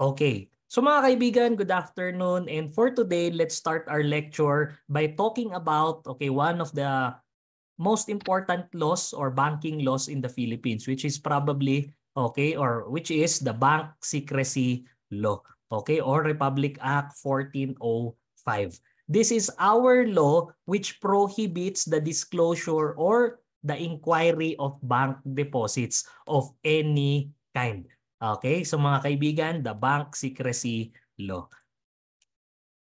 Okay. So mga kaibigan, good afternoon. And for today, let's start our lecture by talking about okay, one of the most important laws or banking laws in the Philippines, which is probably okay or which is the Bank Secrecy Law, okay, or Republic Act 1405. This is our law which prohibits the disclosure or the inquiry of bank deposits of any kind. Okay? So mga kaibigan, the bank secrecy law.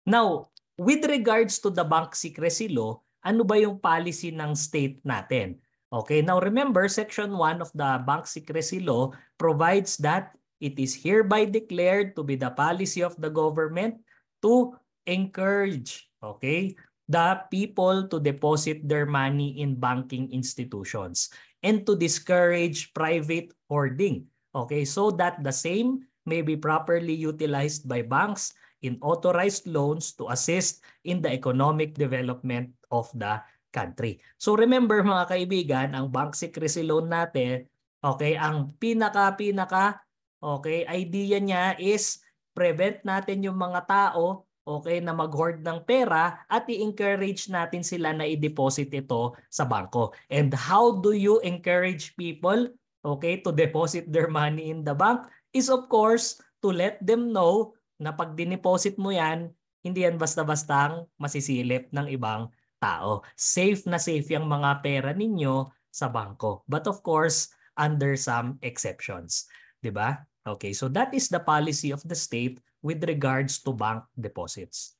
Now, with regards to the bank secrecy law, ano ba yung policy ng state natin? Okay, now remember, Section 1 of the Bank Secrecy Law provides that it is hereby declared to be the policy of the government to encourage, okay, the people to deposit their money in banking institutions and to discourage private hoarding Okay, so that the same may be properly utilized by banks in authorized loans to assist in the economic development of the country. So remember mga kaibigan, ang bank secrecy loan natin, okay, ang pinaka-pinaka okay, idea niya is prevent natin yung mga tao okay, na mag-hoard ng pera at i-encourage natin sila na i-deposit ito sa banko. And how do you encourage people okay, to deposit their money in the bank is of course to let them know na pag dineposit mo yan, hindi yan basta-bastang masisilip ng ibang tao. Safe na safe yung mga pera ninyo sa bangko. But of course, under some exceptions. ba? Diba? Okay, so that is the policy of the state with regards to bank deposits.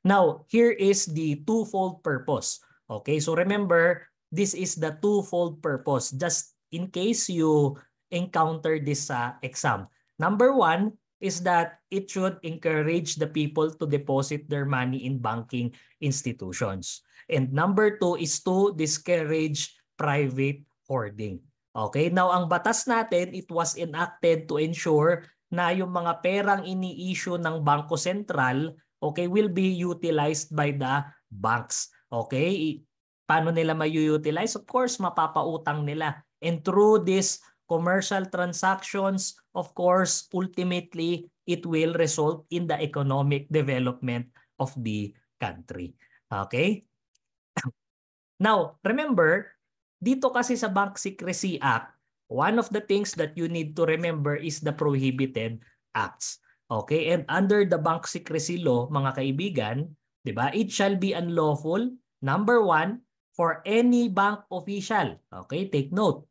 Now, here is the twofold purpose. Okay, so remember, this is the twofold purpose just in case you encounter this uh, exam. Number one is that it should encourage the people to deposit their money in banking institutions. And number two is to discourage private hoarding. Okay, now ang batas natin, it was enacted to ensure na yung mga perang ini-issue ng Bangko Sentral, okay, will be utilized by the banks. Okay, Paano nila mayu-utilize? Of course, mapapautang nila. And through these commercial transactions, of course, ultimately, it will result in the economic development of the country. Okay? Now, remember, dito kasi sa Bank Secrecy Act, one of the things that you need to remember is the prohibited acts. Okay? And under the Bank Secrecy Law, mga kaibigan, 'di ba? It shall be unlawful number one for any bank official. Okay, take note.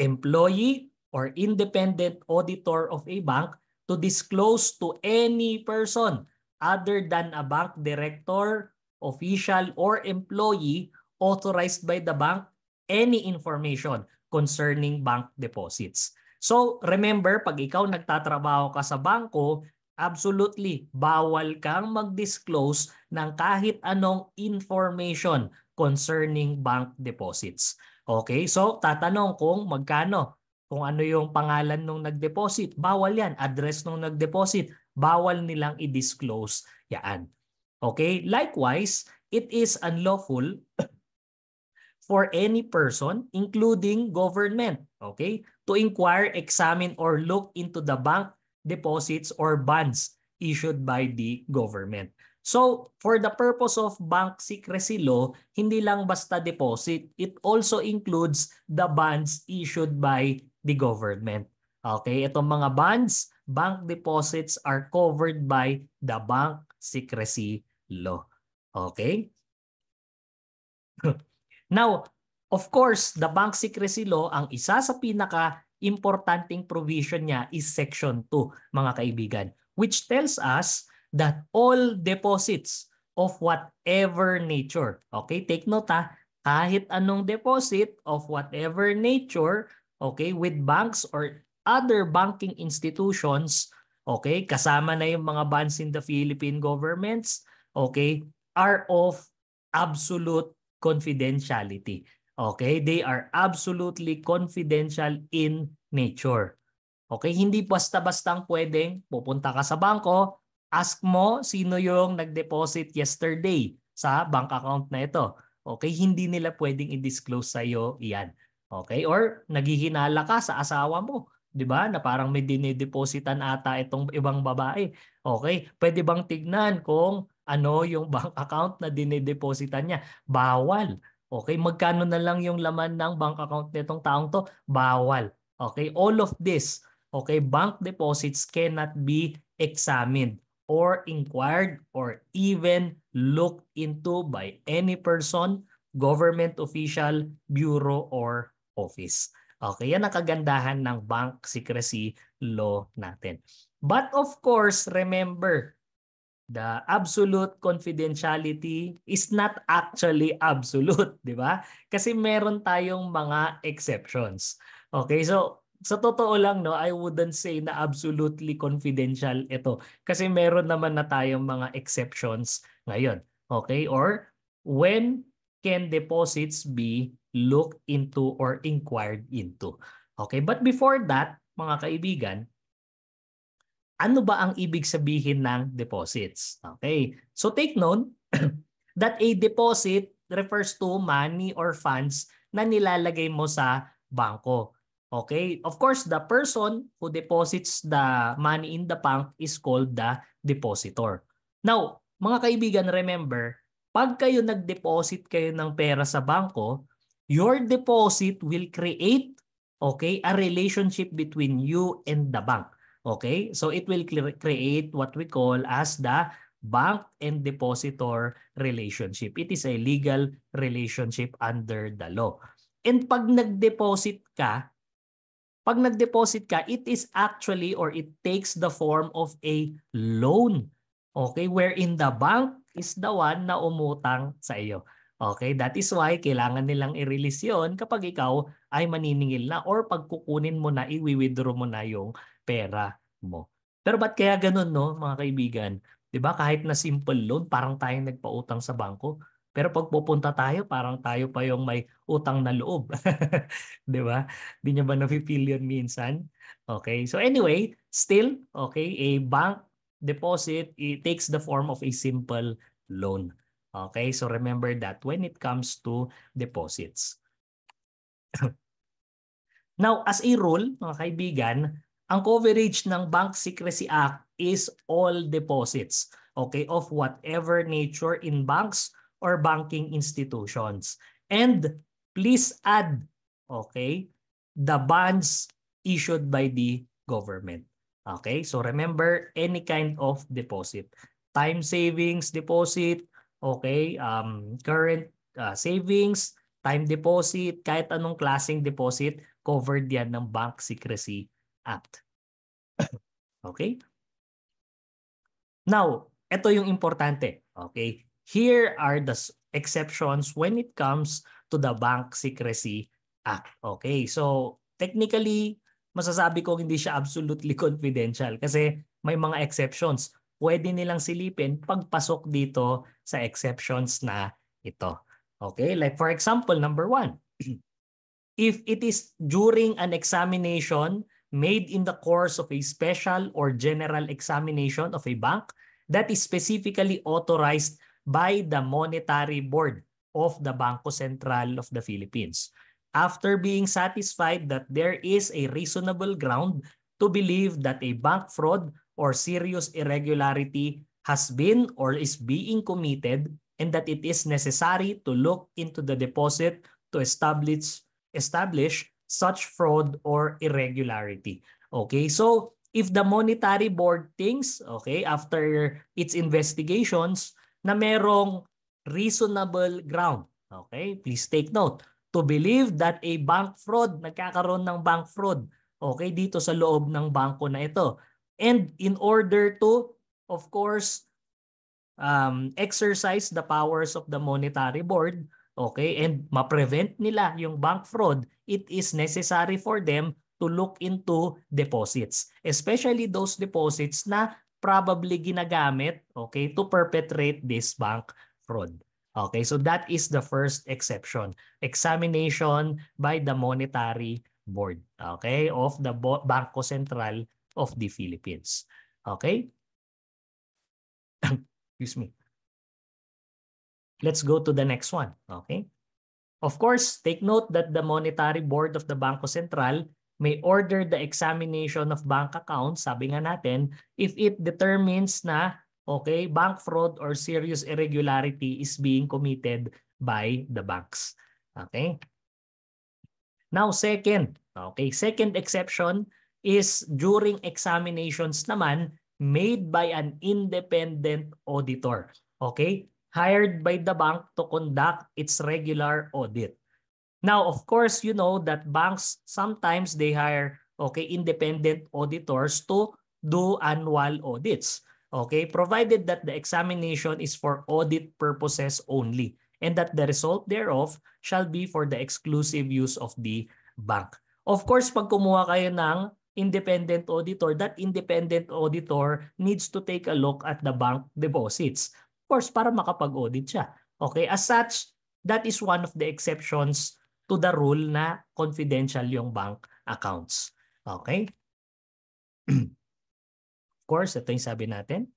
Employee or independent auditor of a bank to disclose to any person other than a bank director, official, or employee authorized by the bank any information concerning bank deposits. So remember, pag ikaw nagtatrabaho ka sa bangko, absolutely bawal kang mag-disclose ng kahit anong information concerning bank deposits. Okay, so tatanong kung magkano, kung ano yung pangalan nung nag-deposit, bawal yan. Address nung nag-deposit, bawal nilang i-disclose yan. Okay, likewise, it is unlawful for any person, including government, okay, to inquire, examine, or look into the bank deposits or bonds issued by the government. So, for the purpose of bank secrecy law, hindi lang basta deposit, it also includes the bonds issued by the government. Okay, itong mga bonds, bank deposits are covered by the bank secrecy law. Okay? Now, of course, the bank secrecy law, ang isa sa pinaka-importanting provision niya is Section 2, mga kaibigan, which tells us that all deposits of whatever nature. Okay, take note ah, kahit anong deposit of whatever nature, okay, with banks or other banking institutions, okay, kasama na yung mga bonds in the Philippine governments, okay, are of absolute confidentiality. Okay, they are absolutely confidential in nature. Okay, hindi basta-basta pwedeng pupunta ka sa bangko, Ask mo sino yung nag-deposit yesterday sa bank account na ito. Okay, hindi nila pwedeng i-disclose sa iyo 'yan. Okay? Or naghihinala ka sa asawa mo, 'di ba? Na parang may dinedepositan ata itong ibang babae. Okay? Pwede bang tignan kung ano yung bank account na dinedepositan niya? Bawal. Okay, magkano na lang yung laman ng bank account nitong taong to? Bawal. Okay, all of this, okay, bank deposits cannot be examined or inquired or even looked into by any person, government official, bureau, or office. Okay, yan ang kagandahan ng bank secrecy law natin. But of course, remember, the absolute confidentiality is not actually absolute, di ba? Kasi meron tayong mga exceptions. Okay, so sa totoo lang no, I wouldn't say na absolutely confidential ito kasi meron naman na tayong mga exceptions ngayon. Okay? Or when can deposits be looked into or inquired into? Okay, but before that, mga kaibigan, ano ba ang ibig sabihin ng deposits? Okay. So take note that a deposit refers to money or funds na nilalagay mo sa bangko. Okay, of course, the person who deposits the money in the bank is called the depositor. Now, mga kaibigan, remember, pag kayo nag-deposit kayo ng pera sa banko, your deposit will create okay, a relationship between you and the bank. Okay? So it will create what we call as the bank and depositor relationship. It is a legal relationship under the law. And pag nag-deposit ka, pag nag-deposit ka, it is actually or it takes the form of a loan. Okay, wherein the bank is the one na umutang sa iyo. Okay, that is why kailangan nilang i-release yon kapag ikaw ay maniningil na or pagkukunin mo na, i-withdraw mo na yung pera mo. Pero ba't kaya ganun no, mga kaibigan? 'Di ba kahit na simple loan, parang tayong nagpautang sa bangko. Pero pag pupunta tayo, parang tayo pa yung may utang na loob. di ba? Di nyo ba napipil yun minsan? Okay. So anyway, still, okay, a bank deposit, it takes the form of a simple loan. Okay, so remember that when it comes to deposits. Now, as a rule, mga kaibigan, ang coverage ng Bank Secrecy Act is all deposits, okay, of whatever nature in banks or banking institutions. And please add, okay, the bonds issued by the government. Okay, so remember any kind of deposit. Time savings deposit, okay, um, current uh, savings, time deposit, kahit anong klaseng deposit, covered yan ng Bank Secrecy Act. okay? Now, ito yung importante. Okay? Here are the exceptions when it comes to the Bank Secrecy Act. Okay, so technically, masasabi ko hindi siya absolutely confidential kasi may mga exceptions. Pwede nilang silipin pagpasok dito sa exceptions na ito. Okay, like for example, number one, if it is during an examination made in the course of a special or general examination of a bank that is specifically authorized by the Monetary Board of the Banco Central of the Philippines after being satisfied that there is a reasonable ground to believe that a bank fraud or serious irregularity has been or is being committed and that it is necessary to look into the deposit to establish establish such fraud or irregularity. Okay? So, if the monetary board thinks, okay, after its investigations na merong reasonable ground. Okay? Please take note. To believe that a bank fraud, nagkakaroon ng bank fraud, okay, dito sa loob ng bangko na ito. And in order to, of course, um, exercise the powers of the monetary board, okay, and ma-prevent nila yung bank fraud, it is necessary for them to look into deposits, especially those deposits na probably ginagamit okay to perpetrate this bank fraud. Okay, so that is the first exception. Examination by the monetary board, okay, of the Banco Central of the Philippines. Okay? Excuse me. Let's go to the next one, okay? Of course, take note that the Monetary Board of the Banco Central may order the examination of bank accounts, sabi nga natin, if it determines na okay, bank fraud or serious irregularity is being committed by the banks. Okay? Now, second, okay, second exception is during examinations naman made by an independent auditor. Okay? Hired by the bank to conduct its regular audit. Now, of course, you know that banks sometimes they hire okay, independent auditors to do annual audits. Okay, provided that the examination is for audit purposes only and that the result thereof shall be for the exclusive use of the bank. Of course, pag kumuha kayo ng independent auditor, that independent auditor needs to take a look at the bank deposits. Of course, para makapag-audit siya. Okay, as such, that is one of the exceptions to the rule na confidential yung bank accounts. Okay? of course, ito yung sabi natin.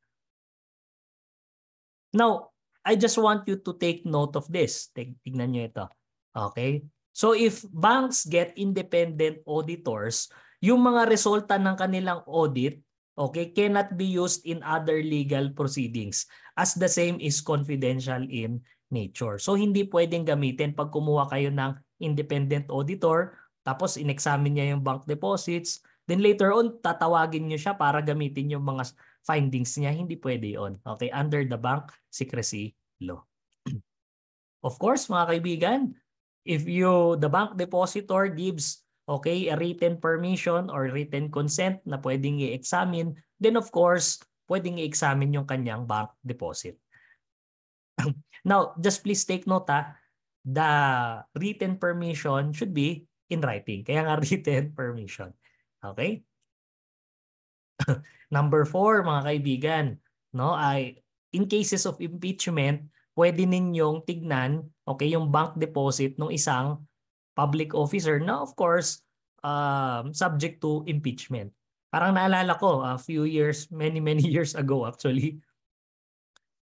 Now, I just want you to take note of this. Tignan nyo ito. Okay? So if banks get independent auditors, yung mga resulta ng kanilang audit okay, cannot be used in other legal proceedings as the same is confidential in nature. So hindi pwedeng gamitin pag kumuha kayo ng independent auditor, tapos in-examine niya yung bank deposits, then later on tatawagin niyo siya para gamitin yung mga findings niya, hindi pwede yon. Okay, under the bank secrecy law. Of course, mga kaibigan, if you the bank depositor gives okay, a written permission or written consent na pwedeng i-examine, then of course, pwedeng i-examine yung kanyang bank deposit. Now, just please take note ha, the written permission should be in writing. Kaya nga written permission. Okay? Number four, mga kaibigan, no, ay in cases of impeachment, pwede ninyong tignan okay, yung bank deposit ng isang public officer na of course um, subject to impeachment. Parang naalala ko a few years, many many years ago actually,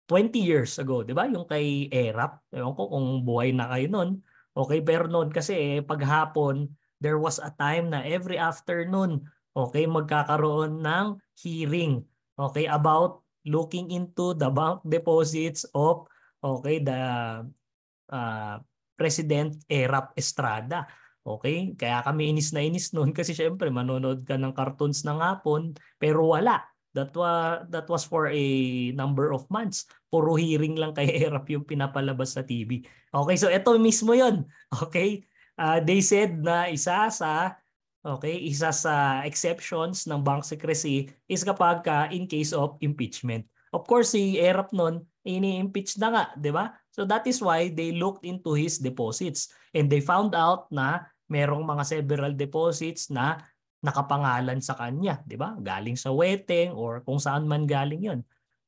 20 years ago, 'di ba? Yung kay Erap, ewan ko kung buhay na kayo noon. Okay, pero noon kasi eh, paghapon, there was a time na every afternoon, okay, magkakaroon ng hearing, okay, about looking into the bank deposits of okay, the uh, President Erap Estrada. Okay? Kaya kami inis na inis noon kasi syempre manonood ka ng cartoons ng hapon pero wala. That, was that was for a number of months. Puro hearing lang kay Erap yung pinapalabas sa TV. Okay, so ito mismo yon Okay, uh, they said na isa sa okay, isa sa exceptions ng bank secrecy is kapag ka in case of impeachment. Of course, si Erap noon, eh, ini-impeach na nga, di ba? So that is why they looked into his deposits and they found out na merong mga several deposits na nakapangalan sa kanya, 'di ba? Galing sa weteng or kung saan man galing 'yon.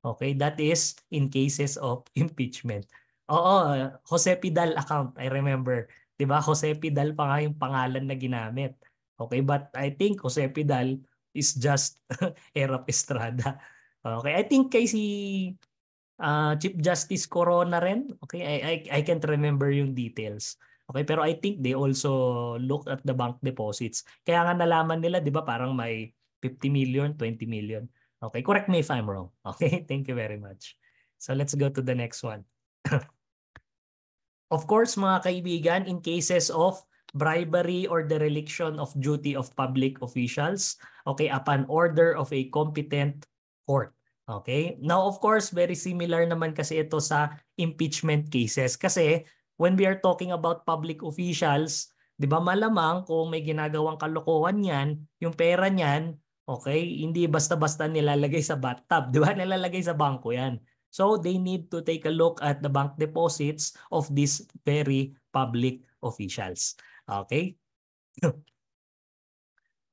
Okay, that is in cases of impeachment. Oo, Jose Pidal account, I remember. 'Di ba? Jose Pidal pa nga yung pangalan na ginamit. Okay, but I think Jose Pidal is just Erap Estrada. Okay, I think kay si uh, Chief Justice Corona rin. Okay, I, I I can't remember yung details. Okay, pero I think they also looked at the bank deposits. Kaya nga nalaman nila, 'di ba, parang may 50 million, 20 million. Okay, correct me if I'm wrong. Okay, thank you very much. So let's go to the next one. of course, mga kaibigan, in cases of bribery or dereliction of duty of public officials, okay, upon order of a competent court. Okay? Now, of course, very similar naman kasi ito sa impeachment cases kasi when we are talking about public officials, 'di ba malamang kung may ginagawang kalokohan 'yan, yung pera niyan, okay, hindi basta-basta nilalagay sa bathtub, 'di ba? Nilalagay sa bangko 'yan. So they need to take a look at the bank deposits of these very public officials. Okay?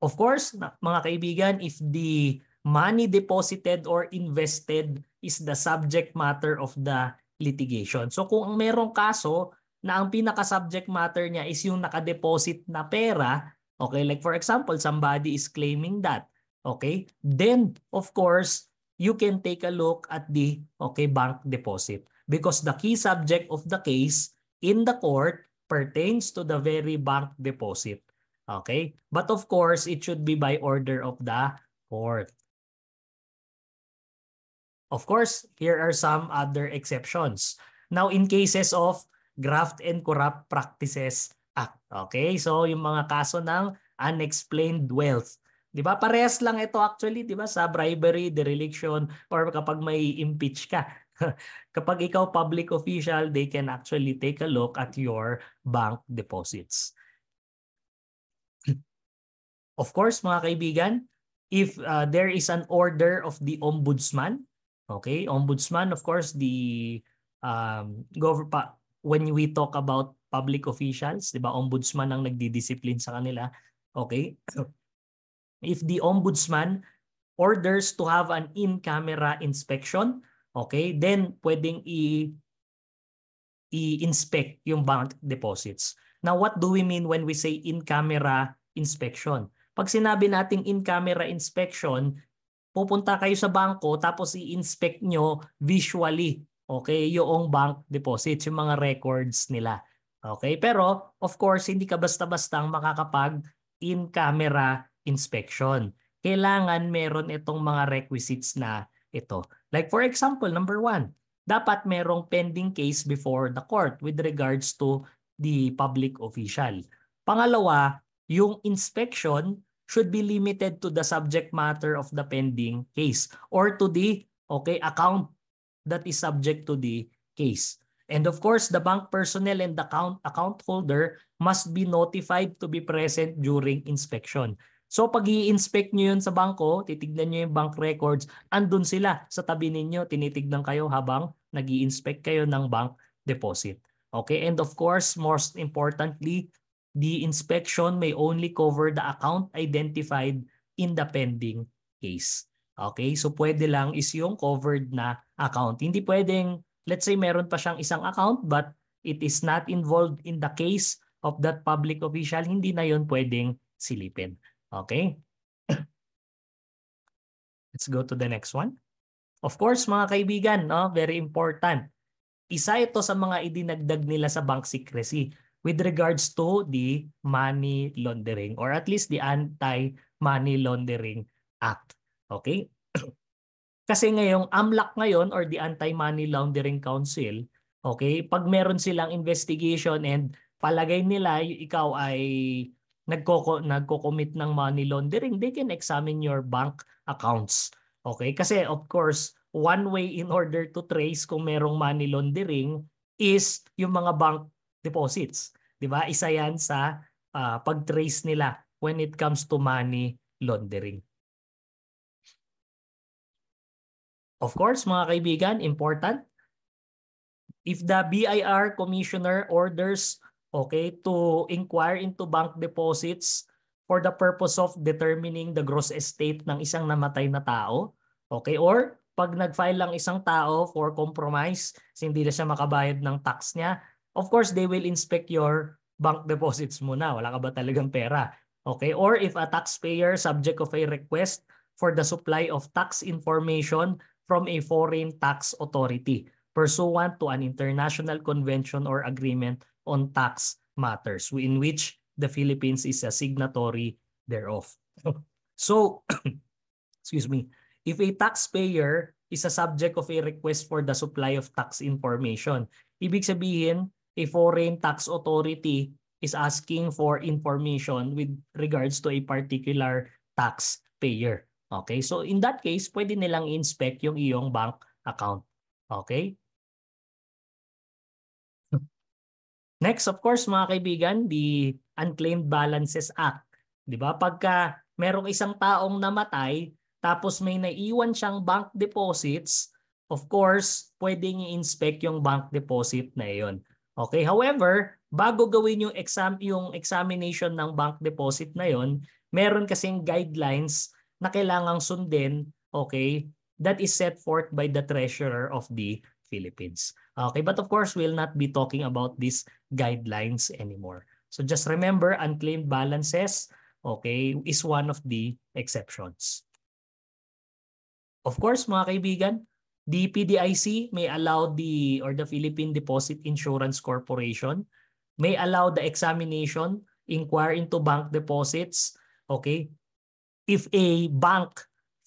of course, mga kaibigan, if the money deposited or invested is the subject matter of the litigation. So kung merong kaso na ang pinaka-subject matter niya is yung nakadeposit na pera. Okay, like for example, somebody is claiming that. Okay, then of course, you can take a look at the okay bank deposit because the key subject of the case in the court pertains to the very bank deposit. Okay? But of course, it should be by order of the court. Of course, here are some other exceptions. Now, in cases of Graft and Corrupt Practices Act. Okay, so yung mga kaso ng unexplained wealth. 'Di ba? Parehas lang ito actually, 'di ba? Sa bribery, dereliction or kapag may impeach ka. kapag ikaw public official, they can actually take a look at your bank deposits. Of course, mga kaibigan, if uh, there is an order of the ombudsman, okay, ombudsman, of course, the um, gov- when we talk about public officials, 'di ba, ombudsman ang nagdidiscipline sa kanila, okay? So, if the ombudsman orders to have an in-camera inspection, okay, then pwedeng i i-inspect yung bank deposits. Now, what do we mean when we say in-camera inspection? Pag sinabi nating in-camera inspection, pupunta kayo sa bangko tapos i-inspect nyo visually Okay, yung bank deposits, yung mga records nila. Okay, pero of course, hindi ka basta-bastang makakapag in-camera inspection. Kailangan meron itong mga requisites na ito. Like for example, number one, dapat merong pending case before the court with regards to the public official. Pangalawa, yung inspection should be limited to the subject matter of the pending case or to the okay account that is subject to the case. And of course, the bank personnel and the account, account holder must be notified to be present during inspection. So pag i-inspect nyo yun sa bangko, titignan nyo yung bank records, andun sila sa tabi ninyo, tinitignan kayo habang nag inspect kayo ng bank deposit. Okay, and of course, most importantly, the inspection may only cover the account identified in the pending case. Okay, so pwede lang is yung covered na account. Hindi pwedeng, let's say meron pa siyang isang account but it is not involved in the case of that public official, hindi na yon pwedeng silipin. Okay? Let's go to the next one. Of course, mga kaibigan, no? very important. Isa ito sa mga idinagdag nila sa bank secrecy with regards to the money laundering or at least the anti-money laundering act. Okay? Kasi ngayong AMLAC ngayon or the Anti-Money Laundering Council, okay, pag meron silang investigation and palagay nila ikaw ay nagko nagko-commit ng money laundering, they can examine your bank accounts. Okay? Kasi of course, one way in order to trace kung merong money laundering is yung mga bank deposits. 'Di ba? Isa 'yan sa uh, pag-trace nila when it comes to money laundering. Of course, mga kaibigan, important. If the BIR commissioner orders okay, to inquire into bank deposits for the purpose of determining the gross estate ng isang namatay na tao, okay, or pag nag-file lang isang tao for compromise, hindi na siya makabayad ng tax niya, of course, they will inspect your bank deposits muna. Wala ka ba talagang pera? Okay, or if a taxpayer subject of a request for the supply of tax information from a foreign tax authority pursuant to an international convention or agreement on tax matters in which the Philippines is a signatory thereof. So, excuse me, if a taxpayer is a subject of a request for the supply of tax information, ibig sabihin, a foreign tax authority is asking for information with regards to a particular taxpayer. Okay? So in that case, pwede nilang inspect yung iyong bank account. Okay? Next, of course, mga kaibigan, the Unclaimed Balances Act. 'Di ba? Pagka merong isang taong namatay tapos may naiwan siyang bank deposits, of course, pwedeng i-inspect yung bank deposit na 'yon. Okay? However, bago gawin yung exam yung examination ng bank deposit na 'yon, meron kasing guidelines na kailangang sundin, okay, that is set forth by the treasurer of the Philippines. Okay, but of course, we'll not be talking about these guidelines anymore. So just remember, unclaimed balances, okay, is one of the exceptions. Of course, mga kaibigan, the PDIC may allow the or the Philippine Deposit Insurance Corporation may allow the examination, inquire into bank deposits, okay, if a bank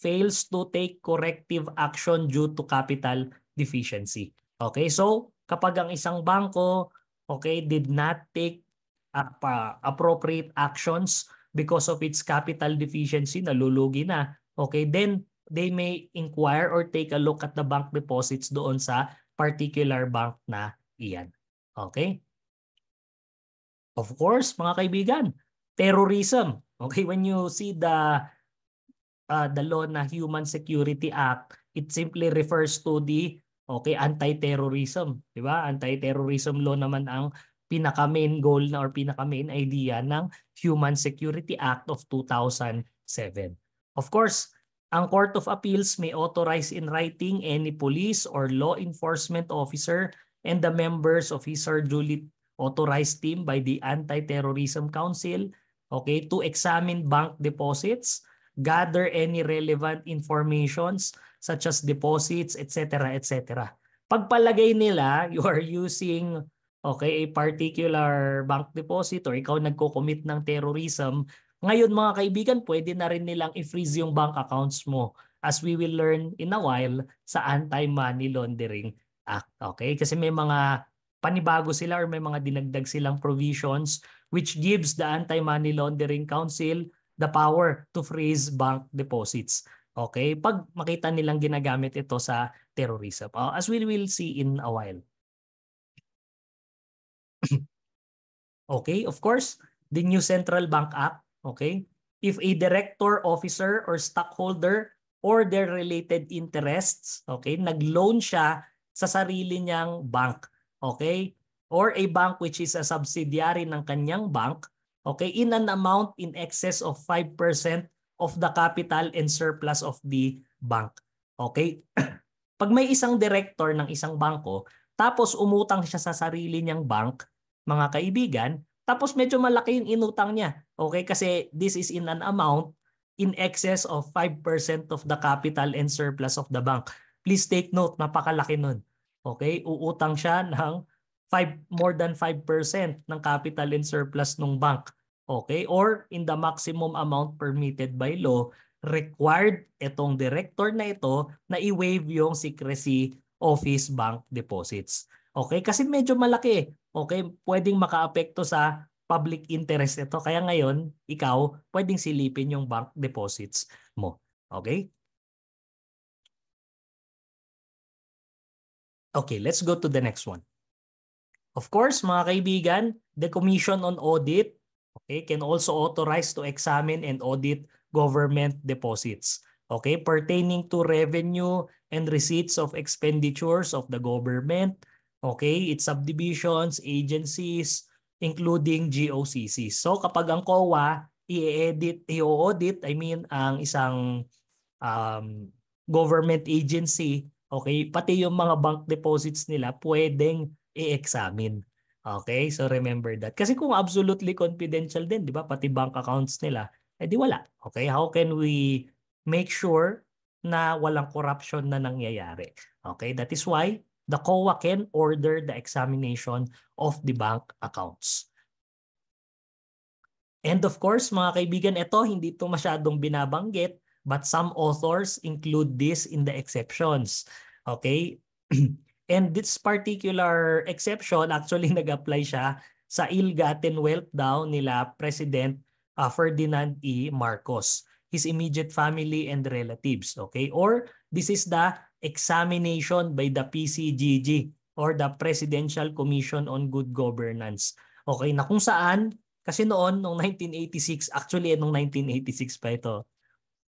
fails to take corrective action due to capital deficiency. Okay, so kapag ang isang bangko okay did not take uh, appropriate actions because of its capital deficiency, nalulugi na. Okay, then they may inquire or take a look at the bank deposits doon sa particular bank na iyan. Okay? Of course, mga kaibigan, terrorism. Okay, when you see the uh, the law na Human Security Act, it simply refers to the okay, anti-terrorism, 'di ba? Anti-terrorism law naman ang pinaka main goal na or pinaka main idea ng Human Security Act of 2007. Of course, ang Court of Appeals may authorize in writing any police or law enforcement officer and the members of his or Juliet authorized team by the Anti-Terrorism Council okay, to examine bank deposits, gather any relevant informations such as deposits, etc., etc. Pagpalagay nila, you are using okay, a particular bank deposit or ikaw nagko-commit ng terrorism, ngayon mga kaibigan, pwede na rin nilang i-freeze yung bank accounts mo as we will learn in a while sa Anti-Money Laundering Act. Okay? Kasi may mga panibago sila or may mga dinagdag silang provisions which gives the Anti-Money Laundering Council the power to freeze bank deposits. Okay? Pag makita nilang ginagamit ito sa terrorism. Uh, as we will see in a while. okay? Of course, the new Central Bank Act. Okay? If a director, officer, or stockholder or their related interests, okay, nag-loan siya sa sarili niyang bank. Okay? or a bank which is a subsidiary ng kanyang bank, okay, in an amount in excess of 5% of the capital and surplus of the bank. Okay? Pag may isang director ng isang bangko, tapos umutang siya sa sarili niyang bank, mga kaibigan, tapos medyo malaki yung inutang niya. Okay? Kasi this is in an amount in excess of 5% of the capital and surplus of the bank. Please take note, napakalaki nun. Okay? Uutang siya ng 5 more than 5% ng capital and surplus ng bank. Okay? Or in the maximum amount permitted by law, required itong director na ito na i-waive yung secrecy office bank deposits. Okay? Kasi medyo malaki. Okay? Pwedeng makaapekto sa public interest ito. Kaya ngayon, ikaw, pwedeng silipin yung bank deposits mo. Okay? Okay, let's go to the next one. Of course, mga kaibigan, the Commission on Audit okay, can also authorize to examine and audit government deposits okay, pertaining to revenue and receipts of expenditures of the government, okay, its subdivisions, agencies, including GOCC. So kapag ang COA i-edit, i-audit, I mean, ang isang um, government agency, okay, pati yung mga bank deposits nila, pwedeng i-examine. Okay? So remember that. Kasi kung absolutely confidential din, di ba? Pati bank accounts nila, eh di wala. Okay? How can we make sure na walang corruption na nangyayari? Okay? That is why the COA can order the examination of the bank accounts. And of course, mga kaibigan, ito hindi ito masyadong binabanggit but some authors include this in the exceptions. Okay? And this particular exception, actually nag-apply siya sa ill-gotten wealth daw nila President uh, Ferdinand E. Marcos, his immediate family and relatives. Okay? Or this is the examination by the PCGG or the Presidential Commission on Good Governance. Okay, na kung saan, kasi noon, noong 1986, actually eh, noong 1986 pa ito,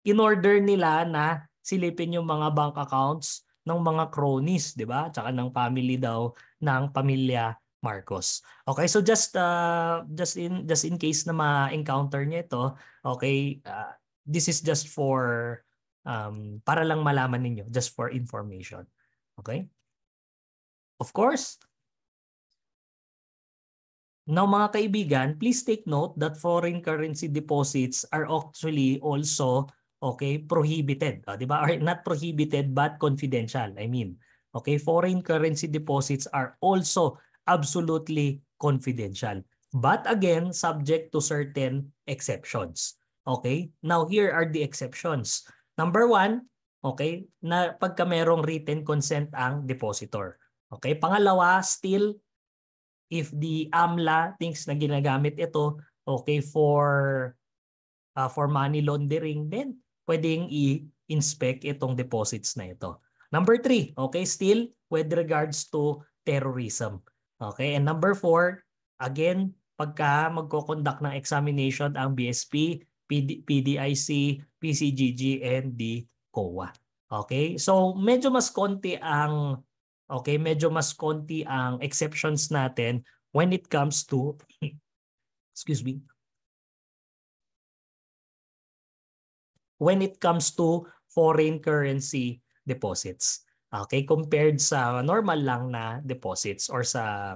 in order nila na silipin yung mga bank accounts ng mga cronies, 'di ba? Tsaka ng family daw ng pamilya Marcos. Okay, so just uh, just in just in case na ma-encounter niya ito, okay, uh, this is just for um, para lang malaman ninyo, just for information. Okay? Of course. Now mga kaibigan, please take note that foreign currency deposits are actually also okay, prohibited, uh, 'di ba? Or not prohibited but confidential, I mean. Okay, foreign currency deposits are also absolutely confidential. But again, subject to certain exceptions. Okay? Now here are the exceptions. Number one, okay, na pagka merong written consent ang depositor. Okay? Pangalawa, still if the AMLA thinks na ginagamit ito okay for uh, for money laundering, then pwedeng i-inspect itong deposits na ito. Number three, okay, still with regards to terrorism. Okay, and number four, again, pagka magkoconduct ng examination ang BSP, PD, PDIC, PCGG, and the COA. Okay, so medyo mas konti ang okay, medyo mas konti ang exceptions natin when it comes to excuse me, when it comes to foreign currency deposits. Okay, compared sa normal lang na deposits or sa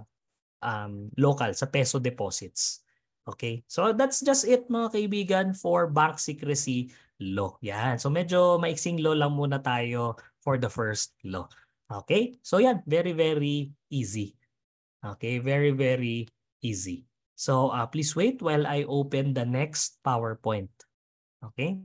um, local, sa peso deposits. Okay, so that's just it mga kaibigan for bank secrecy law. Yan, so medyo maiksing law lang muna tayo for the first law. Okay, so yan, very very easy. Okay, very very easy. So uh, please wait while I open the next PowerPoint. Okay.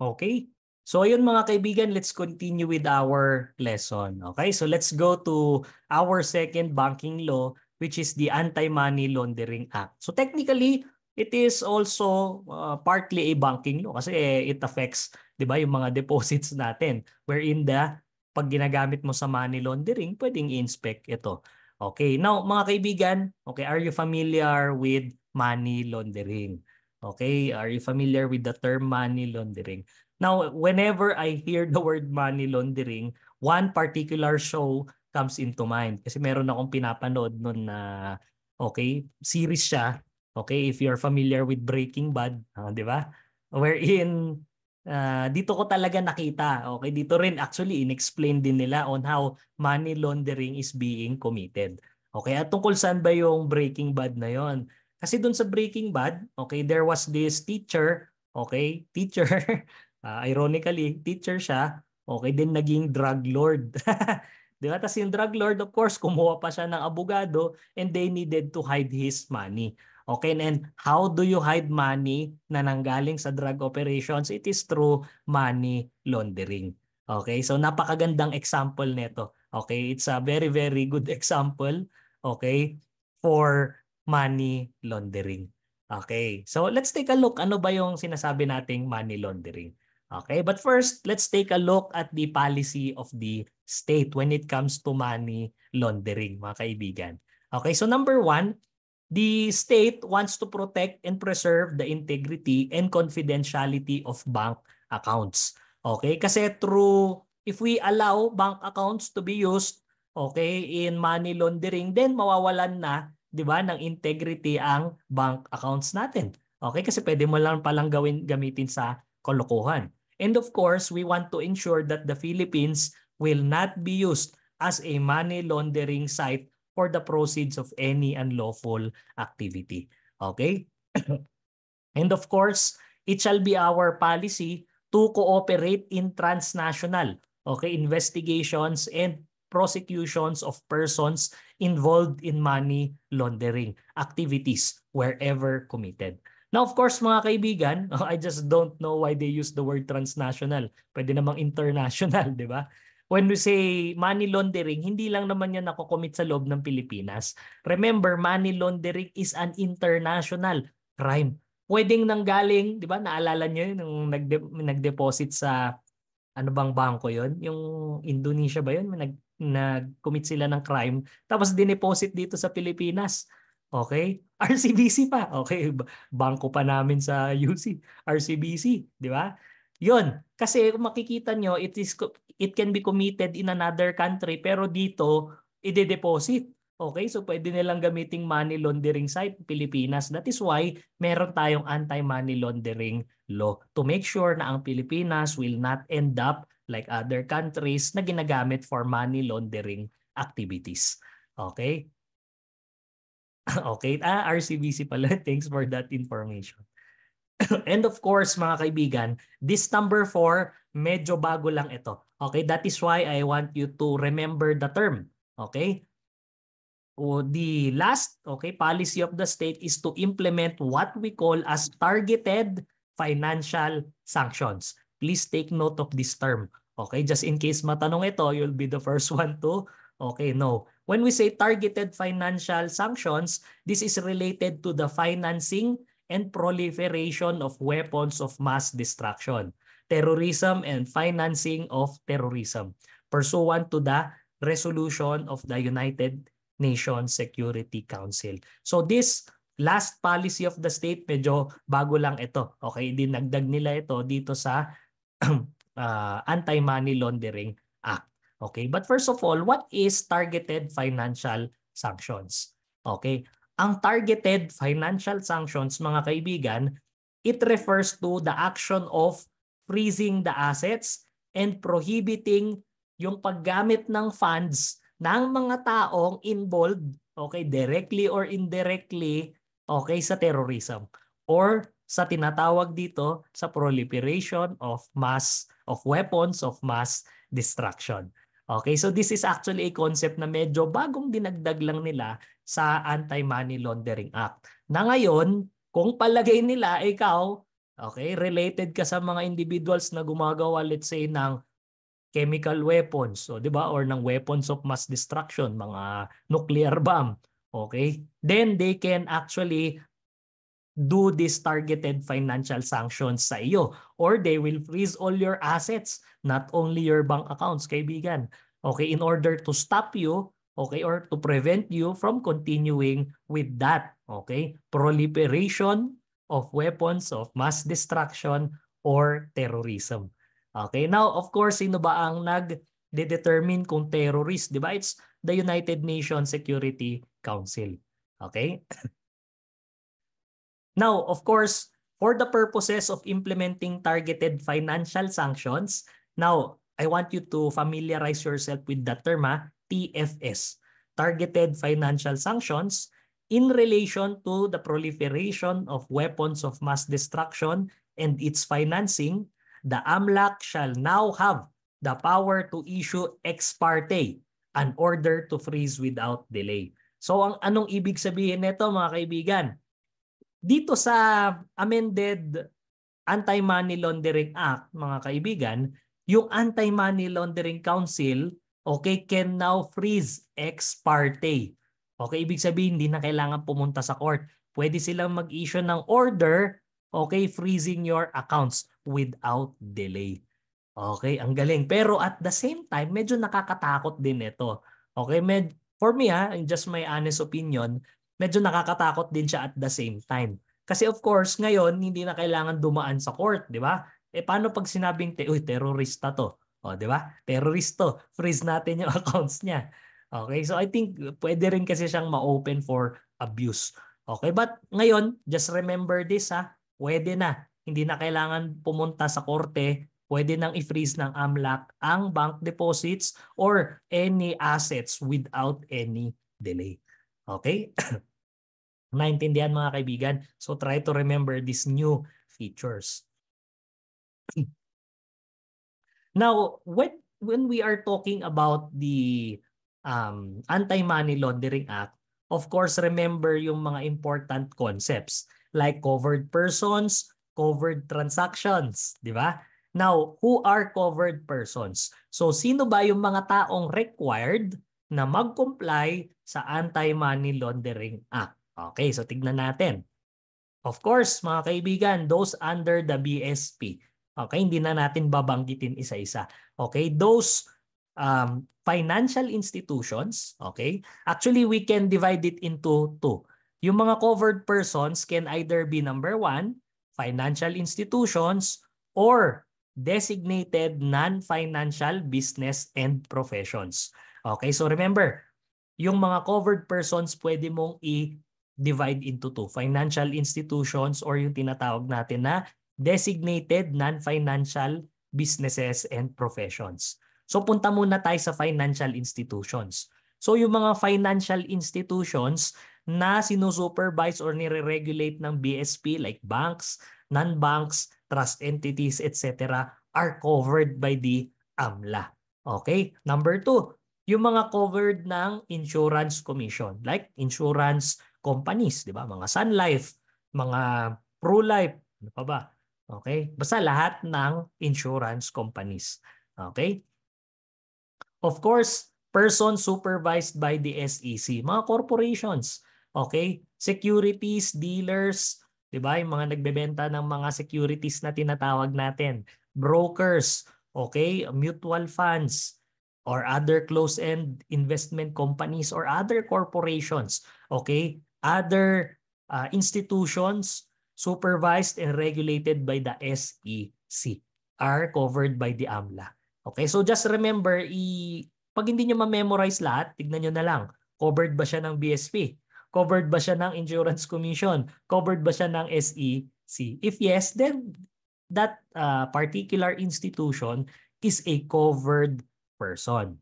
Okay? So ayun mga kaibigan, let's continue with our lesson. Okay? So let's go to our second banking law which is the Anti-Money Laundering Act. So technically, it is also uh, partly a banking law kasi eh, it affects 'di ba yung mga deposits natin wherein the pag ginagamit mo sa money laundering, pwedeng i-inspect ito. Okay. Now, mga kaibigan, okay, are you familiar with money laundering? Okay, are you familiar with the term money laundering? Now, whenever I hear the word money laundering, one particular show comes into mind. Kasi meron akong pinapanood noon na, okay, series siya. Okay, if you're familiar with Breaking Bad, uh, di ba? Wherein, uh, dito ko talaga nakita. Okay, dito rin actually inexplain din nila on how money laundering is being committed. Okay, at tungkol saan ba yung Breaking Bad na yon? Kasi dun sa Breaking Bad, okay, there was this teacher, okay, teacher, uh, ironically, teacher siya, okay, then naging drug lord. Di ba? Tapos yung drug lord, of course, kumuha pa siya ng abogado and they needed to hide his money. Okay, and how do you hide money na nanggaling sa drug operations? It is through money laundering. Okay, so napakagandang example nito. Okay, it's a very, very good example. Okay, for money laundering. Okay, so let's take a look. Ano ba yung sinasabi nating money laundering? Okay, but first, let's take a look at the policy of the state when it comes to money laundering, mga kaibigan. Okay, so number one, the state wants to protect and preserve the integrity and confidentiality of bank accounts. Okay, kasi through, if we allow bank accounts to be used, okay, in money laundering, then mawawalan na 'di ba, ng integrity ang bank accounts natin. Okay? Kasi pwede mo lang palang gawin gamitin sa kolokohan. And of course, we want to ensure that the Philippines will not be used as a money laundering site for the proceeds of any unlawful activity. Okay? And of course, it shall be our policy to cooperate in transnational okay investigations and prosecutions of persons involved in money laundering activities wherever committed. Now of course mga kaibigan, I just don't know why they use the word transnational. Pwede namang international, di ba? When we say money laundering, hindi lang naman yan nakocommit sa loob ng Pilipinas. Remember, money laundering is an international crime. Pwedeng nanggaling, di ba? Naalala niyo yun nung nagde- nag-deposit sa ano bang bangko yon Yung Indonesia ba yun? Nag nag-commit sila ng crime, tapos dineposit dito sa Pilipinas. Okay? RCBC pa. Okay, bangko pa namin sa UC. RCBC, di ba? Yun. Kasi kung makikita nyo, it, is, it can be committed in another country, pero dito, ide-deposit. Okay, so pwede nilang gamiting money laundering site Pilipinas. That is why meron tayong anti-money laundering law to make sure na ang Pilipinas will not end up like other countries na ginagamit for money laundering activities. Okay? Okay, ah, RCBC pala. Thanks for that information. And of course, mga kaibigan, this number 4, medyo bago lang ito. Okay, that is why I want you to remember the term. Okay? O the last, okay, policy of the state is to implement what we call as targeted financial sanctions. Please take note of this term. Okay, just in case matanong ito, you'll be the first one to Okay, no. When we say targeted financial sanctions, this is related to the financing and proliferation of weapons of mass destruction, terrorism and financing of terrorism, pursuant to the resolution of the United Nations Security Council. So this last policy of the state, medyo bago lang ito. Okay, dinagdag nila ito dito sa uh, Anti-Money Laundering Act. Okay, but first of all, what is targeted financial sanctions? Okay, ang targeted financial sanctions, mga kaibigan, it refers to the action of freezing the assets and prohibiting yung paggamit ng funds ng mga taong involved, okay, directly or indirectly, okay, sa terrorism or sa tinatawag dito sa proliferation of mass of weapons of mass destruction. Okay, so this is actually a concept na medyo bagong dinagdag lang nila sa Anti-Money Laundering Act. Na ngayon, kung palagay nila ikaw, okay, related ka sa mga individuals na gumagawa let's say ng chemical weapons, so 'di ba, or ng weapons of mass destruction, mga nuclear bomb, okay? Then they can actually do these targeted financial sanctions sa iyo or they will freeze all your assets, not only your bank accounts, kaibigan. Okay, in order to stop you, okay, or to prevent you from continuing with that, okay? Proliferation of weapons of mass destruction or terrorism. Okay, now of course, sino ba ang nag-determine kung terrorist, di ba? It's the United Nations Security Council. Okay? Now, of course, for the purposes of implementing targeted financial sanctions, now, I want you to familiarize yourself with the term ha, ah, TFS, Targeted Financial Sanctions, in relation to the proliferation of weapons of mass destruction and its financing, the AMLAC shall now have the power to issue ex parte, an order to freeze without delay. So ang anong ibig sabihin nito mga kaibigan? dito sa amended Anti-Money Laundering Act, mga kaibigan, yung Anti-Money Laundering Council okay, can now freeze ex parte. Okay, ibig sabihin, hindi na kailangan pumunta sa court. Pwede silang mag-issue ng order, okay, freezing your accounts without delay. Okay, ang galing. Pero at the same time, medyo nakakatakot din ito. Okay, med for me ha, ah, just my honest opinion, medyo nakakatakot din siya at the same time. Kasi of course, ngayon, hindi na kailangan dumaan sa court, di ba? Eh paano pag sinabing, te, uy, terorista to? O, di ba? Teroristo. Freeze natin yung accounts niya. Okay, so I think pwede rin kasi siyang ma-open for abuse. Okay, but ngayon, just remember this ha, pwede na. Hindi na kailangan pumunta sa korte, pwede nang i-freeze ng AMLAC ang bank deposits or any assets without any delay. Okay? Maintindihan mga kaibigan? So try to remember these new features. Now, when, when we are talking about the um, Anti-Money Laundering Act, of course, remember yung mga important concepts like covered persons, covered transactions, di ba? Now, who are covered persons? So, sino ba yung mga taong required na mag-comply sa Anti-Money Laundering Act? Okay, so tignan natin. Of course, mga kaibigan, those under the BSP. Okay, hindi na natin babanggitin isa-isa. Okay, those um, financial institutions, okay, actually we can divide it into two. Yung mga covered persons can either be number one, financial institutions, or designated non-financial business and professions. Okay, so remember, yung mga covered persons pwede mong i divide into two, financial institutions or yung tinatawag natin na designated non-financial businesses and professions. So punta muna tayo sa financial institutions. So yung mga financial institutions na sinusupervise or nire-regulate ng BSP like banks, non-banks, trust entities, etc. are covered by the AMLA. Okay? Number two, yung mga covered ng insurance commission like insurance companies, 'di ba? Mga Sun Life, mga Prolife, ano pa ba? Okay? Basta lahat ng insurance companies. Okay? Of course, person supervised by the SEC, mga corporations. Okay? Securities, dealers, 'di ba? mga nagbebenta ng mga securities na tinatawag natin, brokers, okay? Mutual funds or other closed-end investment companies or other corporations, okay? other uh, institutions supervised and regulated by the SEC are covered by the AMLA. Okay, so just remember, i pag hindi nyo ma-memorize lahat, tignan nyo na lang. Covered ba siya ng BSP? Covered ba siya ng Insurance Commission? Covered ba siya ng SEC? If yes, then that uh, particular institution is a covered person.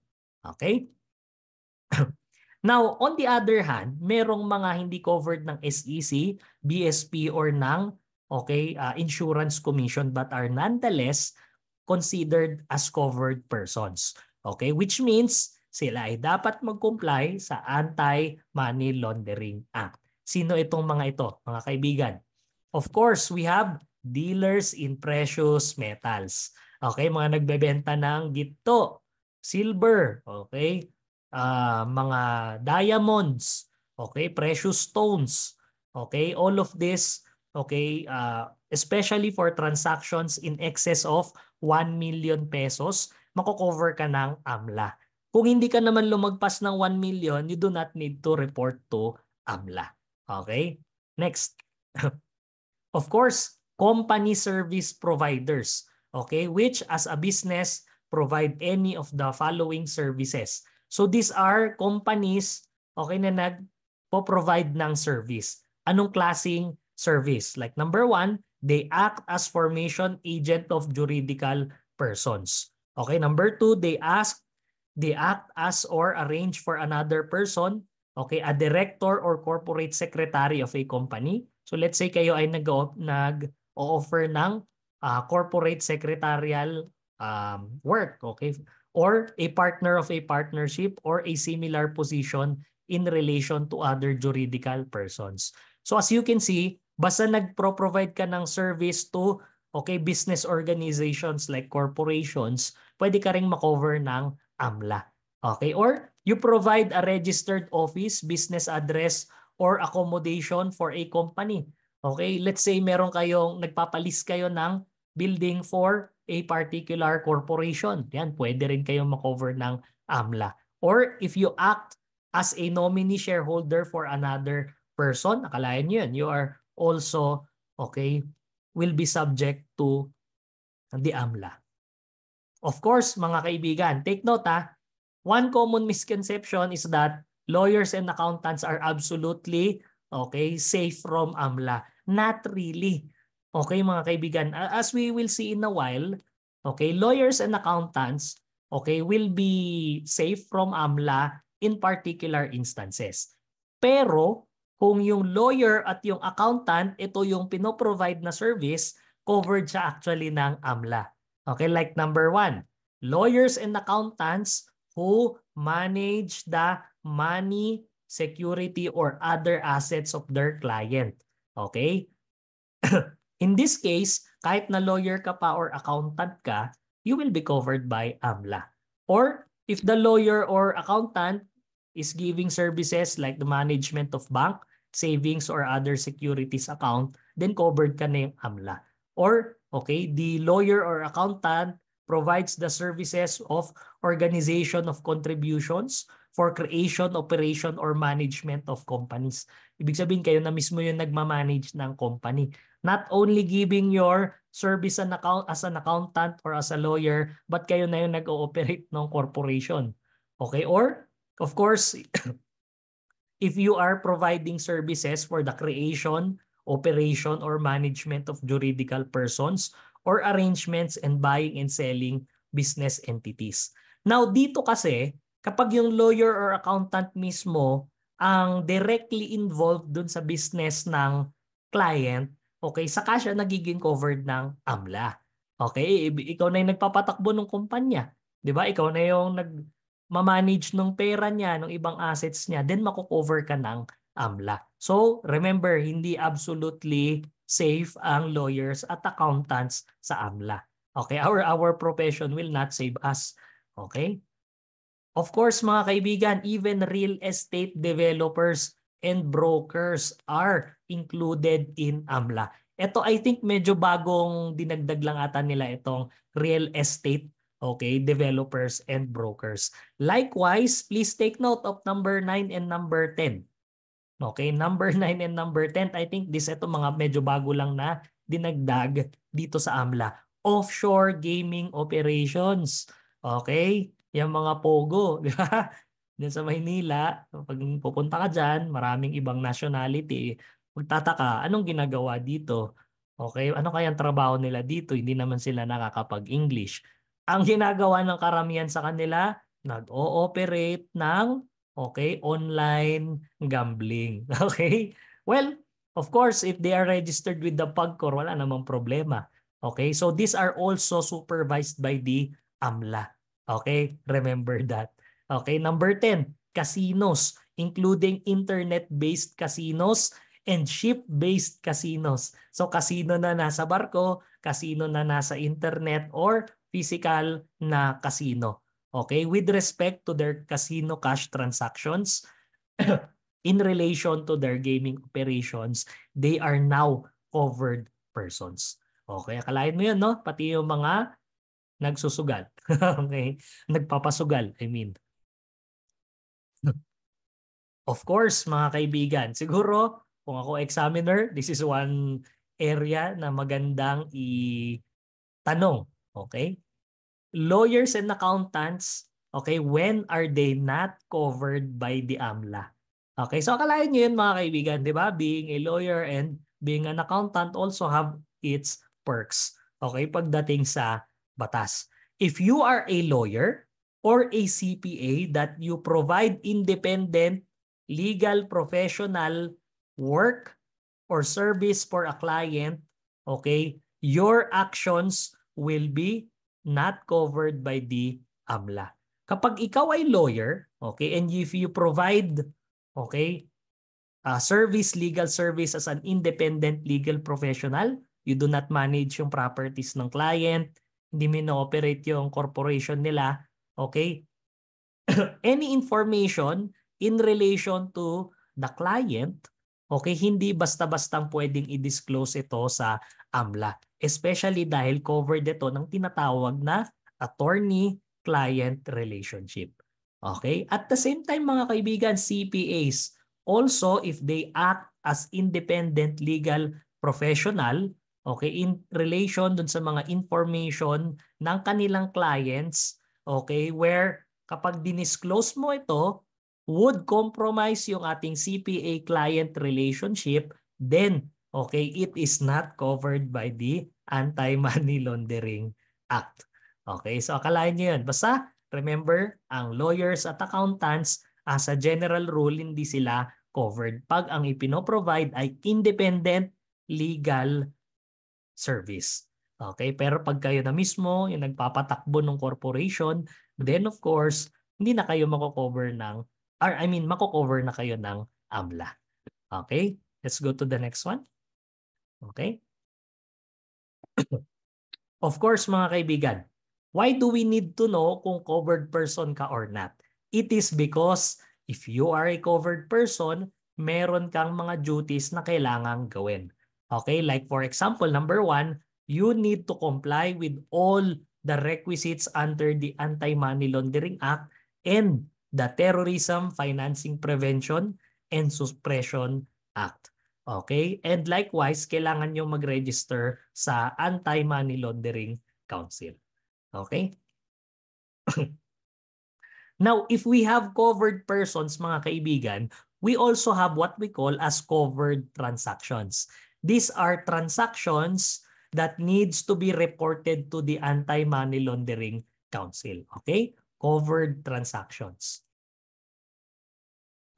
Okay? Now, on the other hand, merong mga hindi covered ng SEC, BSP or ng okay, uh, insurance commission but are nonetheless considered as covered persons. Okay, which means sila ay dapat mag-comply sa Anti-Money Laundering Act. Sino itong mga ito, mga kaibigan? Of course, we have dealers in precious metals. Okay, mga nagbebenta ng gitto, silver, okay, uh, mga diamonds, okay, precious stones, okay, all of this, okay, uh, especially for transactions in excess of 1 million pesos, mako ka ng AMLA. Kung hindi ka naman lumagpas ng 1 million, you do not need to report to AMLA. Okay? Next. of course, company service providers, okay, which as a business provide any of the following services. So these are companies okay na nag po provide ng service. Anong klasing service? Like number one, they act as formation agent of juridical persons. Okay, number two, they ask they act as or arrange for another person, okay, a director or corporate secretary of a company. So let's say kayo ay nag-o-offer ng uh, corporate secretarial um, work, okay? or a partner of a partnership or a similar position in relation to other juridical persons. So as you can see, basta nagpro-provide ka ng service to okay business organizations like corporations, pwede ka ring makover ng AMLA. Okay? Or you provide a registered office, business address, or accommodation for a company. Okay? Let's say meron kayong, nagpapalis kayo ng building for a particular corporation. Yan, pwede rin kayong makover ng AMLA. Or if you act as a nominee shareholder for another person, nakalayan nyo yun, you are also, okay, will be subject to the AMLA. Of course, mga kaibigan, take note ha, one common misconception is that lawyers and accountants are absolutely okay, safe from AMLA. Not really. Okay mga kaibigan, as we will see in a while, okay, lawyers and accountants, okay, will be safe from AMLA in particular instances. Pero kung yung lawyer at yung accountant, ito yung pinoprovide na service, covered siya actually ng AMLA. Okay, like number one, lawyers and accountants who manage the money, security, or other assets of their client. Okay? In this case, kahit na lawyer ka pa or accountant ka, you will be covered by AMLA. Or if the lawyer or accountant is giving services like the management of bank, savings, or other securities account, then covered ka na yung AMLA. Or, okay, the lawyer or accountant provides the services of organization of contributions for creation, operation, or management of companies. Ibig sabihin, kayo na mismo yung nagmamanage ng company. Not only giving your service an account, as an accountant or as a lawyer, but kayo na yung nag-ooperate ng corporation. Okay? Or, of course, if you are providing services for the creation, operation, or management of juridical persons, or arrangements and buying and selling business entities. Now, dito kasi, kapag yung lawyer or accountant mismo ang directly involved dun sa business ng client, okay, saka siya nagiging covered ng AMLA. Okay, ikaw na yung nagpapatakbo ng kumpanya. 'Di ba? Ikaw na yung nag manage ng pera niya, ng ibang assets niya, then mako ka ng AMLA. So, remember, hindi absolutely safe ang lawyers at accountants sa AMLA. Okay, our our profession will not save us. Okay? Of course, mga kaibigan, even real estate developers and brokers are included in AMLA. Ito I think medyo bagong dinagdag lang ata nila itong real estate okay, developers and brokers. Likewise, please take note of number 9 and number 10. Okay, number 9 and number 10, I think this ito mga medyo bago lang na dinagdag dito sa AMLA. Offshore gaming operations. Okay? yung mga pogo, di ba? Diyan sa Maynila, pag pupunta ka dyan, maraming ibang nationality. Magtataka, anong ginagawa dito? Okay, ano kaya ang trabaho nila dito? Hindi naman sila nakakapag-English. Ang ginagawa ng karamihan sa kanila, nag-ooperate ng okay, online gambling. Okay? Well, of course, if they are registered with the PagCor, wala namang problema. Okay? So these are also supervised by the AMLA. Okay, remember that. Okay, number 10, casinos, including internet-based casinos and ship-based casinos. So casino na nasa barko, casino na nasa internet or physical na casino. Okay, with respect to their casino cash transactions, in relation to their gaming operations, they are now covered persons. Okay, akalain mo yun, no? Pati yung mga nagsusugal. okay? Nagpapasugal, I mean. of course, mga kaibigan, siguro kung ako examiner, this is one area na magandang i-tanong. Okay? Lawyers and accountants, okay, when are they not covered by the AMLA? Okay, so akalain nyo yun mga kaibigan, di ba? Being a lawyer and being an accountant also have its perks. Okay, pagdating sa batas. If you are a lawyer or a CPA that you provide independent legal professional work or service for a client, okay, your actions will be not covered by the AMLA. Kapag ikaw ay lawyer, okay, and if you provide, okay, a service, legal service as an independent legal professional, you do not manage yung properties ng client, hindi mino-operate yung corporation nila, okay? Any information in relation to the client, okay, hindi basta-bastang pwedeng i-disclose ito sa AMLA. Especially dahil covered ito ng tinatawag na attorney-client relationship. Okay? At the same time mga kaibigan, CPAs, also if they act as independent legal professional, Okay, in relation dun sa mga information ng kanilang clients, okay, where kapag dinisclose mo ito, would compromise yung ating CPA client relationship, then okay, it is not covered by the Anti-Money Laundering Act. Okay, so akalain niyo yun. Basta remember, ang lawyers at accountants as a general rule hindi sila covered pag ang ipino-provide ay independent legal service. Okay, pero pag kayo na mismo yung nagpapatakbo ng corporation, then of course, hindi na kayo mako-cover ng or I mean mako-cover na kayo ng AMLA. Okay? Let's go to the next one. Okay? of course, mga kaibigan, why do we need to know kung covered person ka or not? It is because if you are a covered person, meron kang mga duties na kailangang gawin. Okay, like for example, number one, you need to comply with all the requisites under the Anti-Money Laundering Act and the Terrorism Financing Prevention and Suppression Act. Okay? And likewise, kailangan nyo mag-register sa Anti-Money Laundering Council. Okay? Now, if we have covered persons, mga kaibigan, we also have what we call as covered transactions. These are transactions that needs to be reported to the Anti-Money Laundering Council. Okay? Covered transactions.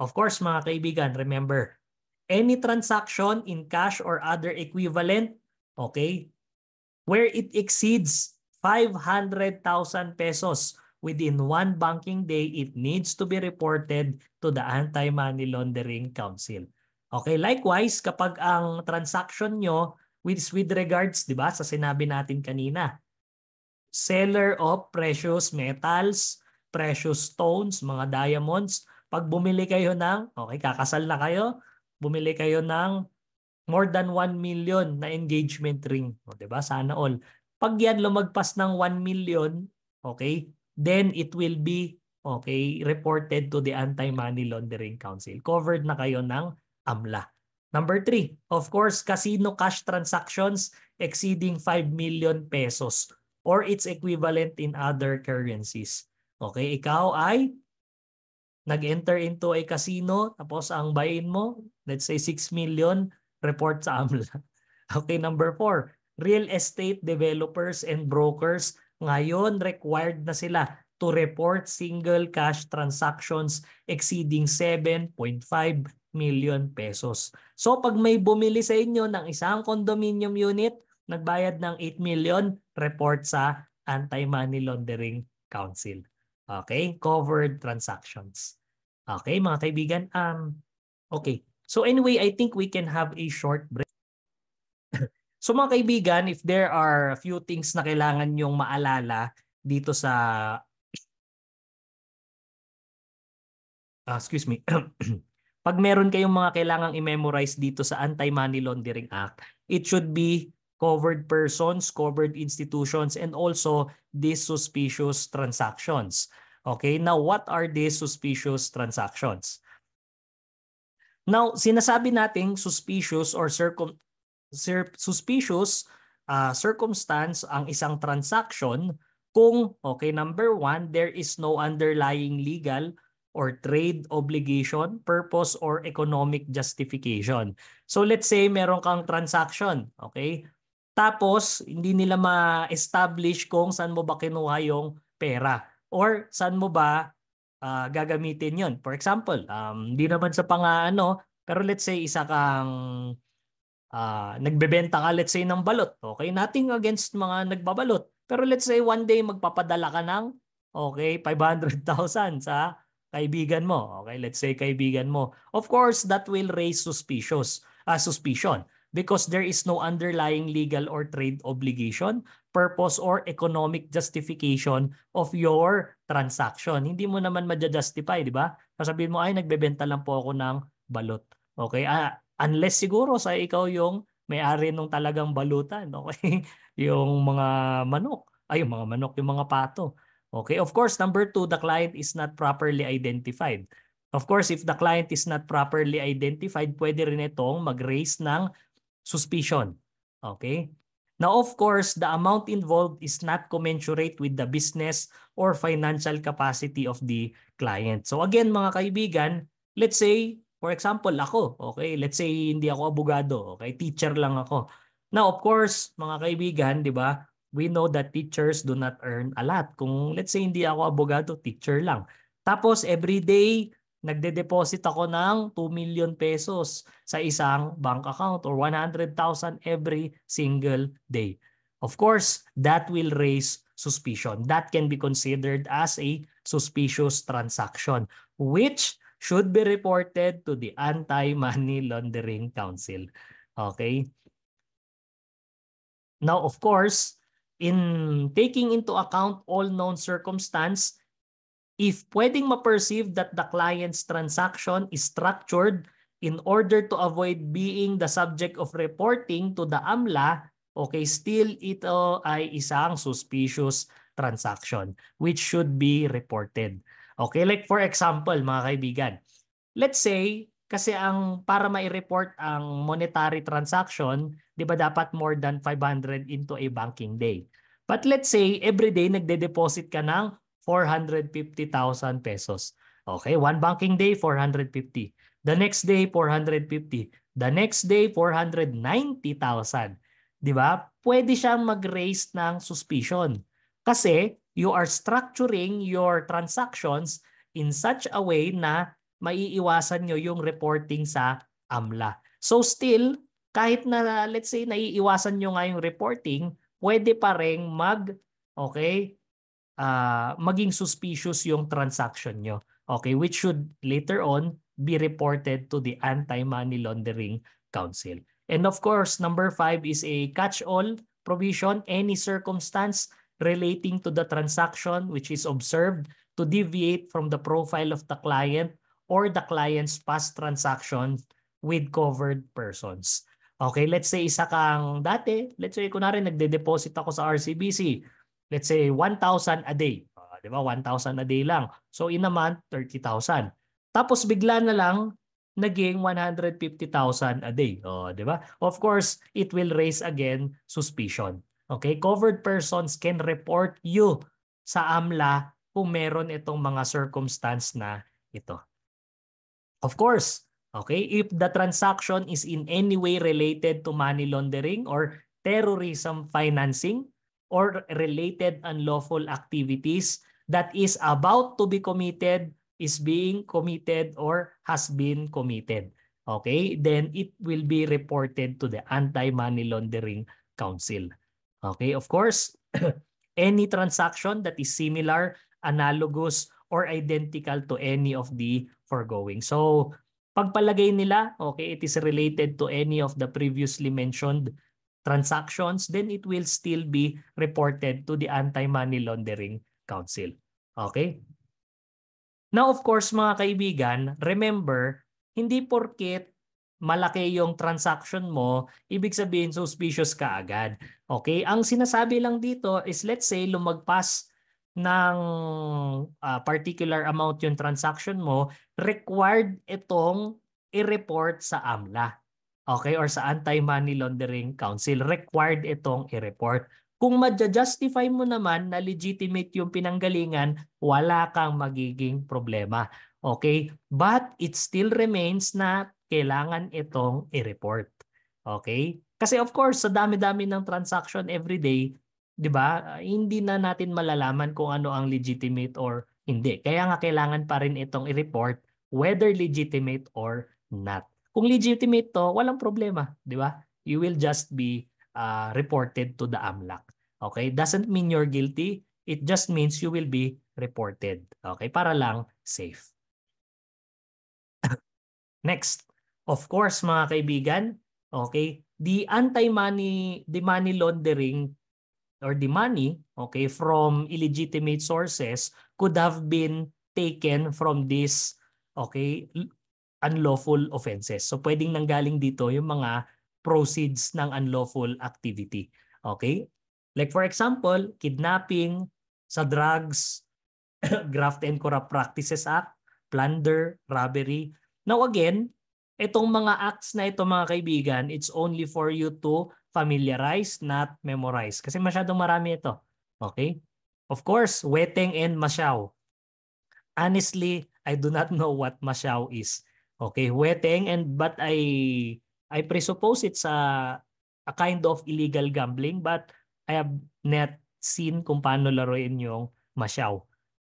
Of course, mga kaibigan, remember, any transaction in cash or other equivalent, okay, where it exceeds 500,000 pesos within one banking day, it needs to be reported to the Anti-Money Laundering Council. Okay, likewise kapag ang transaction nyo with with regards, 'di ba, sa sinabi natin kanina, seller of precious metals, precious stones, mga diamonds, pag bumili kayo ng, okay, kakasal na kayo, bumili kayo ng more than 1 million na engagement ring. 'di ba? Sana all. Pag yan lumagpas ng 1 million, okay, then it will be, okay, reported to the Anti-Money Laundering Council. Covered na kayo ng AMLA. Number three, of course, casino cash transactions exceeding 5 million pesos or its equivalent in other currencies. Okay, ikaw ay nag-enter into a casino, tapos ang buy mo, let's say 6 million, report sa AMLA. Okay, number four, real estate developers and brokers ngayon required na sila to report single cash transactions exceeding 7.5 million pesos. So pag may bumili sa inyo ng isang condominium unit, nagbayad ng 8 million, report sa Anti-Money Laundering Council. Okay, covered transactions. Okay, mga kaibigan, um okay. So anyway, I think we can have a short break. so mga kaibigan, if there are a few things na kailangan yung maalala dito sa uh, excuse me. pag meron kayong mga kailangang i-memorize dito sa Anti-Money Laundering Act, it should be covered persons, covered institutions, and also these suspicious transactions. Okay, now what are these suspicious transactions? Now, sinasabi nating suspicious or circum sir, suspicious uh, circumstance ang isang transaction kung, okay, number one, there is no underlying legal or trade obligation, purpose, or economic justification. So let's say meron kang transaction, okay? Tapos, hindi nila ma-establish kung saan mo ba kinuha yung pera or saan mo ba uh, gagamitin yon. For example, um, hindi naman sa pang ano, pero let's say isa kang uh, nagbebenta ka let's say ng balot. Okay, nothing against mga nagbabalot. Pero let's say one day magpapadala ka ng okay, 500,000 sa kaibigan mo. Okay, let's say kaibigan mo. Of course, that will raise suspicious, uh, suspicion because there is no underlying legal or trade obligation, purpose or economic justification of your transaction. Hindi mo naman ma-justify, di ba? Sasabihin mo ay nagbebenta lang po ako ng balot. Okay? Uh, unless siguro sa ikaw yung may-ari nung talagang balutan, okay? yung mga manok, ay yung mga manok, yung mga pato. Okay, of course, number two, the client is not properly identified. Of course, if the client is not properly identified, pwede rin itong mag-raise ng suspicion. Okay? Now, of course, the amount involved is not commensurate with the business or financial capacity of the client. So again, mga kaibigan, let's say, for example, ako, okay, let's say hindi ako abogado, okay, teacher lang ako. Now, of course, mga kaibigan, 'di ba? we know that teachers do not earn a lot. Kung let's say hindi ako abogado, teacher lang. Tapos every day, nagde-deposit ako ng 2 million pesos sa isang bank account or 100,000 every single day. Of course, that will raise suspicion. That can be considered as a suspicious transaction which should be reported to the Anti-Money Laundering Council. Okay? Now, of course, in taking into account all known circumstance, if pwedeng ma-perceive that the client's transaction is structured in order to avoid being the subject of reporting to the AMLA, okay, still ito ay isang suspicious transaction which should be reported. Okay, like for example, mga kaibigan, let's say kasi ang para mai-report ang monetary transaction, 'di ba dapat more than 500 into a banking day. But let's say every day nagde-deposit ka ng 450,000 pesos. Okay, one banking day 450. The next day 450. The next day 490,000. 'Di ba? Pwede siyang mag-raise ng suspicion. Kasi you are structuring your transactions in such a way na maiiwasan nyo yung reporting sa AMLA. So still, kahit na let's say naiiwasan nyo nga yung reporting, pwede pa rin mag, okay, uh, maging suspicious yung transaction nyo. Okay, which should later on be reported to the Anti-Money Laundering Council. And of course, number five is a catch-all provision, any circumstance relating to the transaction which is observed to deviate from the profile of the client or the client's past transaction with covered persons. Okay, let's say isa kang dati, let's say kunwari nagde-deposit ako sa RCBC, let's say 1,000 a day. Uh, 'Di ba? 1,000 a day lang. So in a month, 30,000. Tapos bigla na lang naging 150,000 a day. Oh, 'di ba? Of course, it will raise again suspicion. Okay, covered persons can report you sa AMLA kung meron itong mga circumstance na ito. Of course, okay, if the transaction is in any way related to money laundering or terrorism financing or related unlawful activities that is about to be committed, is being committed, or has been committed. Okay, then it will be reported to the Anti-Money Laundering Council. Okay, of course, any transaction that is similar, analogous, or identical to any of the foregoing. So pagpalagay nila, okay, it is related to any of the previously mentioned transactions, then it will still be reported to the Anti-Money Laundering Council. Okay? Now, of course, mga kaibigan, remember, hindi porket malaki yung transaction mo, ibig sabihin suspicious ka agad. Okay? Ang sinasabi lang dito is let's say lumagpas ng uh, particular amount yung transaction mo, required itong i-report sa AMLA. Okay? Or sa Anti-Money Laundering Council. Required itong i-report. Kung ma justify mo naman na legitimate yung pinanggalingan, wala kang magiging problema. Okay? But it still remains na kailangan itong i-report. Okay? Kasi of course, sa dami-dami ng transaction every day, 'di ba? Hindi na natin malalaman kung ano ang legitimate or hindi. Kaya nga kailangan pa rin itong i-report whether legitimate or not. Kung legitimate to, walang problema, 'di ba? You will just be uh, reported to the AMLAC. Okay? Doesn't mean you're guilty. It just means you will be reported. Okay? Para lang safe. Next, of course mga kaibigan, okay, the anti-money the money laundering or the money okay from illegitimate sources could have been taken from this okay unlawful offenses so pwedeng nanggaling dito yung mga proceeds ng unlawful activity okay like for example kidnapping sa drugs graft and corrupt practices act plunder robbery now again itong mga acts na ito mga kaibigan it's only for you to familiarize, not memorize. Kasi masyado marami ito. Okay? Of course, weteng and masyaw. Honestly, I do not know what masyaw is. Okay, weteng and but I I presuppose it's a a kind of illegal gambling but I have not seen kung paano laruin yung masyaw.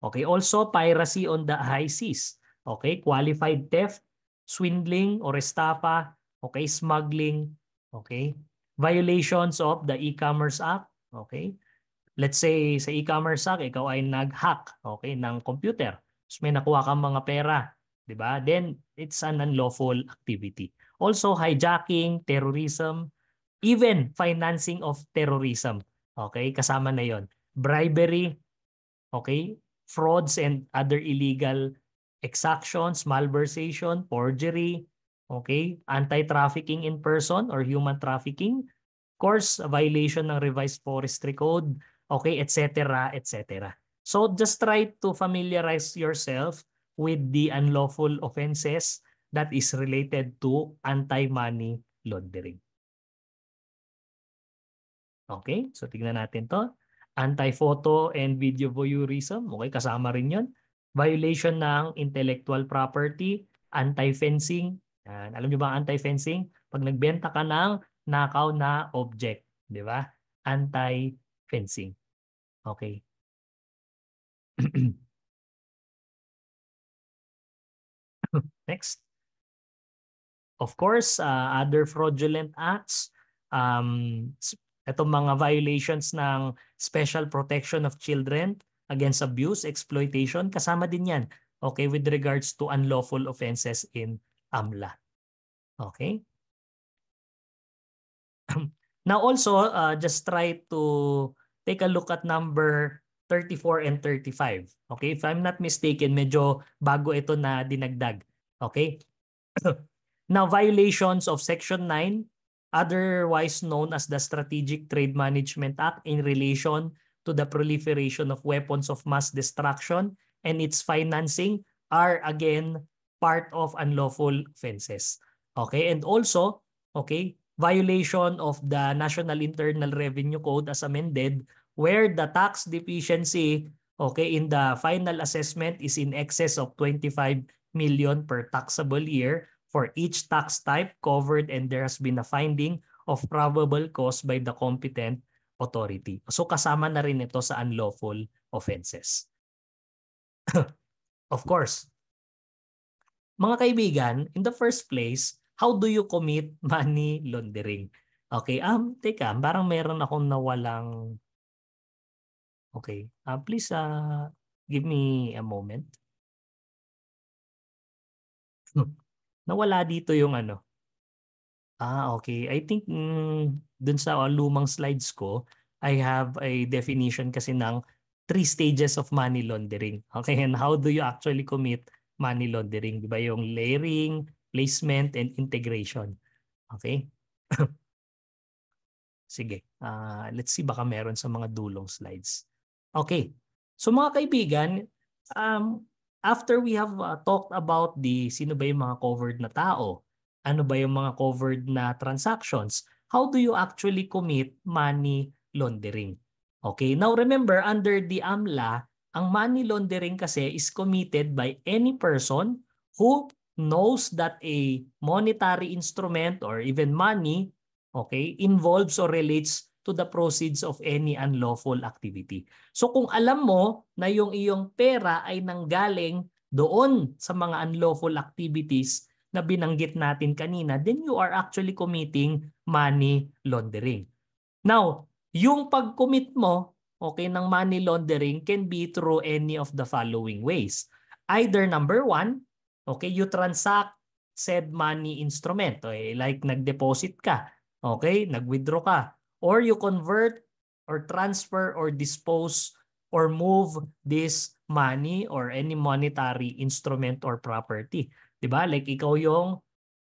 Okay, also piracy on the high seas. Okay, qualified theft, swindling or estafa, okay, smuggling, okay, violations of the e-commerce act. Okay? Let's say sa e-commerce act, ikaw ay nag-hack okay, ng computer. So may nakuha kang mga pera. 'di ba? Then it's an unlawful activity. Also hijacking, terrorism, even financing of terrorism. Okay? Kasama na 'yon. Bribery, okay? Frauds and other illegal exactions, malversation, forgery, Okay? Anti-trafficking in person or human trafficking. Of course, violation ng revised forestry code. Okay, etc. etc. So just try to familiarize yourself with the unlawful offenses that is related to anti-money laundering. Okay, so tignan natin to. Anti-photo and video voyeurism, okay, kasama rin yon. Violation ng intellectual property, anti-fencing, Yan. Alam niyo ba anti-fencing? Pag nagbenta ka ng nakaw na object, di ba? Anti-fencing. Okay. Next. Of course, uh, other fraudulent acts, um, itong mga violations ng special protection of children against abuse, exploitation, kasama din yan. Okay, with regards to unlawful offenses in amla. Okay? Now also, uh, just try to take a look at number 34 and 35. Okay? If I'm not mistaken, medyo bago ito na dinagdag. Okay? Now, violations of Section 9, otherwise known as the Strategic Trade Management Act in relation to the proliferation of weapons of mass destruction and its financing are again part of unlawful offenses. Okay? And also, okay, violation of the National Internal Revenue Code as amended where the tax deficiency okay in the final assessment is in excess of 25 million per taxable year for each tax type covered and there has been a finding of probable cause by the competent authority. So kasama na rin ito sa unlawful offenses. of course, mga kaibigan, in the first place, how do you commit money laundering? Okay, um, teka, parang meron akong nawalang... Okay, uh, please uh, give me a moment. Hmm. Nawala dito yung ano. Ah, okay. I think mm, dun sa uh, lumang slides ko, I have a definition kasi ng three stages of money laundering. Okay, and how do you actually commit money laundering, di ba? Yung layering, placement, and integration. Okay? Sige. Uh, let's see baka meron sa mga dulong slides. Okay. So mga kaibigan, um, after we have uh, talked about the sino ba yung mga covered na tao, ano ba yung mga covered na transactions, how do you actually commit money laundering? Okay. Now remember, under the AMLA, ang money laundering kasi is committed by any person who knows that a monetary instrument or even money okay involves or relates to the proceeds of any unlawful activity. So kung alam mo na yung iyong pera ay nanggaling doon sa mga unlawful activities na binanggit natin kanina, then you are actually committing money laundering. Now, yung pag-commit mo okay, ng money laundering can be through any of the following ways. Either number one, okay, you transact said money instrument. Okay, like nag-deposit ka, okay, nag-withdraw ka. Or you convert or transfer or dispose or move this money or any monetary instrument or property. 'Di ba? Like ikaw yung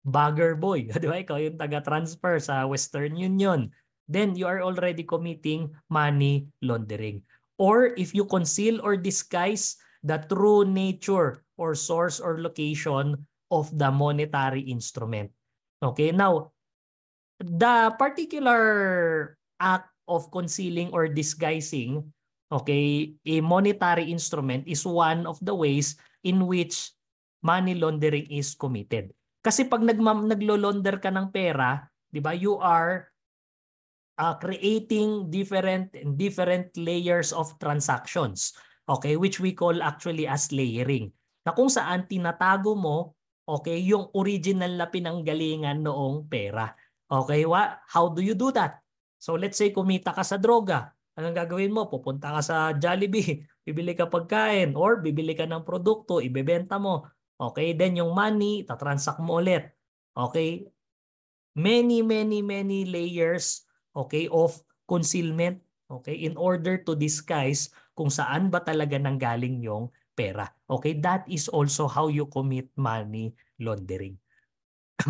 bagger boy, 'di ba? Ikaw yung taga-transfer sa Western Union then you are already committing money laundering. Or if you conceal or disguise the true nature or source or location of the monetary instrument. Okay, now, the particular act of concealing or disguising okay, a monetary instrument is one of the ways in which money laundering is committed. Kasi pag nag naglo-launder ka ng pera, 'di ba? You are uh, creating different different layers of transactions okay which we call actually as layering na kung saan tinatago mo okay yung original na pinanggalingan noong pera okay wa how do you do that so let's say kumita ka sa droga anong gagawin mo pupunta ka sa Jollibee bibili ka pagkain or bibili ka ng produkto ibebenta mo okay then yung money tatransact mo ulit okay many many many layers okay, of concealment, okay, in order to disguise kung saan ba talaga nanggaling yung pera. Okay, that is also how you commit money laundering.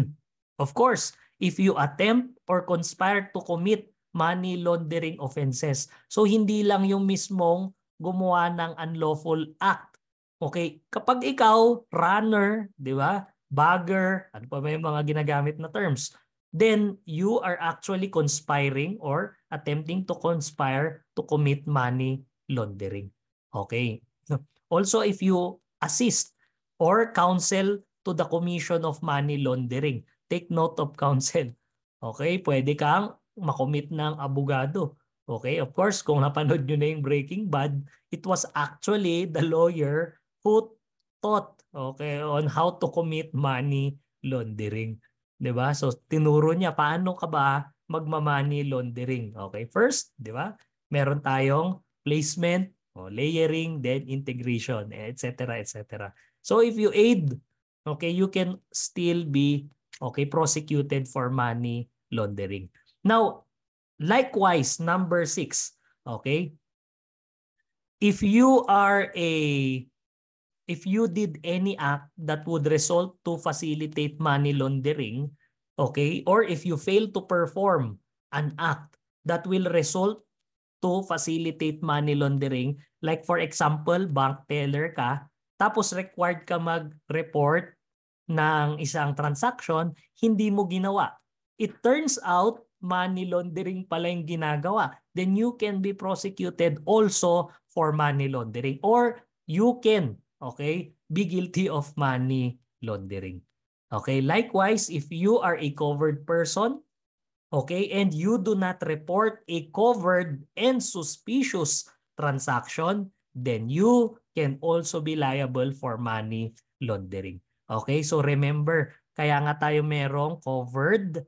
of course, if you attempt or conspire to commit money laundering offenses. So hindi lang yung mismong gumawa ng unlawful act. Okay, kapag ikaw runner, 'di ba? Bagger, ano pa may mga ginagamit na terms? then you are actually conspiring or attempting to conspire to commit money laundering. Okay. Also, if you assist or counsel to the commission of money laundering, take note of counsel. Okay, pwede kang makomit ng abogado. Okay, of course, kung napanood nyo na yung Breaking Bad, it was actually the lawyer who taught okay, on how to commit money laundering. 'di ba? So tinuro niya paano ka ba magma-money laundering. Okay, first, 'di ba? Meron tayong placement, o layering, then integration, etc., etc. So if you aid, okay, you can still be okay prosecuted for money laundering. Now, likewise, number 6, okay? If you are a if you did any act that would result to facilitate money laundering, okay, or if you fail to perform an act that will result to facilitate money laundering, like for example, bank teller ka, tapos required ka mag-report ng isang transaction, hindi mo ginawa. It turns out money laundering pala yung ginagawa. Then you can be prosecuted also for money laundering or you can Okay? Be guilty of money laundering. Okay? Likewise, if you are a covered person, okay, and you do not report a covered and suspicious transaction, then you can also be liable for money laundering. Okay? So remember, kaya nga tayo merong covered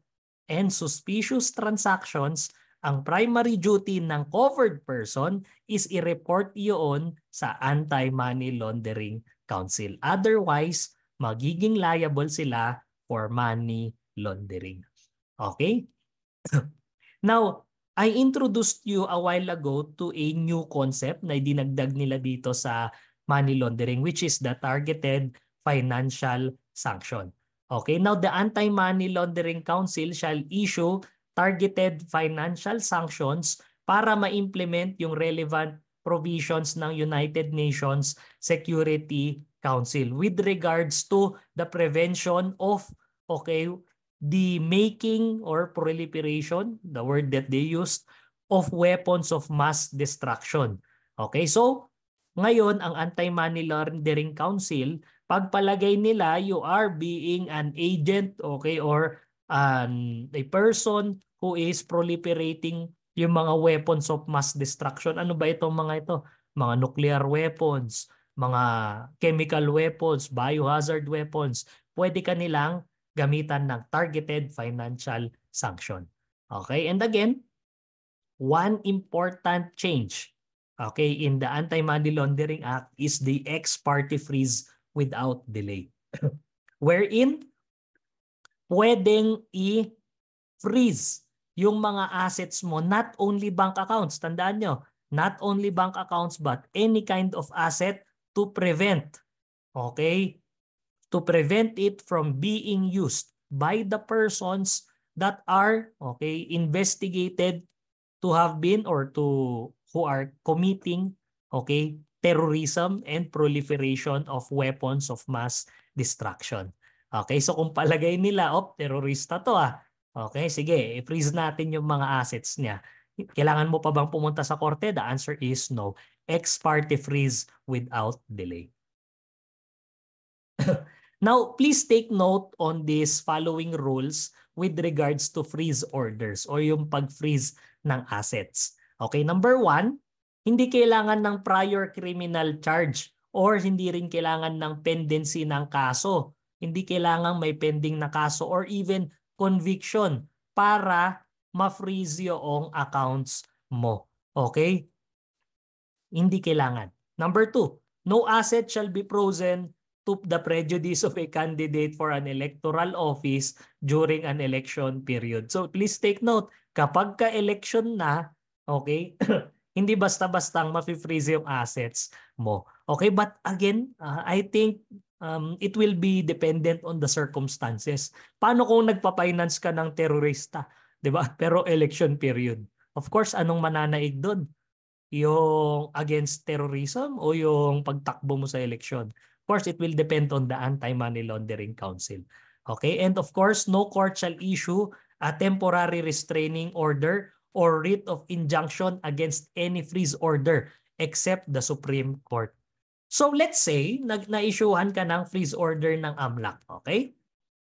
and suspicious transactions ang primary duty ng covered person is i-report iyon sa Anti-Money Laundering Council. Otherwise, magiging liable sila for money laundering. Okay? Now, I introduced you a while ago to a new concept na dinagdag nila dito sa money laundering which is the targeted financial sanction. Okay, now the Anti-Money Laundering Council shall issue targeted financial sanctions para ma-implement yung relevant provisions ng United Nations Security Council with regards to the prevention of okay the making or proliferation the word that they used of weapons of mass destruction. Okay? So ngayon ang Anti-Money Laundering Council pagpalagay nila you are being an agent okay or an a person who is proliferating yung mga weapons of mass destruction. Ano ba itong mga ito? Mga nuclear weapons, mga chemical weapons, biohazard weapons. Pwede ka nilang gamitan ng targeted financial sanction. Okay, and again, one important change okay, in the Anti-Money Laundering Act is the ex party freeze without delay. Wherein, pwedeng i-freeze yung mga assets mo, not only bank accounts, tandaan nyo, not only bank accounts but any kind of asset to prevent, okay, to prevent it from being used by the persons that are, okay, investigated to have been or to who are committing, okay, terrorism and proliferation of weapons of mass destruction. Okay, so kung palagay nila, oh, terorista to ah, Okay, sige, i-freeze natin yung mga assets niya. Kailangan mo pa bang pumunta sa korte? The answer is no. Ex parte freeze without delay. Now, please take note on these following rules with regards to freeze orders or yung pag-freeze ng assets. Okay, number one, hindi kailangan ng prior criminal charge or hindi rin kailangan ng pendency ng kaso. Hindi kailangan may pending na kaso or even conviction para ma-freeze yung accounts mo. Okay? Hindi kailangan. Number two, no asset shall be frozen to the prejudice of a candidate for an electoral office during an election period. So please take note, kapag ka-election na, okay, hindi basta-bastang ma-freeze yung assets mo. Okay, but again, uh, I think um, it will be dependent on the circumstances. Paano kung nagpa-finance ka ng terorista, 'di ba? Pero election period. Of course, anong mananaig doon? Yung against terrorism o yung pagtakbo mo sa election? Of course, it will depend on the Anti-Money Laundering Council. Okay? And of course, no court shall issue a temporary restraining order or writ of injunction against any freeze order except the Supreme Court. So let's say, nag na-issuehan ka ng freeze order ng AMLAC, okay?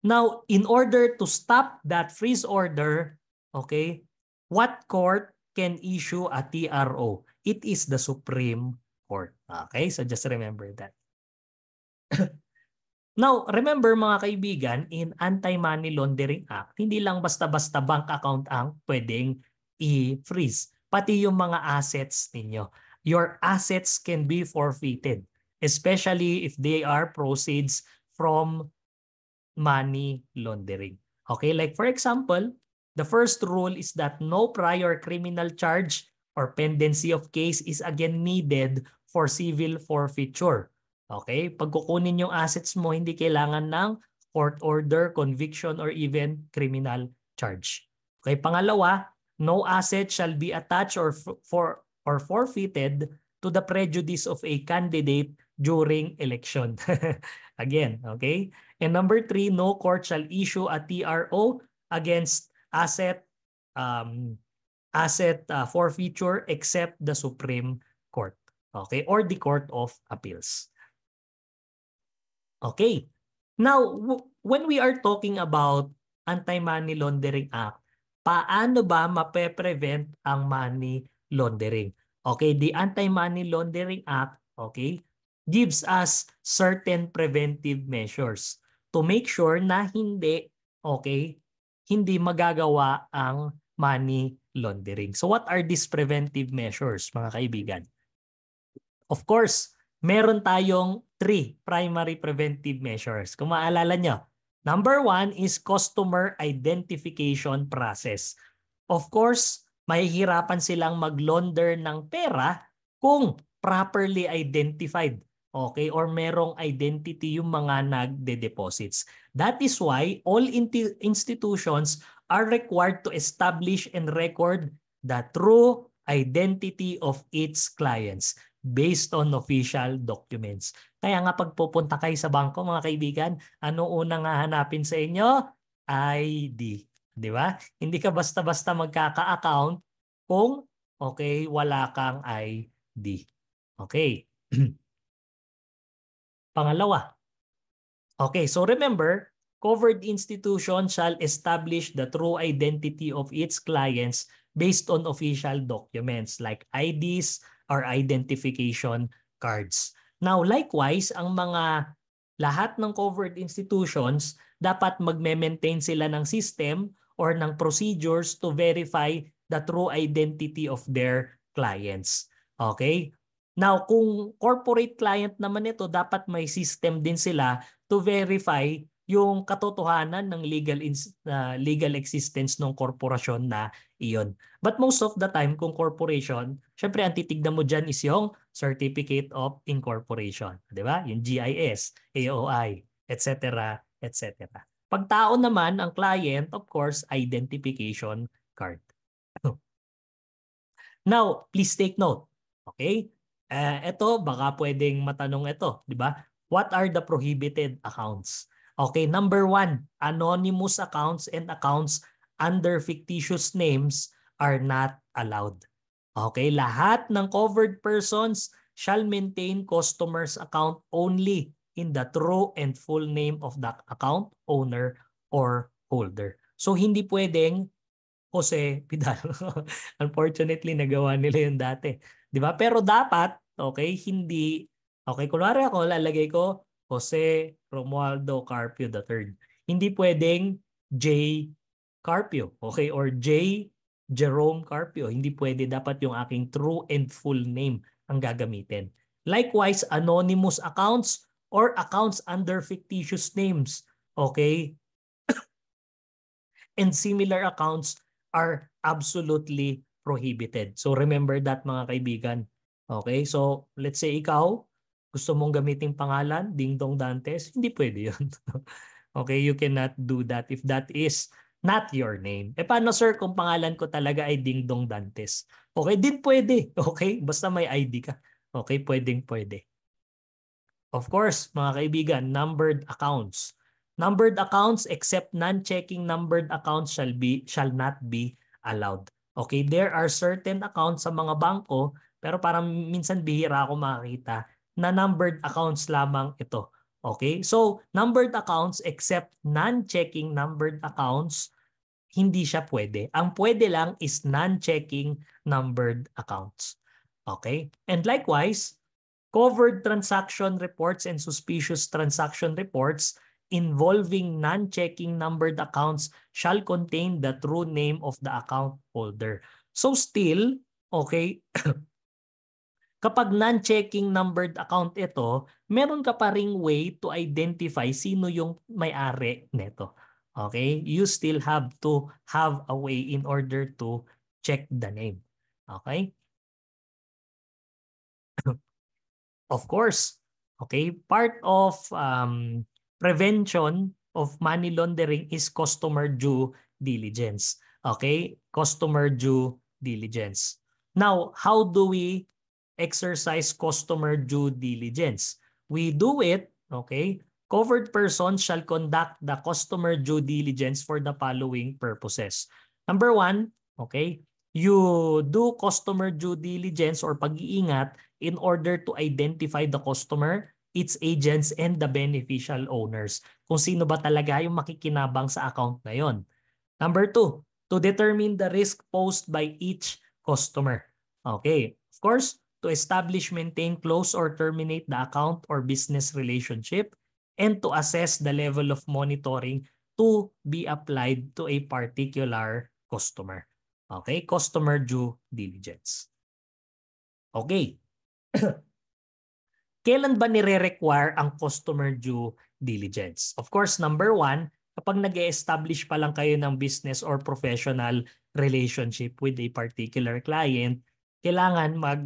Now, in order to stop that freeze order, okay, what court can issue a TRO? It is the Supreme Court. Okay, so just remember that. Now, remember mga kaibigan, in Anti-Money Laundering Act, hindi lang basta-basta bank account ang pwedeng i-freeze, pati yung mga assets ninyo your assets can be forfeited, especially if they are proceeds from money laundering. Okay, like for example, the first rule is that no prior criminal charge or pendency of case is again needed for civil forfeiture. Okay, pag kukunin yung assets mo, hindi kailangan ng court order, conviction, or even criminal charge. Okay, pangalawa, no asset shall be attached or for or forfeited to the prejudice of a candidate during election. Again, okay? And number three, no court shall issue a TRO against asset um, asset uh, forfeiture except the Supreme Court. Okay? Or the Court of Appeals. Okay. Now, when we are talking about Anti-Money Laundering Act, paano ba mape-prevent ang money laundering. Okay, the Anti-Money Laundering Act, okay, gives us certain preventive measures to make sure na hindi, okay, hindi magagawa ang money laundering. So what are these preventive measures, mga kaibigan? Of course, meron tayong three primary preventive measures. Kung maalala nyo, number one is customer identification process. Of course, mahihirapan silang mag-launder ng pera kung properly identified. Okay, or merong identity yung mga nagde-deposits. That is why all institutions are required to establish and record the true identity of its clients based on official documents. Kaya nga pagpupunta pupunta kayo sa bangko mga kaibigan, ano unang hahanapin sa inyo? ID. 'Di ba? Hindi ka basta-basta magkaka-account kung okay, wala kang ID. Okay. Pangalawa. Okay, so remember, covered institution shall establish the true identity of its clients based on official documents like IDs or identification cards. Now, likewise, ang mga lahat ng covered institutions dapat magme-maintain sila ng system or ng procedures to verify the true identity of their clients. Okay? Now, kung corporate client naman ito, dapat may system din sila to verify yung katotohanan ng legal uh, legal existence ng korporasyon na iyon. But most of the time kung corporation, syempre ang titignan mo diyan is yung certificate of incorporation, 'di ba? Yung GIS, AOI, etc., etc. Pag tao naman, ang client, of course, identification card. Now, please take note. Okay? Uh, eh, ito, baka pwedeng matanong ito, di ba? What are the prohibited accounts? Okay, number one, anonymous accounts and accounts under fictitious names are not allowed. Okay, lahat ng covered persons shall maintain customers account only in the true and full name of the account owner or holder. So hindi pwedeng Jose Pidal. Unfortunately, nagawa nila yun dati. 'Di ba? Pero dapat, okay, hindi okay, kunwari ako lalagay ko Jose Romualdo Carpio III. Hindi pwedeng J Carpio, okay, or J Jerome Carpio. Hindi pwede dapat yung aking true and full name ang gagamitin. Likewise, anonymous accounts or accounts under fictitious names. Okay? and similar accounts are absolutely prohibited. So remember that mga kaibigan. Okay? So let's say ikaw, gusto mong gamitin pangalan, Ding Dong Dantes, hindi pwede yun. okay? You cannot do that if that is not your name. E paano sir kung pangalan ko talaga ay Ding Dong Dantes? Okay, din pwede. Okay? Basta may ID ka. Okay, pwedeng pwede. Of course, mga kaibigan, numbered accounts. Numbered accounts except non-checking numbered accounts shall be shall not be allowed. Okay, there are certain accounts sa mga bangko pero parang minsan bihira ako makakita na numbered accounts lamang ito. Okay? So, numbered accounts except non-checking numbered accounts hindi siya pwede. Ang pwede lang is non-checking numbered accounts. Okay? And likewise, covered transaction reports and suspicious transaction reports involving non-checking numbered accounts shall contain the true name of the account holder. So still, okay, kapag non-checking numbered account ito, meron ka pa ring way to identify sino yung may-ari nito. Okay? You still have to have a way in order to check the name. Okay? Of course, okay, part of um, prevention of money laundering is customer due diligence. Okay, customer due diligence. Now, how do we exercise customer due diligence? We do it, okay, covered person shall conduct the customer due diligence for the following purposes. Number one, okay, you do customer due diligence or pag-iingat in order to identify the customer, its agents, and the beneficial owners. Kung sino ba talaga yung makikinabang sa account na yon. Number two, to determine the risk posed by each customer. Okay, of course, to establish, maintain, close, or terminate the account or business relationship, and to assess the level of monitoring to be applied to a particular customer. Okay, customer due diligence. Okay, Kailan ba nire-require ang customer due diligence? Of course, number one, kapag nag establish pa lang kayo ng business or professional relationship with a particular client, kailangan mag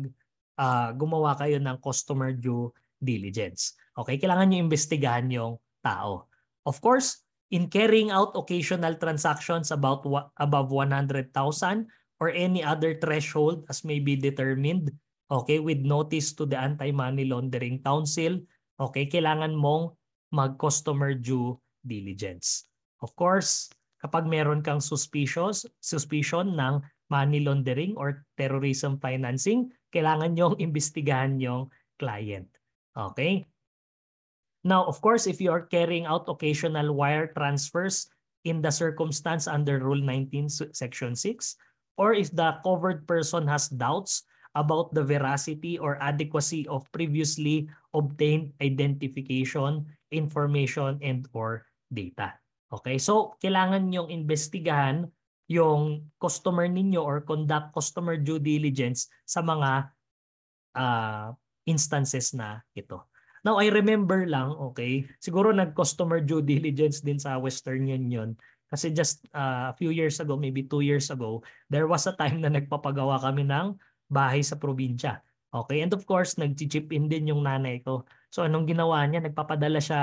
uh, gumawa kayo ng customer due diligence. Okay, kailangan niyo imbestigahan yung tao. Of course, in carrying out occasional transactions about above 100,000 or any other threshold as may be determined okay, with notice to the Anti-Money Laundering Council, okay, kailangan mong mag-customer due diligence. Of course, kapag meron kang suspicious, suspicion ng money laundering or terrorism financing, kailangan nyong imbestigahan yung client. Okay? Now, of course, if you are carrying out occasional wire transfers in the circumstance under Rule 19, Section 6, or if the covered person has doubts about the veracity or adequacy of previously obtained identification, information, and or data. Okay, so kailangan niyong investigahan yung customer ninyo or conduct customer due diligence sa mga uh, instances na ito. Now, I remember lang, okay, siguro nag-customer due diligence din sa Western Union kasi just uh, a few years ago, maybe two years ago, there was a time na nagpapagawa kami ng bahay sa probinsya. Okay, and of course, nag-chip in din yung nanay ko. So anong ginawa niya? Nagpapadala siya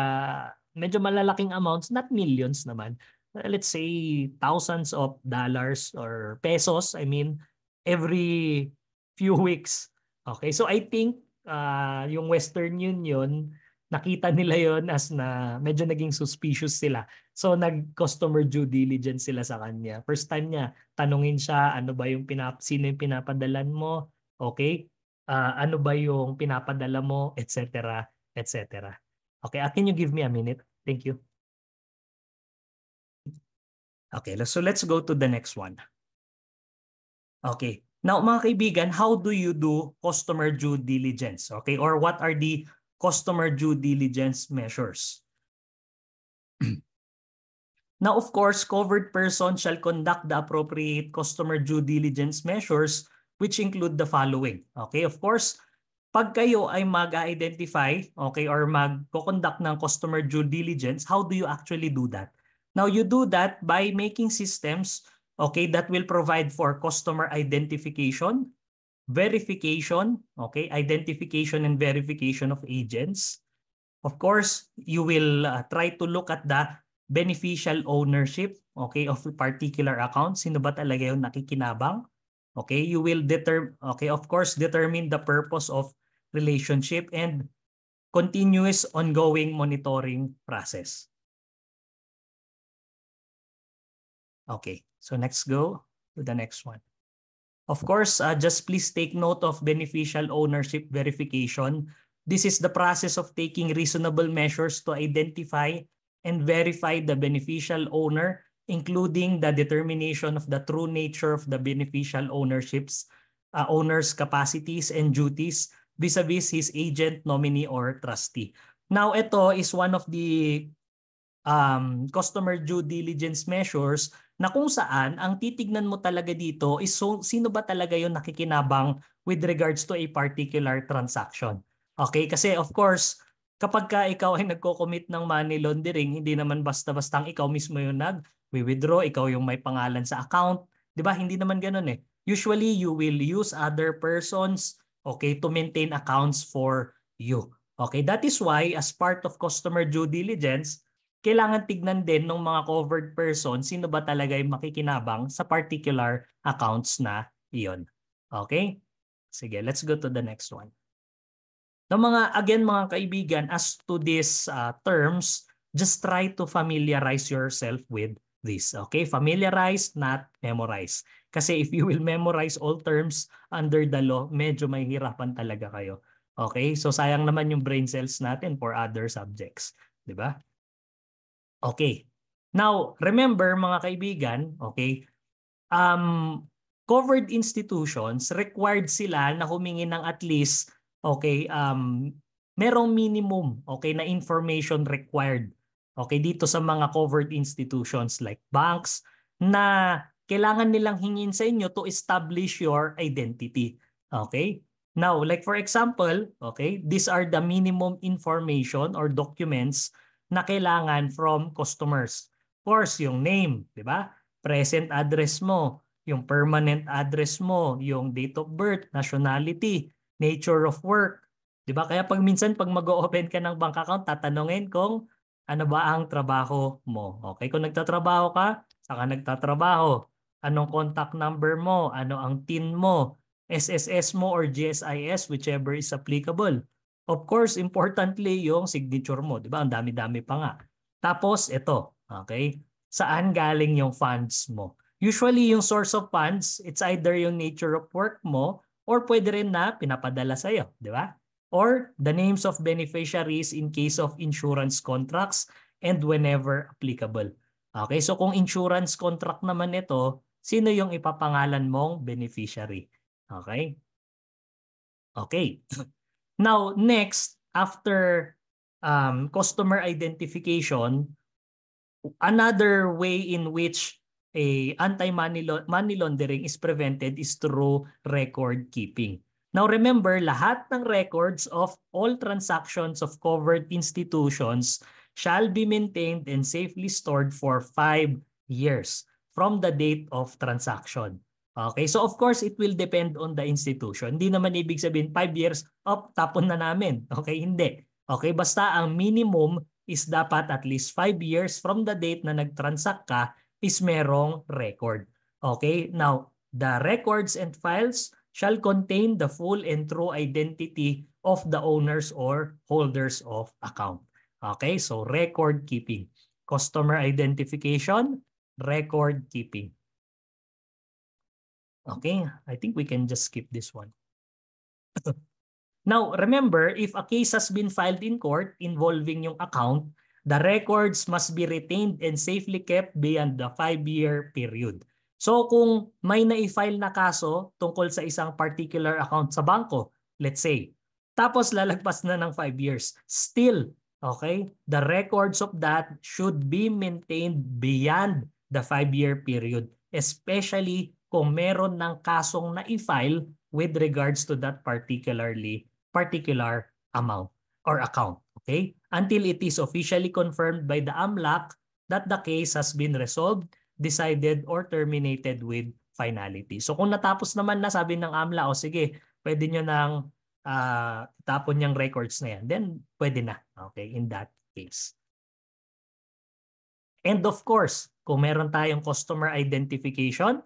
medyo malalaking amounts, not millions naman. Uh, let's say thousands of dollars or pesos, I mean, every few weeks. Okay, so I think uh, yung Western Union, nakita nila yon as na medyo naging suspicious sila. So nag-customer due diligence sila sa kanya. First time niya, tanungin siya ano ba yung pinap sino yung pinapadalan mo, okay? Uh, ano ba yung pinapadala mo, etc. etc. Okay, uh, can you give me a minute? Thank you. Okay, so let's go to the next one. Okay. Now, mga kaibigan, how do you do customer due diligence? Okay, or what are the customer due diligence measures? Now, of course, covered person shall conduct the appropriate customer due diligence measures which include the following. Okay, of course, pag kayo ay mag-identify, okay, or mag-conduct ng customer due diligence, how do you actually do that? Now, you do that by making systems, okay, that will provide for customer identification, verification, okay, identification and verification of agents. Of course, you will uh, try to look at the beneficial ownership okay of particular account sino ba talaga yung nakikinabang okay you will determine okay of course determine the purpose of relationship and continuous ongoing monitoring process okay so next go to the next one of course uh, just please take note of beneficial ownership verification this is the process of taking reasonable measures to identify and verify the beneficial owner, including the determination of the true nature of the beneficial ownership's uh, owner's capacities and duties vis-a-vis -vis his agent, nominee, or trustee. Now, ito is one of the um, customer due diligence measures na kung saan ang titignan mo talaga dito is so, sino ba talaga yung nakikinabang with regards to a particular transaction. Okay, kasi of course, kapag ka ikaw ay nagko-commit ng money laundering, hindi naman basta-bastang ikaw mismo yung nag-withdraw, ikaw yung may pangalan sa account. 'Di ba? Hindi naman ganoon eh. Usually, you will use other persons okay, to maintain accounts for you. Okay, that is why as part of customer due diligence, kailangan tignan din ng mga covered person sino ba talaga yung makikinabang sa particular accounts na iyon. Okay? Sige, let's go to the next one. Now mga again mga kaibigan as to these uh, terms, just try to familiarize yourself with this. Okay? Familiarize, not memorize. Kasi if you will memorize all terms under the law, medyo may hirapan talaga kayo. Okay? So sayang naman yung brain cells natin for other subjects, 'di ba? Okay. Now, remember mga kaibigan, okay? Um covered institutions required sila na humingi ng at least okay, um, merong minimum, okay, na information required, okay, dito sa mga covered institutions like banks na kailangan nilang hingin sa inyo to establish your identity. Okay? Now, like for example, okay, these are the minimum information or documents na kailangan from customers. Of course, yung name, di ba? Present address mo, yung permanent address mo, yung date of birth, nationality, nature of work. 'Di ba? Kaya pag minsan pag mag-open ka ng bank account, tatanungin kung ano ba ang trabaho mo. Okay, kung nagtatrabaho ka, saan ka nagtatrabaho? Anong contact number mo? Ano ang TIN mo? SSS mo or GSIS, whichever is applicable. Of course, importantly yung signature mo, 'di ba? Ang dami-dami pa nga. Tapos ito, okay? Saan galing yung funds mo? Usually yung source of funds, it's either yung nature of work mo Or pwede rin na pinapadala sa iyo, di ba? Or the names of beneficiaries in case of insurance contracts and whenever applicable. Okay, so kung insurance contract naman ito, sino yung ipapangalan mong beneficiary? Okay? Okay. Now, next, after um, customer identification, another way in which a anti-money money laundering is prevented is through record keeping. Now remember, lahat ng records of all transactions of covered institutions shall be maintained and safely stored for 5 years from the date of transaction. Okay, so of course it will depend on the institution. Hindi naman ibig sabihin 5 years up tapon na namin. Okay, hindi. Okay, basta ang minimum is dapat at least 5 years from the date na nag-transact ka is merong record. Okay? Now, the records and files shall contain the full and true identity of the owners or holders of account. Okay? So, record keeping. Customer identification, record keeping. Okay, I think we can just skip this one. Now, remember, if a case has been filed in court involving yung account, The records must be retained and safely kept beyond the 5-year period. So kung may na-file na kaso tungkol sa isang particular account sa bangko, let's say, tapos lalagpas na ng 5 years, still, okay, the records of that should be maintained beyond the 5-year period, especially kung meron ng kasong na-file with regards to that particularly particular amount or account. Okay? Until it is officially confirmed by the AMLAC that the case has been resolved, decided, or terminated with finality. So kung natapos naman na sabi ng AMLA, o sige, pwede niyo nang uh, ah, tapon yung records na yan, then pwede na. Okay, in that case. And of course, kung meron tayong customer identification,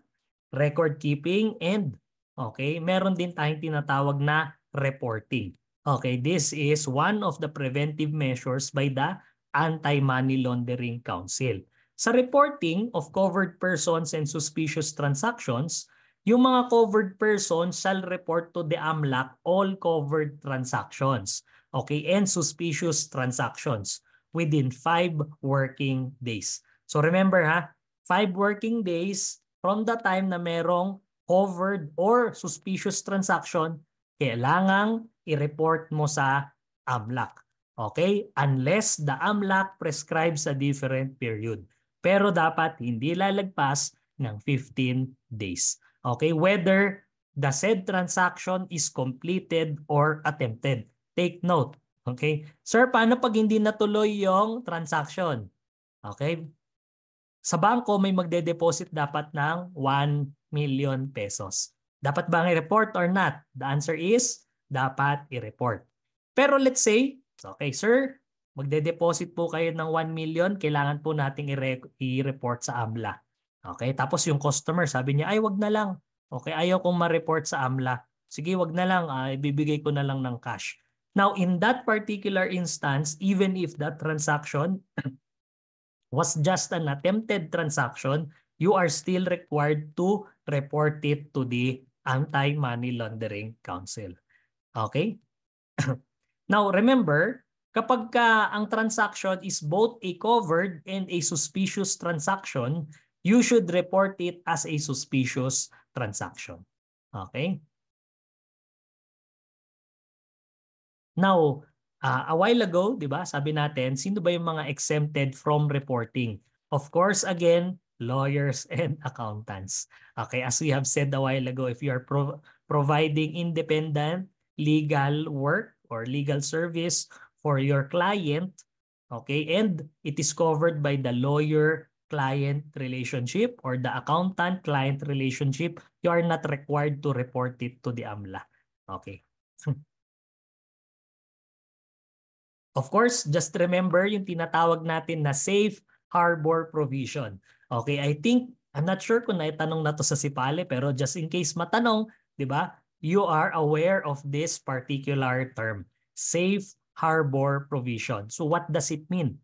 record keeping, and okay, meron din tayong tinatawag na reporting. Okay, this is one of the preventive measures by the Anti-Money Laundering Council. Sa reporting of covered persons and suspicious transactions, yung mga covered persons shall report to the AMLAC all covered transactions okay, and suspicious transactions within 5 working days. So remember ha, 5 working days from the time na merong covered or suspicious transaction kailangang i-report mo sa AMLAC. Okay? Unless the AMLAC prescribes a different period. Pero dapat hindi lalagpas ng 15 days. Okay? Whether the said transaction is completed or attempted. Take note. Okay? Sir, paano pag hindi natuloy yung transaction? Okay? Sa bangko, may magde-deposit dapat ng 1 million pesos. Dapat bang i-report or not? The answer is, dapat i-report. Pero let's say, okay sir, magde-deposit po kayo ng 1 million, kailangan po nating i-report sa AMLA. Okay, tapos yung customer sabi niya, ay wag na lang. Okay, ayaw kong ma-report sa AMLA. Sige, wag na lang, uh, ibibigay ko na lang ng cash. Now, in that particular instance, even if that transaction was just an attempted transaction, you are still required to report it to the Anti-Money Laundering Council. Okay? Now, remember, kapag ka ang transaction is both a covered and a suspicious transaction, you should report it as a suspicious transaction. Okay? Now, uh, a while ago, 'di ba, sabi natin, sino ba yung mga exempted from reporting? Of course, again, lawyers, and accountants. Okay, as we have said a while ago, if you are pro- providing independent legal work or legal service for your client, okay, and it is covered by the lawyer client relationship or the accountant client relationship, you are not required to report it to the AMLA. Okay. of course, just remember yung tinatawag natin na safe harbor provision. Okay, I think, I'm not sure kung naitanong na to sa si Pale, pero just in case matanong, di ba, you are aware of this particular term, safe harbor provision. So what does it mean?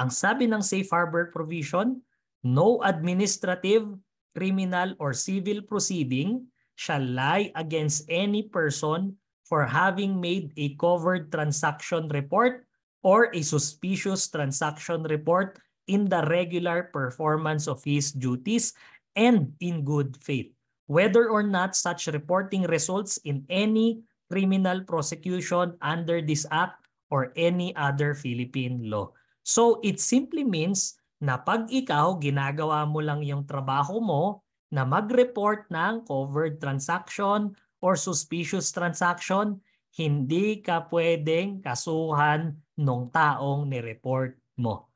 Ang sabi ng safe harbor provision, no administrative, criminal, or civil proceeding shall lie against any person for having made a covered transaction report or a suspicious transaction report in the regular performance of his duties and in good faith, whether or not such reporting results in any criminal prosecution under this act or any other Philippine law. So it simply means na pag ikaw ginagawa mo lang yung trabaho mo na mag-report ng covered transaction or suspicious transaction, hindi ka pwedeng kasuhan nung taong ni-report mo.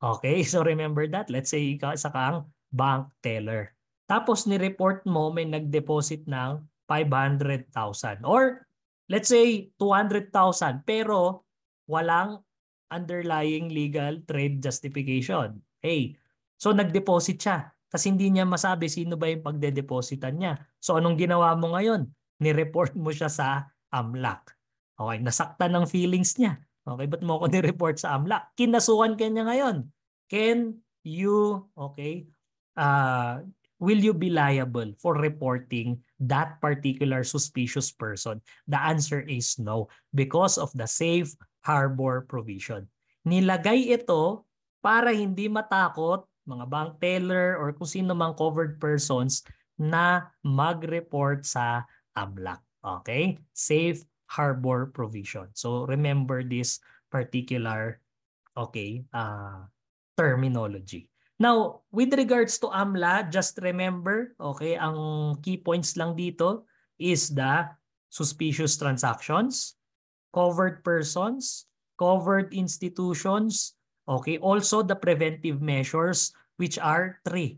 Okay, so remember that. Let's say ikaw isa kang bank teller. Tapos ni-report mo may nag-deposit ng 500,000 or let's say 200,000 pero walang underlying legal trade justification. Hey, so nag-deposit siya kasi hindi niya masabi sino ba yung pagdedepositan niya. So anong ginawa mo ngayon? Ni-report mo siya sa AMLAC. Okay, nasaktan ng feelings niya. Okay, but mo ako ni-report sa AMLA? Kinasuhan ka niya ngayon. Can you, okay, uh, will you be liable for reporting that particular suspicious person? The answer is no because of the safe harbor provision. Nilagay ito para hindi matakot mga bank teller or kung sino mang covered persons na mag-report sa AMLAC. Okay? Safe harbor provision. So remember this particular okay uh, terminology. Now, with regards to AMLA, just remember, okay, ang key points lang dito is the suspicious transactions, covered persons, covered institutions, okay, also the preventive measures which are three,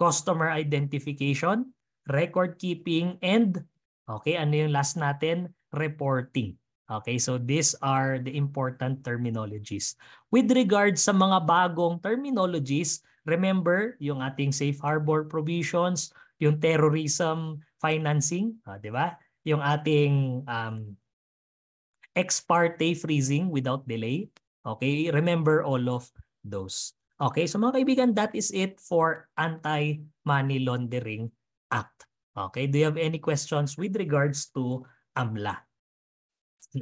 customer identification, record keeping, and okay, ano yung last natin? reporting. Okay, so these are the important terminologies. With regard sa mga bagong terminologies, remember yung ating safe harbor provisions, yung terrorism financing, ah, di ba? Yung ating um, ex parte freezing without delay. Okay, remember all of those. Okay, so mga kaibigan, that is it for Anti-Money Laundering Act. Okay, do you have any questions with regards to amla.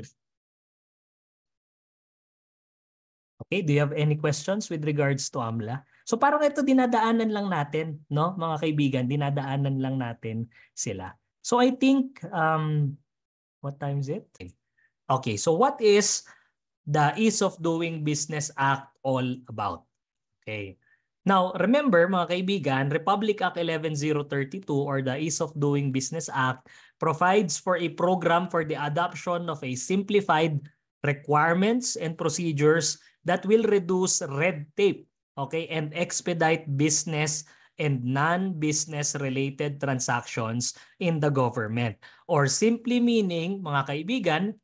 okay, do you have any questions with regards to amla? So parang ito dinadaanan lang natin, no? Mga kaibigan, dinadaanan lang natin sila. So I think um what time is it? Okay, so what is the Ease of Doing Business Act all about? Okay. Now, remember mga kaibigan, Republic Act 11032 or the Ease of Doing Business Act provides for a program for the adoption of a simplified requirements and procedures that will reduce red tape okay and expedite business and non-business related transactions in the government or simply meaning mga kaibigan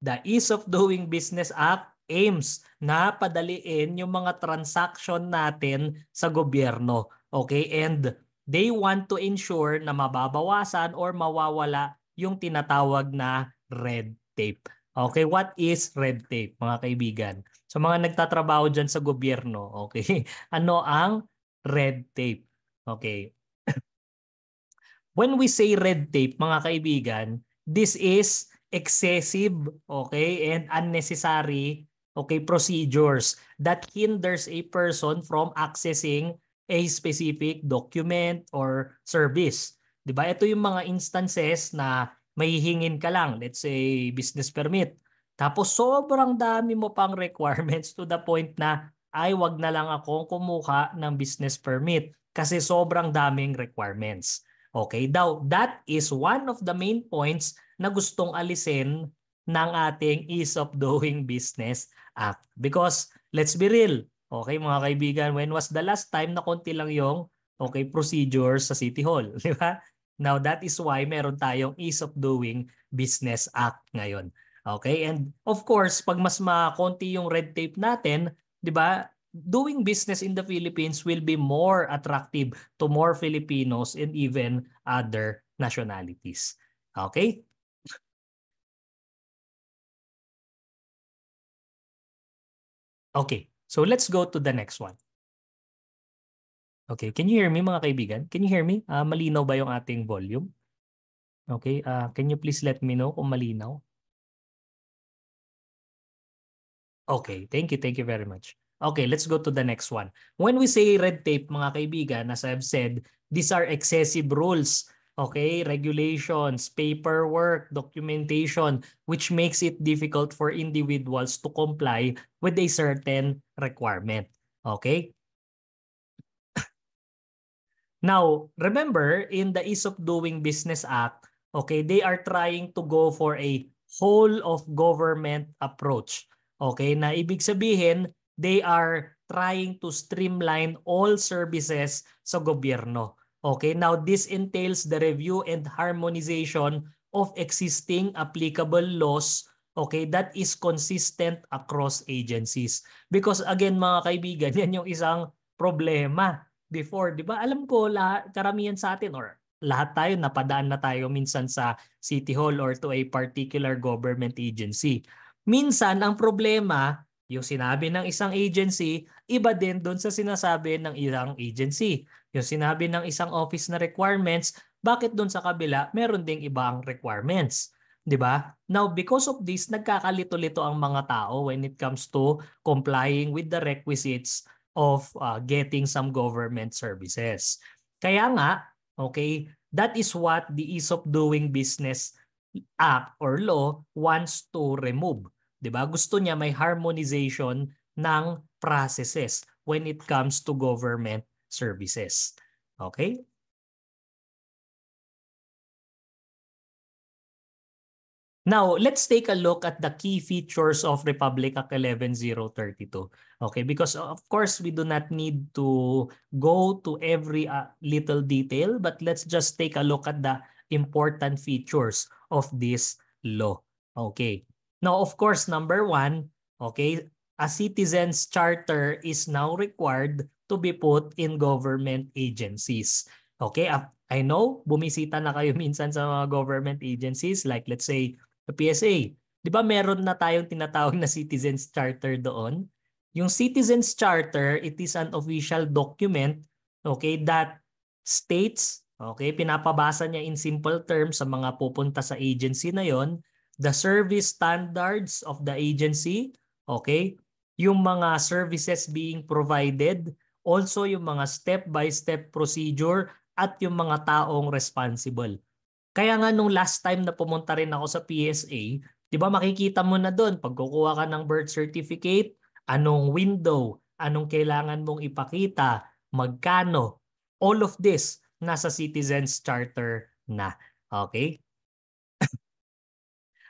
the ease of doing business act aims na padaliin yung mga transaction natin sa gobyerno okay and they want to ensure na mababawasan or mawawala yung tinatawag na red tape. Okay, what is red tape, mga kaibigan? so, mga nagtatrabaho dyan sa gobyerno, okay, ano ang red tape? Okay. When we say red tape, mga kaibigan, this is excessive, okay, and unnecessary, okay, procedures that hinders a person from accessing a specific document or service. 'Di ba? Ito yung mga instances na mahihingin ka lang, let's say business permit. Tapos sobrang dami mo pang requirements to the point na ay wag na lang akong kumuha ng business permit kasi sobrang daming requirements. Okay, daw that is one of the main points na gustong alisin ng ating ease of doing business act because let's be real Okay mga kaibigan, when was the last time na konti lang yung okay procedures sa City Hall, di ba? Now that is why meron tayong ease of doing business act ngayon. Okay? And of course, pag mas makonti yung red tape natin, 'di ba? Doing business in the Philippines will be more attractive to more Filipinos and even other nationalities. Okay? Okay. So let's go to the next one. Okay, can you hear me mga kaibigan? Can you hear me? Uh, malinaw ba yung ating volume? Okay, uh, can you please let me know kung malinaw? Okay, thank you, thank you very much. Okay, let's go to the next one. When we say red tape, mga kaibigan, as I've said, these are excessive rules okay, regulations, paperwork, documentation, which makes it difficult for individuals to comply with a certain requirement. Okay? now, remember, in the Ease of Doing Business Act, okay, they are trying to go for a whole of government approach. Okay, na ibig sabihin, they are trying to streamline all services sa gobyerno. Okay, now this entails the review and harmonization of existing applicable laws okay that is consistent across agencies because again mga kaibigan yan yung isang problema before di ba alam ko lahat, karamihan sa atin or lahat tayo napadaan na tayo minsan sa city hall or to a particular government agency minsan ang problema yung sinabi ng isang agency, iba din doon sa sinasabi ng isang agency. Yung sinabi ng isang office na requirements, bakit doon sa kabila meron ding ibang requirements? 'di ba? Now because of this nagkakalito-lito ang mga tao when it comes to complying with the requisites of uh, getting some government services. Kaya nga, okay, that is what the ease of doing business act or law wants to remove. 'Di ba? Gusto niya may harmonization ng processes when it comes to government services. Okay? Now, let's take a look at the key features of Republic Act 11032. Okay, because of course we do not need to go to every uh, little detail, but let's just take a look at the important features of this law. Okay. Now, of course, number one, okay, a citizen's charter is now required to be put in government agencies. Okay, ah, I know bumisita na kayo minsan sa mga government agencies like let's say the PSA. 'Di ba meron na tayong tinatawag na citizens charter doon? Yung citizens charter, it is an official document, okay, that states, okay, pinapabasa niya in simple terms sa mga pupunta sa agency na 'yon the service standards of the agency, okay? Yung mga services being provided, also yung mga step-by-step -step procedure at yung mga taong responsible. Kaya nga nung last time na pumunta rin ako sa PSA, 'di ba makikita mo na doon pag kukuha ka ng birth certificate, anong window, anong kailangan mong ipakita, magkano, all of this nasa Citizens Charter na. Okay?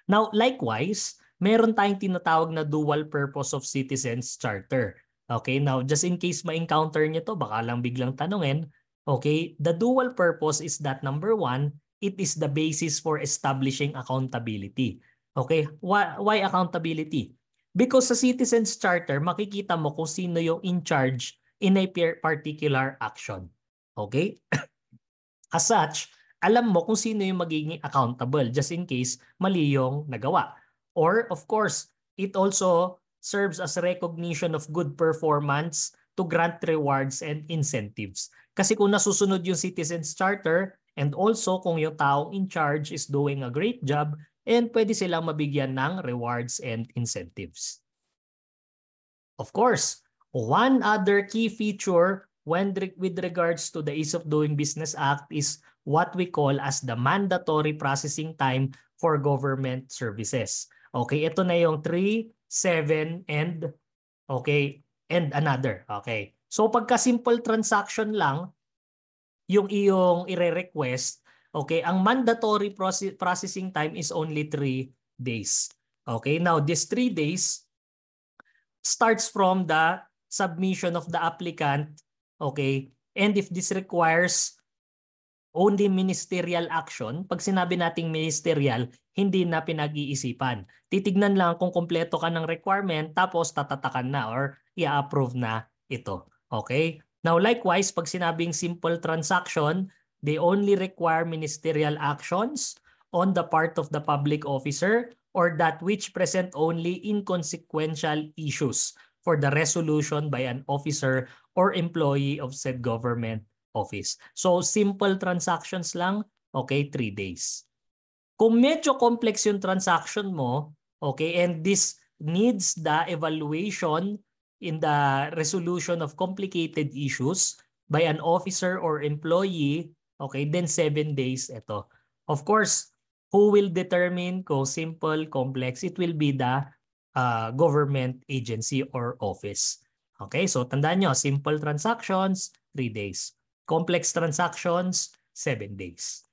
Now, likewise, meron tayong tinatawag na dual purpose of citizens charter. Okay, now just in case ma-encounter niyo to, baka lang biglang tanungin, okay, the dual purpose is that number one, it is the basis for establishing accountability. Okay, why, why accountability? Because sa Citizens Charter, makikita mo kung sino yung in charge in a particular action. Okay? As such, alam mo kung sino yung magiging accountable just in case mali yung nagawa. Or of course, it also serves as recognition of good performance to grant rewards and incentives. Kasi kung nasusunod yung Citizens Charter and also kung yung tao in charge is doing a great job, and pwede silang mabigyan ng rewards and incentives. Of course, one other key feature when with regards to the Ease of Doing Business Act is what we call as the mandatory processing time for government services. Okay, ito na yung 3, 7, and okay, and another. Okay. So pagka simple transaction lang, yung iyong ire-request, okay, ang mandatory process processing time is only 3 days. Okay, now this 3 days starts from the submission of the applicant, okay, and if this requires only ministerial action, pag sinabi nating ministerial, hindi na pinag-iisipan. Titignan lang kung kompleto ka ng requirement tapos tatatakan na or i-approve na ito. Okay? Now likewise, pag sinabing simple transaction, they only require ministerial actions on the part of the public officer or that which present only inconsequential issues for the resolution by an officer or employee of said government office. So simple transactions lang, okay, 3 days. Kung medyo complex yung transaction mo, okay, and this needs the evaluation in the resolution of complicated issues by an officer or employee, okay, then 7 days ito. Of course, who will determine kung simple, complex? It will be the uh, government agency or office. Okay, so tandaan nyo, simple transactions, 3 days. Complex transactions, 7 days.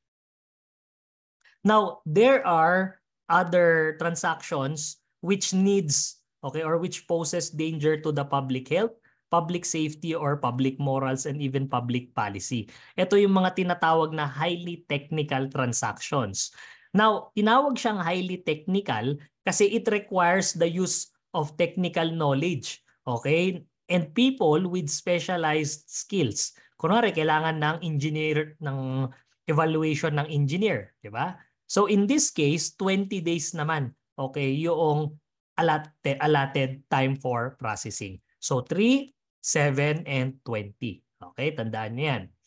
Now, there are other transactions which needs okay or which poses danger to the public health, public safety or public morals and even public policy. Ito yung mga tinatawag na highly technical transactions. Now, tinawag siyang highly technical kasi it requires the use of technical knowledge, okay? And people with specialized skills. Kunwari, kailangan ng engineer, ng evaluation ng engineer, di ba? So in this case, 20 days naman, okay, yung allotted, allotted time for processing. So 3, 7, and 20. Okay, tandaan niyan. yan.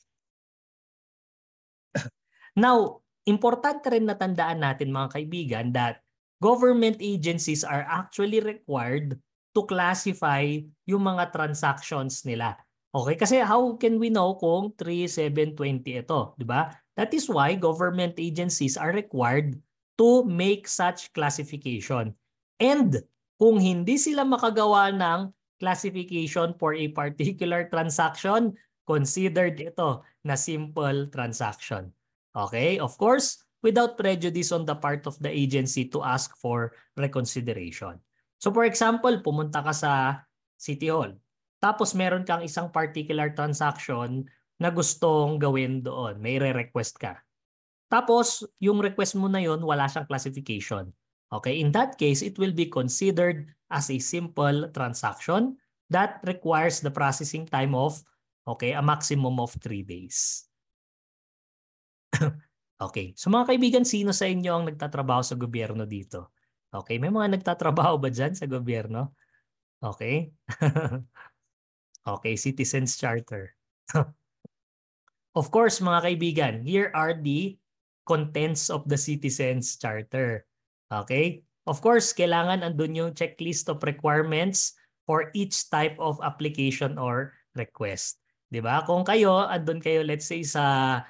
Now, important rin natandaan natin mga kaibigan that government agencies are actually required to classify yung mga transactions nila Okay, kasi how can we know kung 3720 ito, di ba? That is why government agencies are required to make such classification. And kung hindi sila makagawa ng classification for a particular transaction, considered ito na simple transaction. Okay, of course, without prejudice on the part of the agency to ask for reconsideration. So for example, pumunta ka sa City Hall, tapos meron kang isang particular transaction na gustong gawin doon. May re-request ka. Tapos, yung request mo na yon wala siyang classification. Okay, in that case, it will be considered as a simple transaction that requires the processing time of okay, a maximum of 3 days. okay, so mga kaibigan, sino sa inyo ang nagtatrabaho sa gobyerno dito? Okay, may mga nagtatrabaho ba dyan sa gobyerno? Okay. Okay, Citizens Charter. of course, mga kaibigan, here are the contents of the Citizens Charter. Okay? Of course, kailangan andun yung checklist of requirements for each type of application or request. 'Di ba? Kung kayo andun kayo let's say sa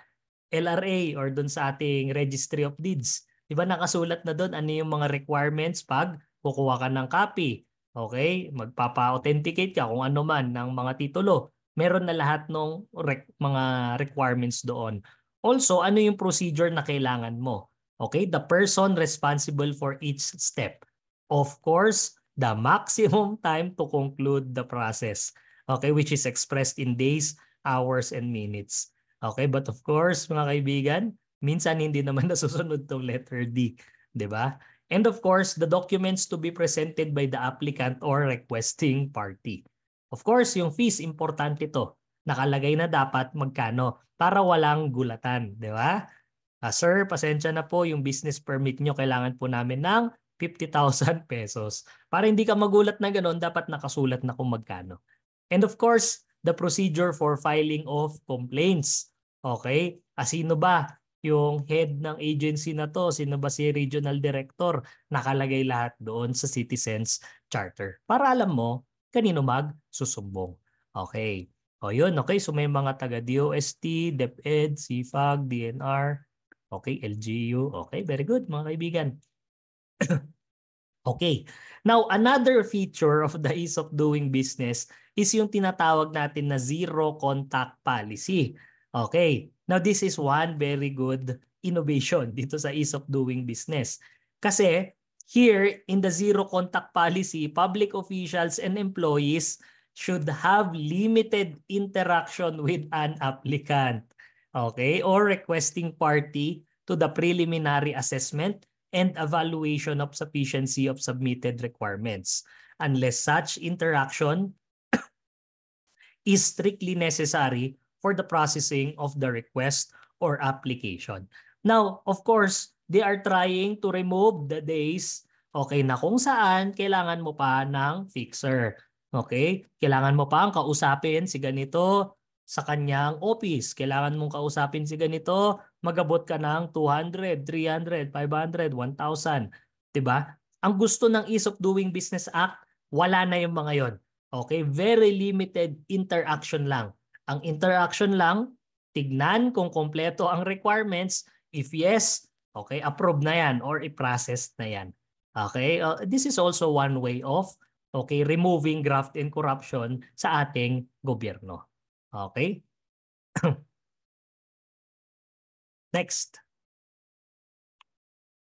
LRA or doon sa ating Registry of Deeds, 'di ba nakasulat na doon ano yung mga requirements pag kukuha ka ng copy, Okay? Magpapa-authenticate ka kung ano man ng mga titulo. Meron na lahat ng rec- mga requirements doon. Also, ano yung procedure na kailangan mo? Okay? The person responsible for each step. Of course, the maximum time to conclude the process. Okay? Which is expressed in days, hours, and minutes. Okay? But of course, mga kaibigan, minsan hindi naman nasusunod tong letter D. ba? Diba? And of course, the documents to be presented by the applicant or requesting party. Of course, yung fees, importante to. Nakalagay na dapat magkano para walang gulatan, di ba? Ah, sir, pasensya na po, yung business permit nyo kailangan po namin ng 50,000 pesos. Para hindi ka magulat na ganun, dapat nakasulat na kung magkano. And of course, the procedure for filing of complaints. Okay? Asino ah, ba yung head ng agency na to, sino ba si regional director, nakalagay lahat doon sa Citizens Charter. Para alam mo, kanino mag susumbong. Okay. O yun, okay. So may mga taga DOST, DepEd, CFAG, DNR, okay, LGU. Okay, very good mga kaibigan. okay. Now, another feature of the ease of doing business is yung tinatawag natin na zero contact policy. Okay. Now, this is one very good innovation dito sa ease of doing business. Kasi here in the zero contact policy, public officials and employees should have limited interaction with an applicant okay or requesting party to the preliminary assessment and evaluation of sufficiency of submitted requirements unless such interaction is strictly necessary for the processing of the request or application. Now, of course, they are trying to remove the days okay na kung saan kailangan mo pa ng fixer. Okay? Kailangan mo pa ang kausapin si ganito sa kanyang office. Kailangan mong kausapin si ganito, magabot ka ng 200, 300, 500, 1,000. 'di ba? Ang gusto ng Ease of Doing Business Act, wala na 'yung mga 'yon. Okay, very limited interaction lang. Ang interaction lang, tignan kung kompleto ang requirements. If yes, okay, approve na yan or i-process na yan. Okay, uh, this is also one way of okay, removing graft and corruption sa ating gobyerno. Okay? Next.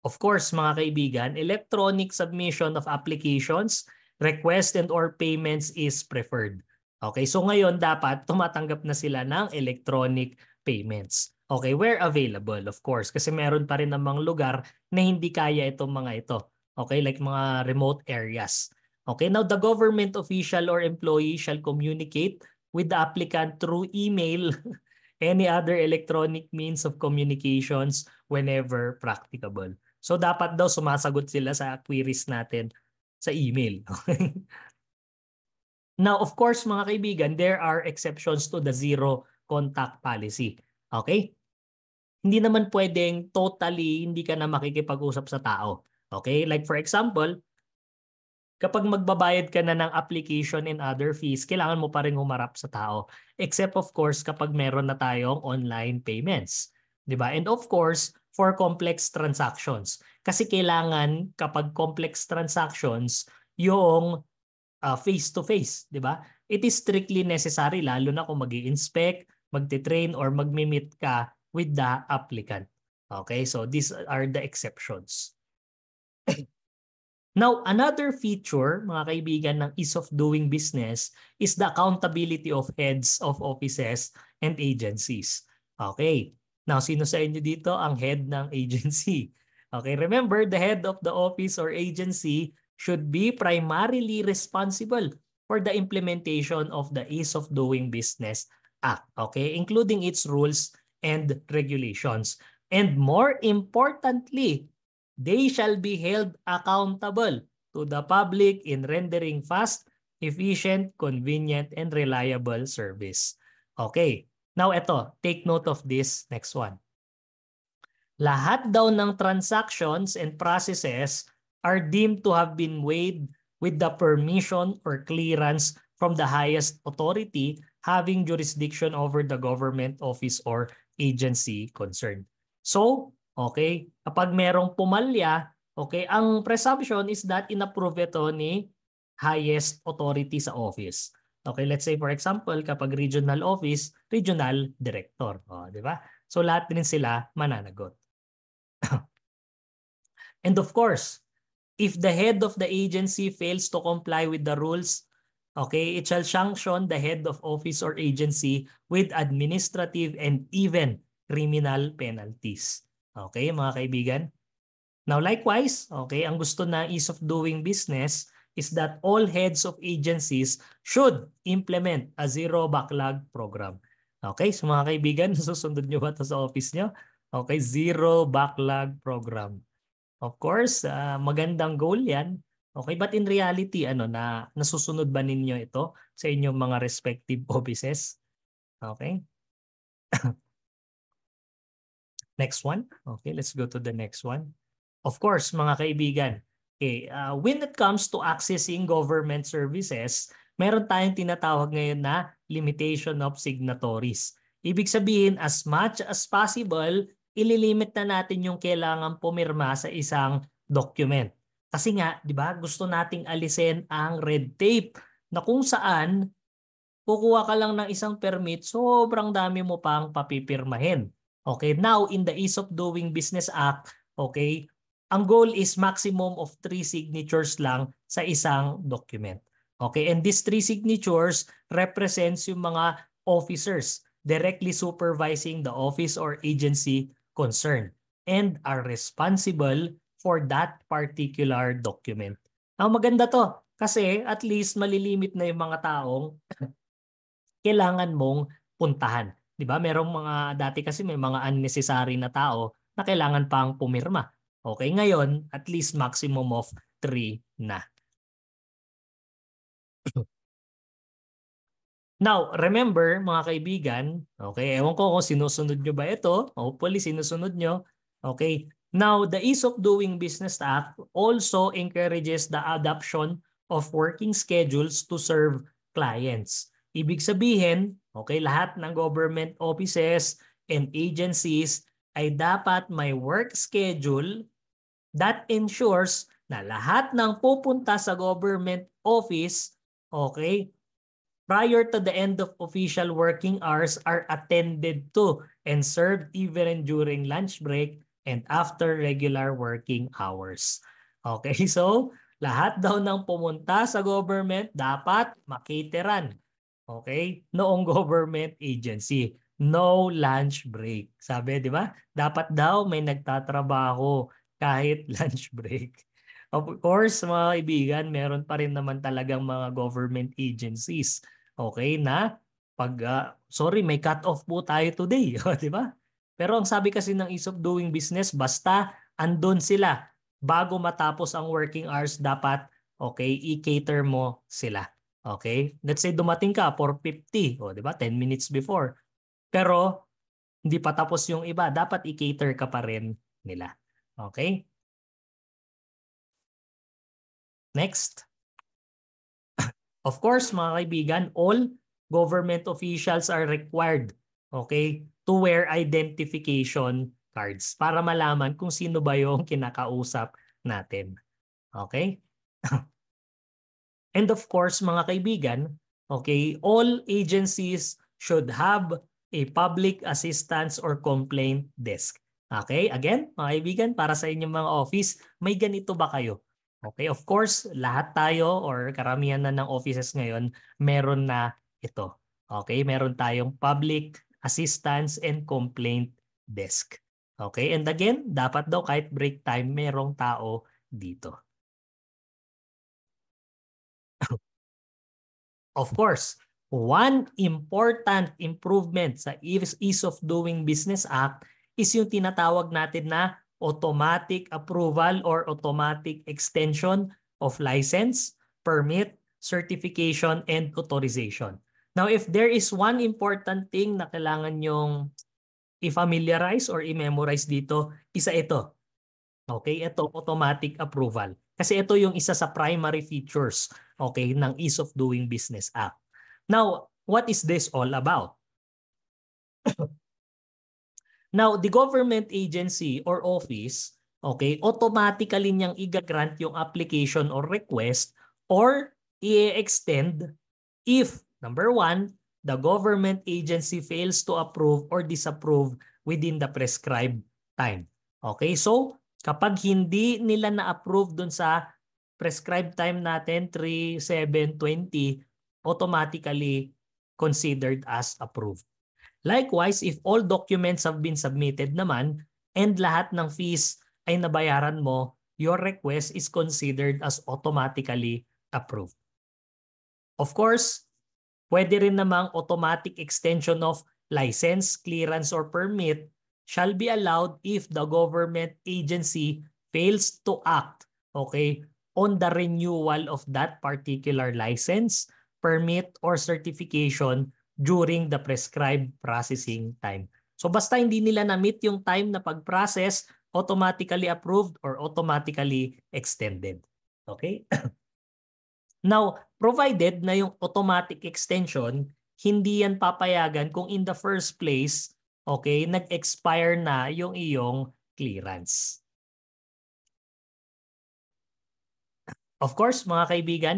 Of course, mga kaibigan, electronic submission of applications, request and or payments is preferred. Okay, so ngayon dapat tumatanggap na sila ng electronic payments. Okay, where available of course kasi meron pa rin namang lugar na hindi kaya itong mga ito. Okay, like mga remote areas. Okay, now the government official or employee shall communicate with the applicant through email, any other electronic means of communications whenever practicable. So dapat daw sumasagot sila sa queries natin sa email. Now, of course, mga kaibigan, there are exceptions to the zero contact policy. Okay? Hindi naman pwedeng totally hindi ka na makikipag-usap sa tao. Okay? Like for example, kapag magbabayad ka na ng application and other fees, kailangan mo pa rin humarap sa tao. Except of course kapag meron na tayong online payments. 'di ba? And of course, for complex transactions. Kasi kailangan kapag complex transactions, yung uh, face-to-face, di ba? It is strictly necessary lalo na kung mag inspect magte-train, or magmi-meet ka with the applicant. Okay, so these are the exceptions. Now, another feature, mga kaibigan, ng ease of doing business is the accountability of heads of offices and agencies. Okay. Now, sino sa inyo dito ang head ng agency? Okay, remember, the head of the office or agency should be primarily responsible for the implementation of the Ease of Doing Business Act, okay, including its rules and regulations. And more importantly, they shall be held accountable to the public in rendering fast, efficient, convenient, and reliable service. Okay, now ito, take note of this next one. Lahat daw ng transactions and processes are deemed to have been waived with the permission or clearance from the highest authority having jurisdiction over the government office or agency concerned. So, okay, kapag merong pumalya, okay, ang presumption is that inapprove ito ni highest authority sa office. Okay, let's say for example, kapag regional office, regional director. O, di ba? So lahat din sila mananagot. And of course, If the head of the agency fails to comply with the rules, okay, it shall sanction the head of office or agency with administrative and even criminal penalties. Okay, mga kaibigan? Now likewise, okay, ang gusto na ease of doing business is that all heads of agencies should implement a zero backlog program. Okay, so mga kaibigan, susunod nyo ba ito sa office nyo? Okay, zero backlog program. Of course, uh, magandang goal 'yan. Okay, but in reality, ano na nasusunod ba ninyo ito sa inyong mga respective offices? Okay? next one. Okay, let's go to the next one. Of course, mga kaibigan, okay, uh, when it comes to accessing government services, meron tayong tinatawag ngayon na limitation of signatories. Ibig sabihin, as much as possible, ililimit na natin yung kailangan pumirma sa isang document. Kasi nga, 'di ba, gusto nating alisin ang red tape na kung saan kukuha ka lang ng isang permit, sobrang dami mo pang papipirmahin. Okay, now in the Ease of Doing Business Act, okay, ang goal is maximum of 3 signatures lang sa isang document. Okay, and these 3 signatures represents yung mga officers directly supervising the office or agency concern and are responsible for that particular document. Ang maganda to kasi at least malilimit na yung mga taong kailangan mong puntahan. 'Di ba? Merong mga dati kasi may mga unnecessary na tao na kailangan pang pumirma. Okay, ngayon at least maximum of 3 na. Now, remember mga kaibigan, okay, ewan ko kung sinusunod nyo ba ito. Hopefully sinusunod nyo. Okay. Now, the Ease of Doing Business Act also encourages the adoption of working schedules to serve clients. Ibig sabihin, okay, lahat ng government offices and agencies ay dapat may work schedule that ensures na lahat ng pupunta sa government office, okay, prior to the end of official working hours are attended to and served even during lunch break and after regular working hours. Okay, so lahat daw ng pumunta sa government dapat makiteran. Okay, noong government agency. No lunch break. Sabi, di ba? Dapat daw may nagtatrabaho kahit lunch break. Of course, mga ibigan, meron pa rin naman talagang mga government agencies Okay na pag uh, sorry, may cut off po tayo today, 'di ba? Pero ang sabi kasi ng ease of doing business, basta andon sila bago matapos ang working hours dapat okay, i-cater mo sila. Okay? Let's say dumating ka 4:50, o 'di ba? 10 minutes before. Pero hindi pa tapos yung iba, dapat i-cater ka pa rin nila. Okay? Next. Of course, mga kaibigan, all government officials are required okay, to wear identification cards para malaman kung sino ba yung kinakausap natin. Okay? And of course, mga kaibigan, okay, all agencies should have a public assistance or complaint desk. Okay? Again, mga kaibigan, para sa inyong mga office, may ganito ba kayo? Okay, of course, lahat tayo or karamihan na ng offices ngayon, meron na ito. Okay, meron tayong public assistance and complaint desk. Okay, and again, dapat daw kahit break time, merong tao dito. of course, one important improvement sa Ease of Doing Business Act is yung tinatawag natin na automatic approval or automatic extension of license, permit, certification, and authorization. Now, if there is one important thing na kailangan nyong i-familiarize or i-memorize dito, isa ito. Okay, ito automatic approval. Kasi ito yung isa sa primary features okay, ng Ease of Doing Business app. Now, what is this all about? Now, the government agency or office, okay, automatically niyang i-grant yung application or request or i-extend if, number one, the government agency fails to approve or disapprove within the prescribed time. Okay, so kapag hindi nila na-approve dun sa prescribed time natin, 3, 7, 20, automatically considered as approved. Likewise, if all documents have been submitted naman and lahat ng fees ay nabayaran mo, your request is considered as automatically approved. Of course, pwede rin namang automatic extension of license, clearance, or permit shall be allowed if the government agency fails to act okay, on the renewal of that particular license, permit, or certification during the prescribed processing time. So basta hindi nila na-meet yung time na pag-process, automatically approved or automatically extended. Okay? Now, provided na yung automatic extension, hindi yan papayagan kung in the first place, okay, nag-expire na yung iyong clearance. Of course, mga kaibigan,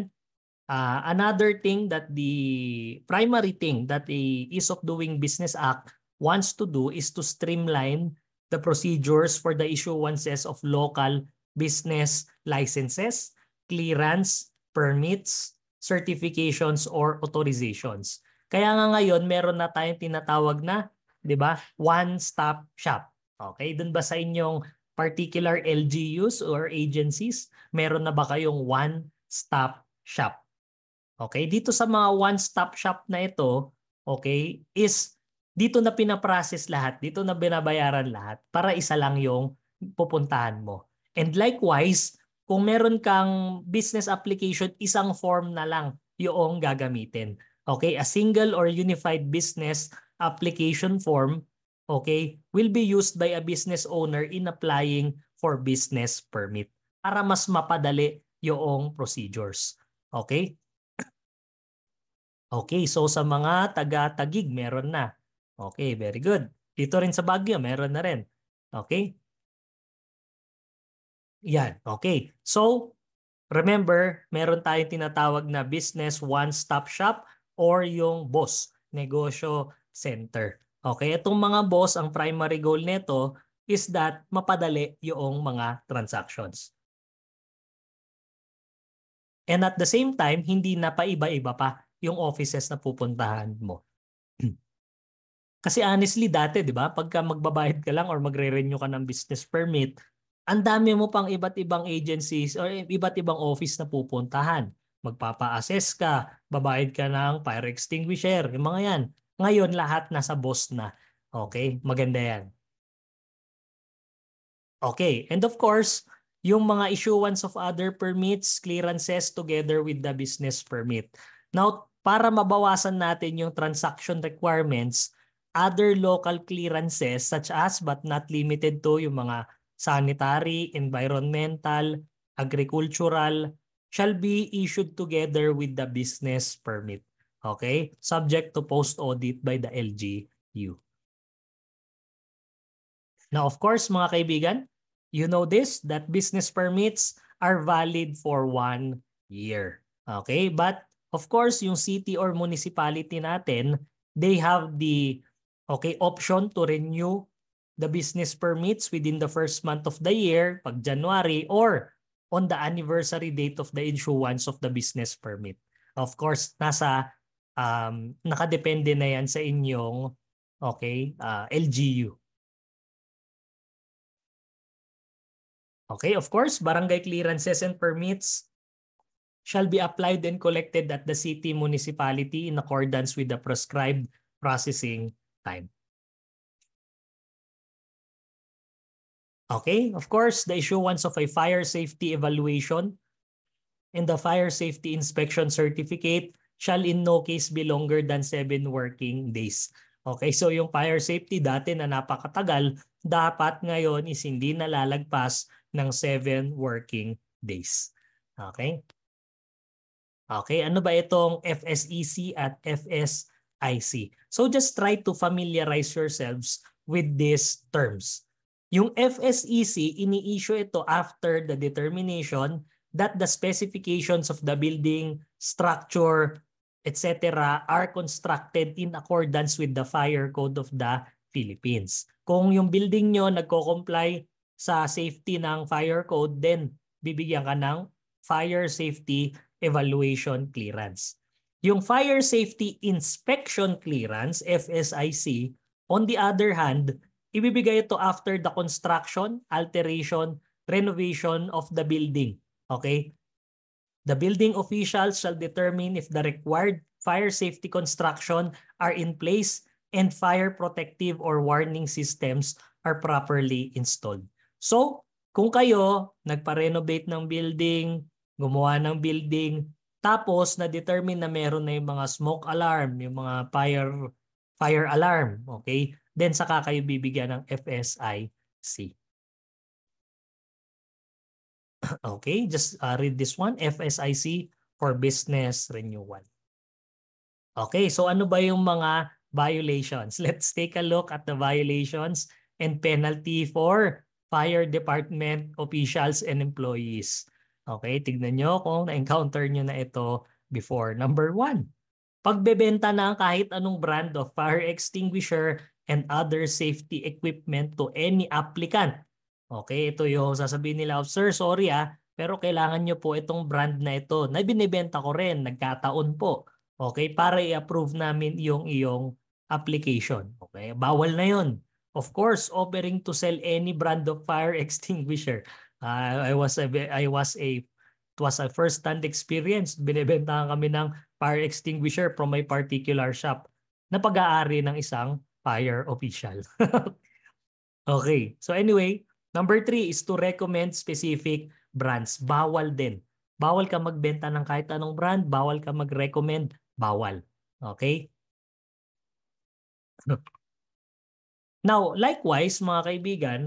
Uh, another thing that the primary thing that the Ease of Doing Business Act wants to do is to streamline the procedures for the issuances of local business licenses, clearance, permits, certifications, or authorizations. Kaya nga ngayon, meron na tayong tinatawag na, di ba, one-stop shop. Okay, dun ba sa inyong particular LGUs or agencies, meron na ba kayong one-stop shop? Okay, dito sa mga one-stop shop na ito, okay, is dito na pinaprocess lahat, dito na binabayaran lahat para isa lang yung pupuntahan mo. And likewise, kung meron kang business application, isang form na lang yung gagamitin. Okay, a single or unified business application form, okay, will be used by a business owner in applying for business permit para mas mapadali yung procedures. Okay? Okay, so sa mga taga-tagig, meron na. Okay, very good. Dito rin sa Baguio, meron na rin. Okay? Yan, okay. So, remember, meron tayong tinatawag na business one-stop shop or yung BOSS, Negosyo Center. Okay, itong mga BOSS, ang primary goal nito is that mapadali yung mga transactions. And at the same time, hindi na paiba iba pa yung offices na pupuntahan mo. Kasi honestly dati, 'di ba, pagka magbabayad ka lang or magre-renew ka ng business permit, ang dami mo pang iba't ibang agencies or iba't ibang office na pupuntahan. Magpapa-assess ka, babayad ka ng fire extinguisher, yung mga 'yan. Ngayon lahat nasa boss na. Okay, maganda 'yan. Okay, and of course, yung mga issuance of other permits, clearances together with the business permit. Now, para mabawasan natin yung transaction requirements, other local clearances such as but not limited to yung mga sanitary, environmental, agricultural shall be issued together with the business permit. Okay? Subject to post audit by the LGU. Now of course mga kaibigan, you know this that business permits are valid for one year. Okay? But Of course, yung city or municipality natin, they have the okay option to renew the business permits within the first month of the year, pag January, or on the anniversary date of the issuance of the business permit. Of course, nasa um, nakadepende na yan sa inyong okay, uh, ah, LGU. Okay, of course, barangay clearances and permits shall be applied and collected at the city municipality in accordance with the prescribed processing time. Okay, of course, the issuance of a fire safety evaluation and the fire safety inspection certificate shall in no case be longer than 7 working days. Okay, so yung fire safety dati na napakatagal, dapat ngayon is hindi nalalagpas ng 7 working days. Okay? Okay, ano ba itong FSEC at FSIC? So just try to familiarize yourselves with these terms. Yung FSEC, ini-issue ito after the determination that the specifications of the building, structure, etc. are constructed in accordance with the Fire Code of the Philippines. Kung yung building nyo nagko-comply sa safety ng Fire Code, then bibigyan ka ng fire safety evaluation clearance. Yung Fire Safety Inspection Clearance, FSIC, on the other hand, ibibigay ito after the construction, alteration, renovation of the building. Okay? The building officials shall determine if the required fire safety construction are in place and fire protective or warning systems are properly installed. So, kung kayo nagpa-renovate ng building, gumawa ng building. Tapos, na-determine na meron na yung mga smoke alarm, yung mga fire, fire alarm. Okay? Then, saka kayo bibigyan ng FSIC. Okay, just uh, read this one, FSIC for Business Renewal. Okay, so ano ba yung mga violations? Let's take a look at the violations and penalty for fire department officials and employees. Okay, tignan nyo kung na-encounter nyo na ito before. Number one, pagbebenta na kahit anong brand of fire extinguisher and other safety equipment to any applicant. Okay, ito yung sasabihin nila, oh, Sir, sorry ah, pero kailangan nyo po itong brand na ito na binibenta ko rin, nagkataon po. Okay, para i-approve namin yung iyong application. Okay, bawal na yon. Of course, offering to sell any brand of fire extinguisher. Ah, I was a, I was a it was a first-hand experience. Binebenta kami ng fire extinguisher from my particular shop na pag-aari ng isang fire official. okay. So anyway, number three is to recommend specific brands. Bawal din. Bawal ka magbenta ng kahit anong brand. Bawal ka mag-recommend. Bawal. Okay? Now, likewise, mga kaibigan,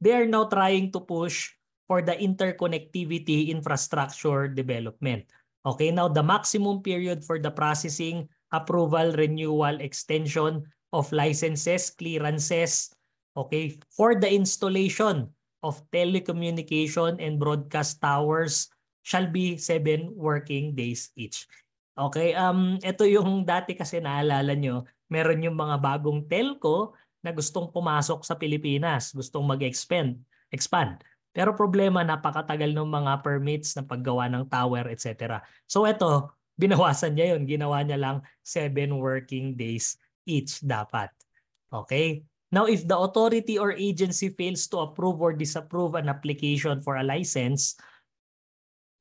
they are now trying to push for the interconnectivity infrastructure development. Okay, now the maximum period for the processing, approval, renewal, extension of licenses, clearances, okay, for the installation of telecommunication and broadcast towers shall be 7 working days each. Okay, um, ito yung dati kasi naalala nyo, meron yung mga bagong telco na gustong pumasok sa Pilipinas, gustong mag-expand. Expand. expand pero problema, napakatagal ng mga permits ng paggawa ng tower, etc. So ito, binawasan niya yon Ginawa niya lang 7 working days each dapat. Okay? Now, if the authority or agency fails to approve or disapprove an application for a license,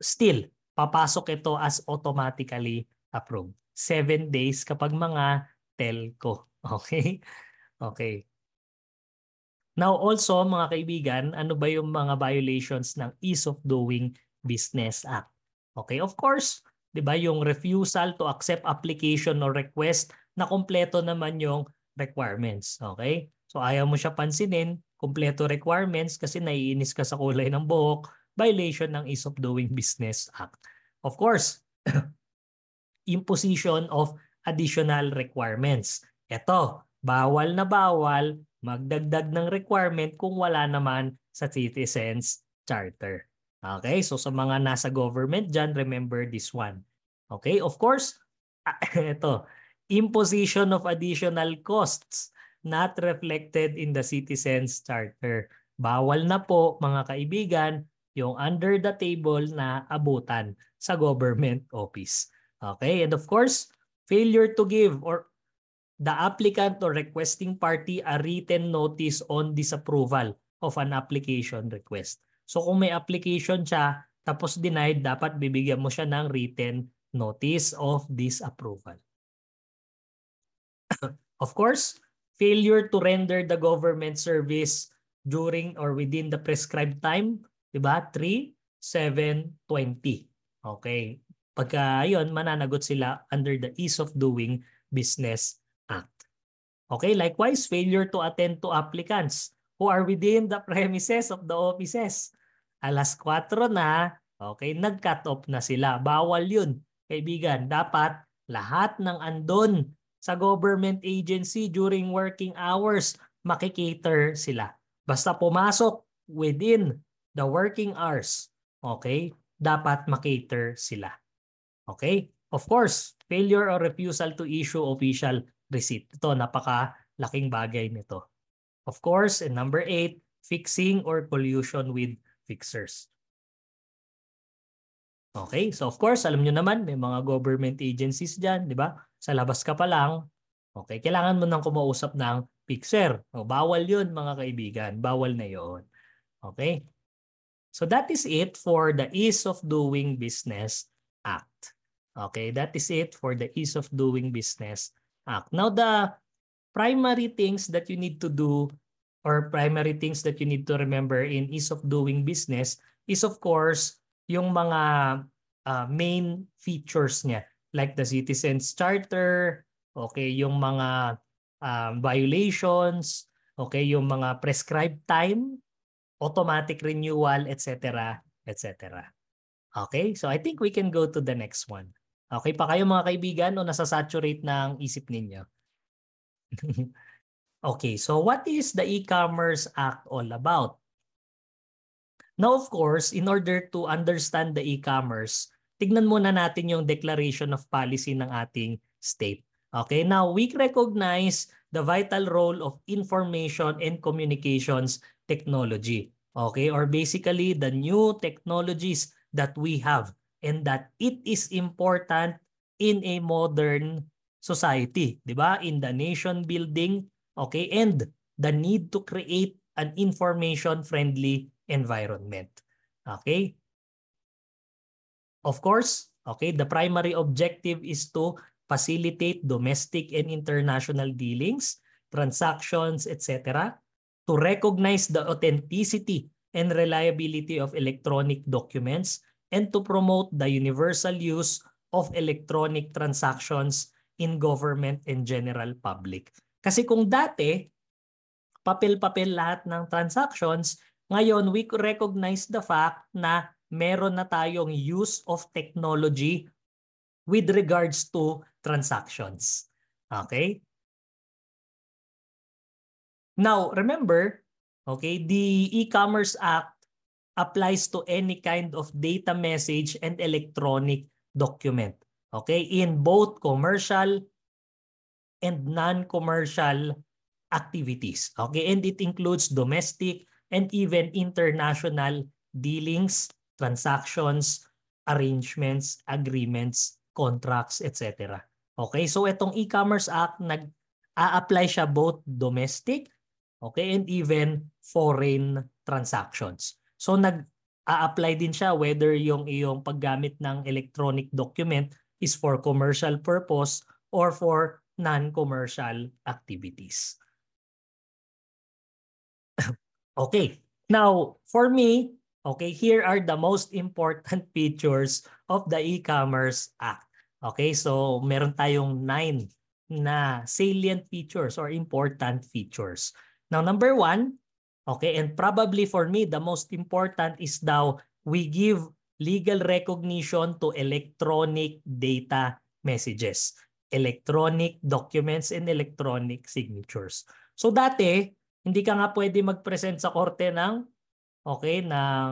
still, papasok ito as automatically approved. 7 days kapag mga telco. Okay? Okay. Now also mga kaibigan, ano ba yung mga violations ng Ease of Doing Business Act? Okay, of course, 'di ba yung refusal to accept application or request na kumpleto naman yung requirements, okay? So ayaw mo siya pansinin, kumpleto requirements kasi naiinis ka sa kulay ng buhok, violation ng Ease of Doing Business Act. Of course, imposition of additional requirements. Ito, bawal na bawal magdagdag ng requirement kung wala naman sa citizens charter. Okay, so sa mga nasa government dyan, remember this one. Okay, of course, ito, imposition of additional costs not reflected in the citizens charter. Bawal na po mga kaibigan yung under the table na abutan sa government office. Okay, and of course, failure to give or the applicant or requesting party a written notice on disapproval of an application request. So kung may application siya tapos denied, dapat bibigyan mo siya ng written notice of disapproval. of course, failure to render the government service during or within the prescribed time, 'di ba? 3 Okay. Pagka 'yon mananagot sila under the ease of doing business Okay, likewise, failure to attend to applicants who are within the premises of the offices. Alas 4 na, okay, nag-cut off na sila. Bawal yun, kaibigan. Dapat lahat ng andon sa government agency during working hours, makikater sila. Basta pumasok within the working hours, okay, dapat makater sila. Okay? Of course, failure or refusal to issue official receipt. Ito, napaka-laking bagay nito. Of course, and number eight, fixing or collusion with fixers. Okay, so of course, alam nyo naman, may mga government agencies dyan, di ba? Sa labas ka pa lang, okay, kailangan mo nang kumausap ng fixer. O, bawal yun mga kaibigan, bawal na yun. Okay, so that is it for the Ease of Doing Business Act. Okay, that is it for the Ease of Doing Business Act act. Now, the primary things that you need to do or primary things that you need to remember in ease of doing business is of course yung mga uh, main features niya like the citizens charter okay yung mga um, violations okay yung mga prescribed time automatic renewal etc etc okay so i think we can go to the next one Okay pa kayo mga kaibigan o nasasaturate na ang isip ninyo? okay, so what is the E-Commerce Act all about? Now of course, in order to understand the e-commerce, tignan muna natin yung declaration of policy ng ating state. Okay, now we recognize the vital role of information and communications technology. Okay, or basically the new technologies that we have and that it is important in a modern society, 'di ba? In the nation building, okay? And the need to create an information friendly environment. Okay? Of course, okay, the primary objective is to facilitate domestic and international dealings, transactions, etc. to recognize the authenticity and reliability of electronic documents and to promote the universal use of electronic transactions in government and general public. Kasi kung dati, papel-papel lahat ng transactions, ngayon we recognize the fact na meron na tayong use of technology with regards to transactions. Okay? Now, remember, okay, the E-Commerce Act applies to any kind of data message and electronic document. Okay? In both commercial and non-commercial activities. Okay? And it includes domestic and even international dealings, transactions, arrangements, agreements, contracts, etc. Okay? So itong e-commerce act nag-a-apply siya both domestic okay and even foreign transactions. So nag-a-apply din siya whether yung iyong paggamit ng electronic document is for commercial purpose or for non-commercial activities. okay, now for me, okay, here are the most important features of the E-Commerce Act. Okay, so meron tayong nine na salient features or important features. Now, number one, Okay, and probably for me, the most important is daw we give legal recognition to electronic data messages, electronic documents, and electronic signatures. So dati, hindi ka nga pwede mag-present sa korte ng okay, ng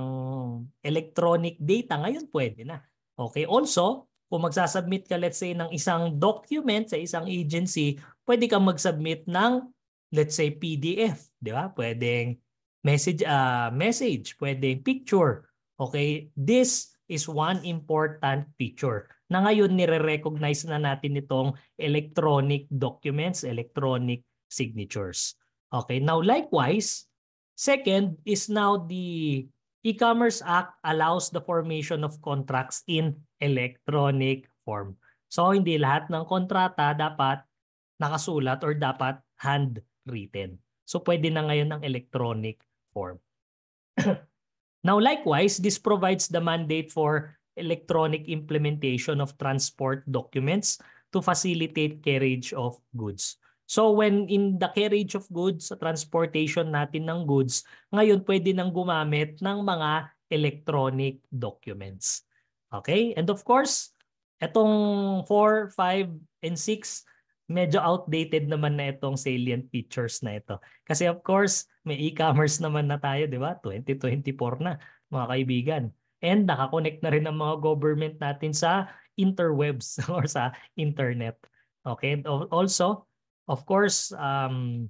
electronic data. Ngayon pwede na. Okay, also, kung magsasubmit ka let's say ng isang document sa isang agency, pwede kang mag-submit ng let's say PDF, di ba? Pwedeng message uh, message, pwedeng picture. Okay? This is one important feature na ngayon nire-recognize na natin itong electronic documents, electronic signatures. Okay, now likewise, second is now the E-Commerce Act allows the formation of contracts in electronic form. So hindi lahat ng kontrata dapat nakasulat or dapat handwritten. So pwede na ngayon ang electronic form. now, likewise, this provides the mandate for electronic implementation of transport documents to facilitate carriage of goods. So when in the carriage of goods, transportation natin ng goods, ngayon pwede nang gumamit ng mga electronic documents. Okay? And of course, itong 4, 5, and 6, medyo outdated naman na itong salient features na ito. Kasi of course, may e-commerce naman na tayo, di ba? 2024 na, mga kaibigan. And nakakonect na rin ang mga government natin sa interwebs or sa internet. Okay? And also, of course, um,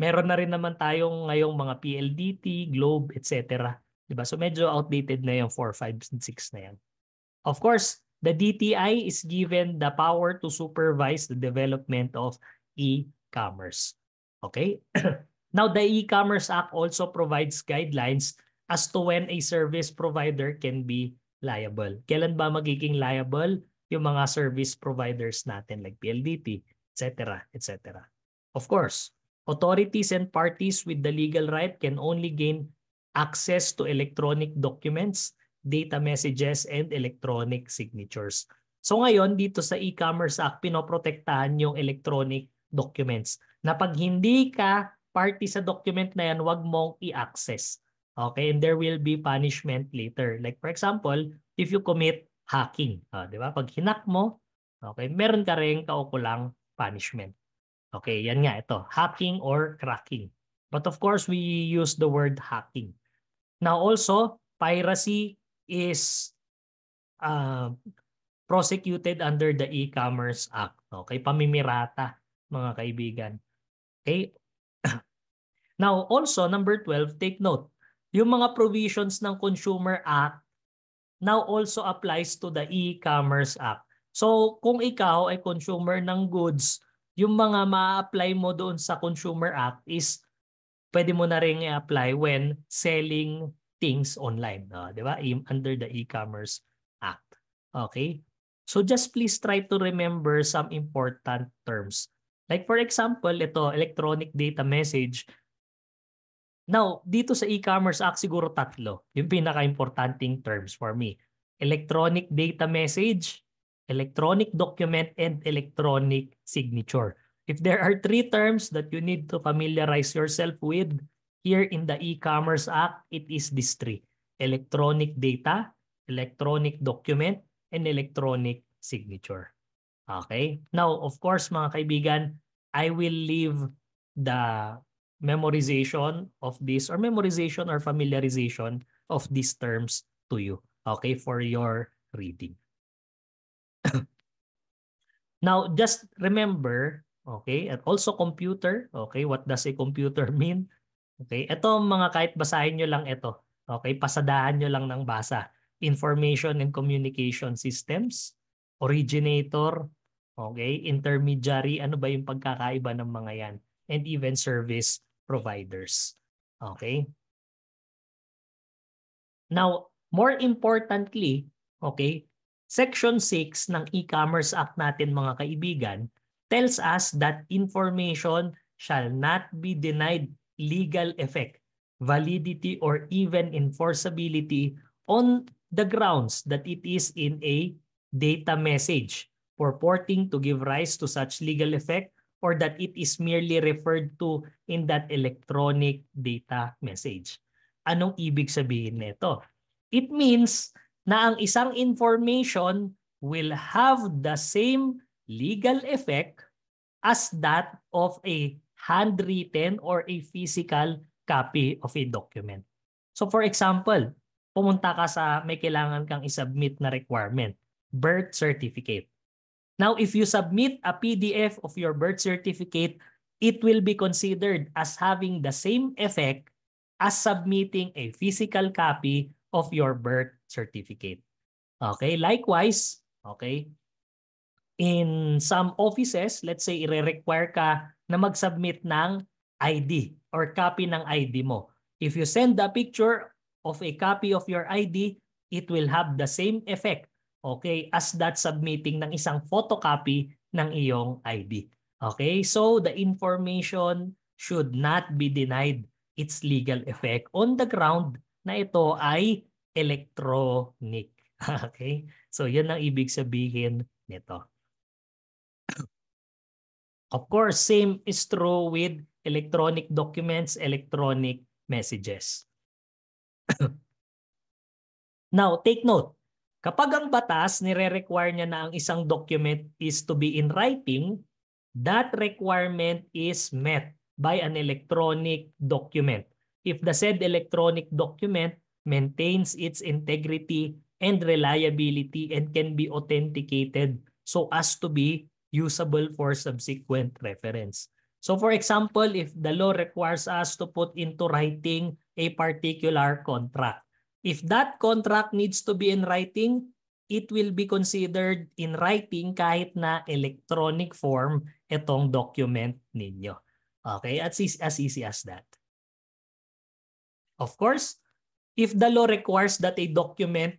meron na rin naman tayong ngayong mga PLDT, Globe, etc. Diba? So medyo outdated na yung 4, 5, 6 na yan. Of course, The DTI is given the power to supervise the development of e-commerce. Okay? now, the E-Commerce Act also provides guidelines as to when a service provider can be liable. Kailan ba magiging liable yung mga service providers natin like PLDT, etc., etc. Of course, authorities and parties with the legal right can only gain access to electronic documents data messages, and electronic signatures. So ngayon, dito sa e-commerce act, pinoprotektahan yung electronic documents na pag hindi ka party sa document na yan, wag mong i-access. Okay, and there will be punishment later. Like for example, if you commit hacking, ah, di ba? Pag hinak mo, okay, meron ka rin kaukulang punishment. Okay, yan nga ito, hacking or cracking. But of course, we use the word hacking. Now also, piracy, is uh, prosecuted under the E-Commerce Act. Okay, pamimirata mga kaibigan. Okay? Now, also number 12, take note. Yung mga provisions ng Consumer Act now also applies to the E-Commerce Act. So, kung ikaw ay consumer ng goods, yung mga ma-apply mo doon sa Consumer Act is pwede mo na rin i-apply when selling things online, no? Ah, 'di ba? Under the E-commerce Act. Okay? So just please try to remember some important terms. Like for example, ito, electronic data message. Now, dito sa e-commerce act siguro tatlo. Yung pinaka-importanting terms for me. Electronic data message, electronic document, and electronic signature. If there are three terms that you need to familiarize yourself with, Here in the E-Commerce Act, it is these three. Electronic data, electronic document, and electronic signature. Okay? Now, of course, mga kaibigan, I will leave the memorization of this or memorization or familiarization of these terms to you. Okay? For your reading. now, just remember, okay, and also computer. Okay, what does a computer mean? Okay, ito mga kahit basahin nyo lang ito. Okay, pasadaan nyo lang ng basa. Information and Communication Systems, Originator, okay, Intermediary, ano ba yung pagkakaiba ng mga yan, and even Service Providers. Okay? Now, more importantly, okay, Section 6 ng E-Commerce Act natin mga kaibigan tells us that information shall not be denied legal effect, validity, or even enforceability on the grounds that it is in a data message purporting to give rise to such legal effect or that it is merely referred to in that electronic data message. Anong ibig sabihin nito? It means na ang isang information will have the same legal effect as that of a handwritten or a physical copy of a document. So for example, pumunta ka sa may kailangan kang isubmit na requirement, birth certificate. Now, if you submit a PDF of your birth certificate, it will be considered as having the same effect as submitting a physical copy of your birth certificate. Okay, likewise, okay, in some offices, let's say i-require ka na mag-submit ng ID or copy ng ID mo. If you send the picture of a copy of your ID, it will have the same effect okay as that submitting ng isang photocopy ng iyong ID. Okay? So the information should not be denied its legal effect on the ground na ito ay electronic. Okay? So yan ang ibig sabihin nito. Of course, same is true with electronic documents, electronic messages. Now, take note. Kapag ang batas nire-require niya na ang isang document is to be in writing, that requirement is met by an electronic document. If the said electronic document maintains its integrity and reliability and can be authenticated so as to be usable for subsequent reference. So for example, if the law requires us to put into writing a particular contract, if that contract needs to be in writing, it will be considered in writing kahit na electronic form itong document ninyo. Okay, as easy as, easy as that. Of course, if the law requires that a document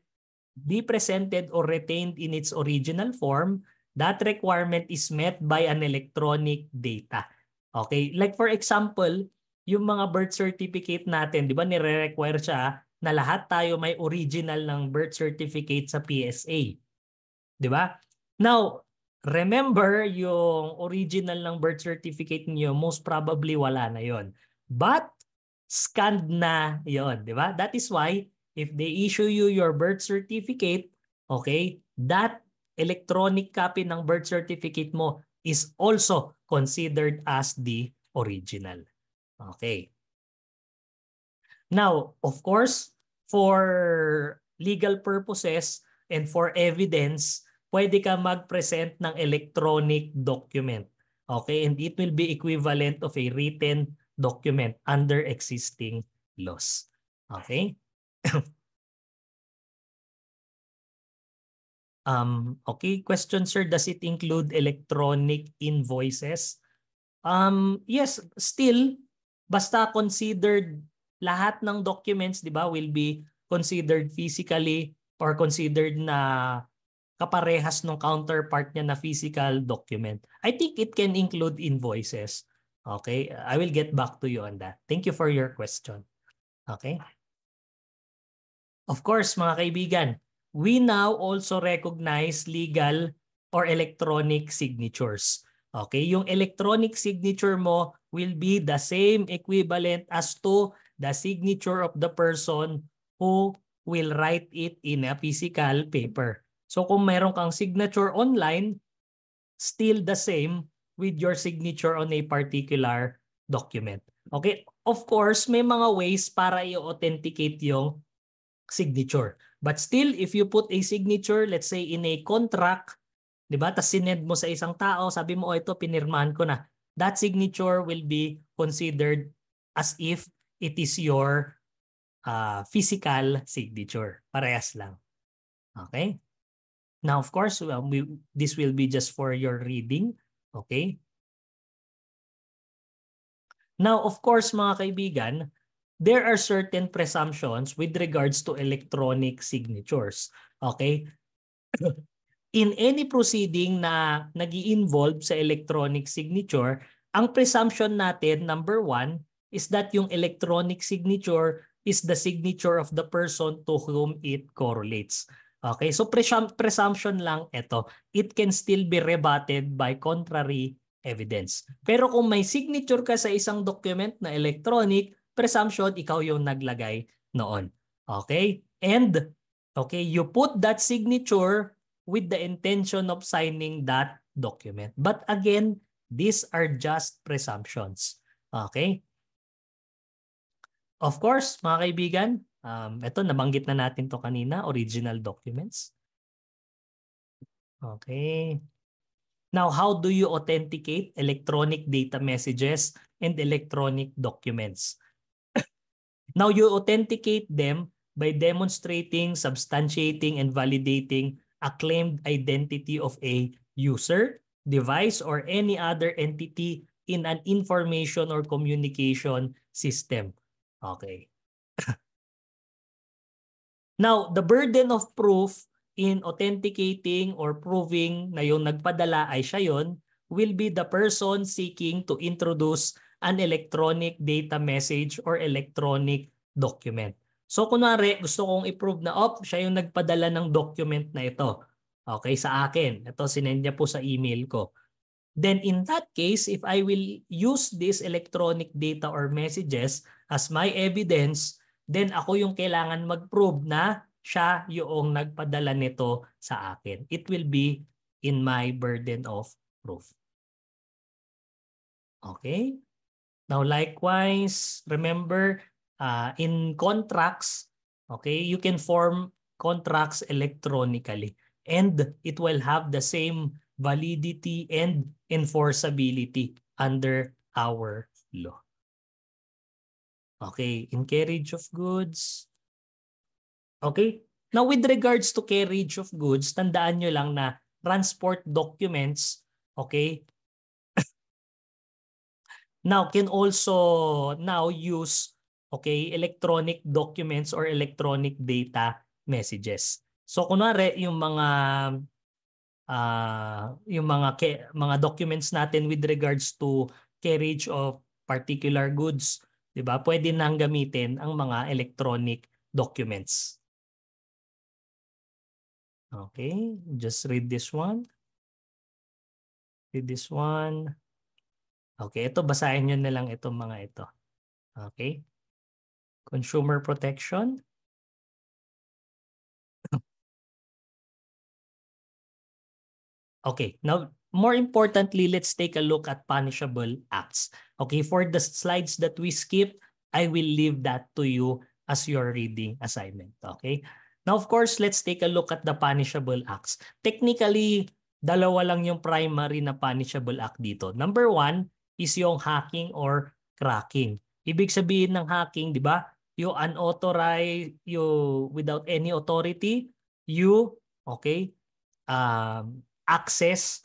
be presented or retained in its original form, that requirement is met by an electronic data. Okay? Like for example, yung mga birth certificate natin, di ba nire-require siya na lahat tayo may original ng birth certificate sa PSA. Di ba? Now, remember yung original ng birth certificate niyo, most probably wala na yon. But scanned na yon, di ba? That is why if they issue you your birth certificate, okay, that electronic copy ng birth certificate mo is also considered as the original. Okay. Now, of course, for legal purposes and for evidence, pwede ka mag-present ng electronic document. Okay, and it will be equivalent of a written document under existing laws. Okay? Um, okay, question sir, does it include electronic invoices? Um, yes, still, basta considered lahat ng documents, di ba, will be considered physically or considered na kaparehas ng counterpart niya na physical document. I think it can include invoices. Okay, I will get back to you on that. Thank you for your question. Okay? Of course, mga kaibigan, we now also recognize legal or electronic signatures. Okay, yung electronic signature mo will be the same equivalent as to the signature of the person who will write it in a physical paper. So kung meron kang signature online, still the same with your signature on a particular document. Okay, of course, may mga ways para i-authenticate yung signature. But still, if you put a signature, let's say in a contract, di ba? Tapos sinend mo sa isang tao, sabi mo, oh, ito, pinirmahan ko na. That signature will be considered as if it is your uh, physical signature. Parehas lang. Okay? Now, of course, well, we, this will be just for your reading. Okay? Now, of course, mga kaibigan, there are certain presumptions with regards to electronic signatures. Okay? In any proceeding na nag involve sa electronic signature, ang presumption natin, number one, is that yung electronic signature is the signature of the person to whom it correlates. Okay, so presum- presumption lang ito. It can still be rebutted by contrary evidence. Pero kung may signature ka sa isang document na electronic, presumption, ikaw yung naglagay noon. Okay? And, okay, you put that signature with the intention of signing that document. But again, these are just presumptions. Okay? Of course, mga kaibigan, um, ito, nabanggit na natin to kanina, original documents. Okay. Now, how do you authenticate electronic data messages and electronic documents? Now you authenticate them by demonstrating, substantiating, and validating a claimed identity of a user, device, or any other entity in an information or communication system. Okay. Now, the burden of proof in authenticating or proving na yung nagpadala ay siya yon will be the person seeking to introduce an electronic data message or electronic document. So kunwari, gusto kong i-prove na, oh, siya yung nagpadala ng document na ito. Okay, sa akin. Ito, sinend niya po sa email ko. Then in that case, if I will use this electronic data or messages as my evidence, then ako yung kailangan mag-prove na siya yung nagpadala nito sa akin. It will be in my burden of proof. Okay? Now likewise, remember uh, in contracts, okay, you can form contracts electronically and it will have the same validity and enforceability under our law. Okay, in carriage of goods. Okay, now with regards to carriage of goods, tandaan nyo lang na transport documents, okay, now can also now use okay electronic documents or electronic data messages. So kunwari yung mga uh, yung mga mga documents natin with regards to carriage of particular goods, 'di ba? Pwede nang gamitin ang mga electronic documents. Okay, just read this one. Read this one. Okay, ito basahin niyo na lang itong mga ito. Okay? Consumer protection. okay, now more importantly, let's take a look at punishable acts. Okay, for the slides that we skip, I will leave that to you as your reading assignment. Okay? Now, of course, let's take a look at the punishable acts. Technically, dalawa lang yung primary na punishable act dito. Number one, is yung hacking or cracking. Ibig sabihin ng hacking, di ba? You unauthorized, you without any authority, you, okay, um, access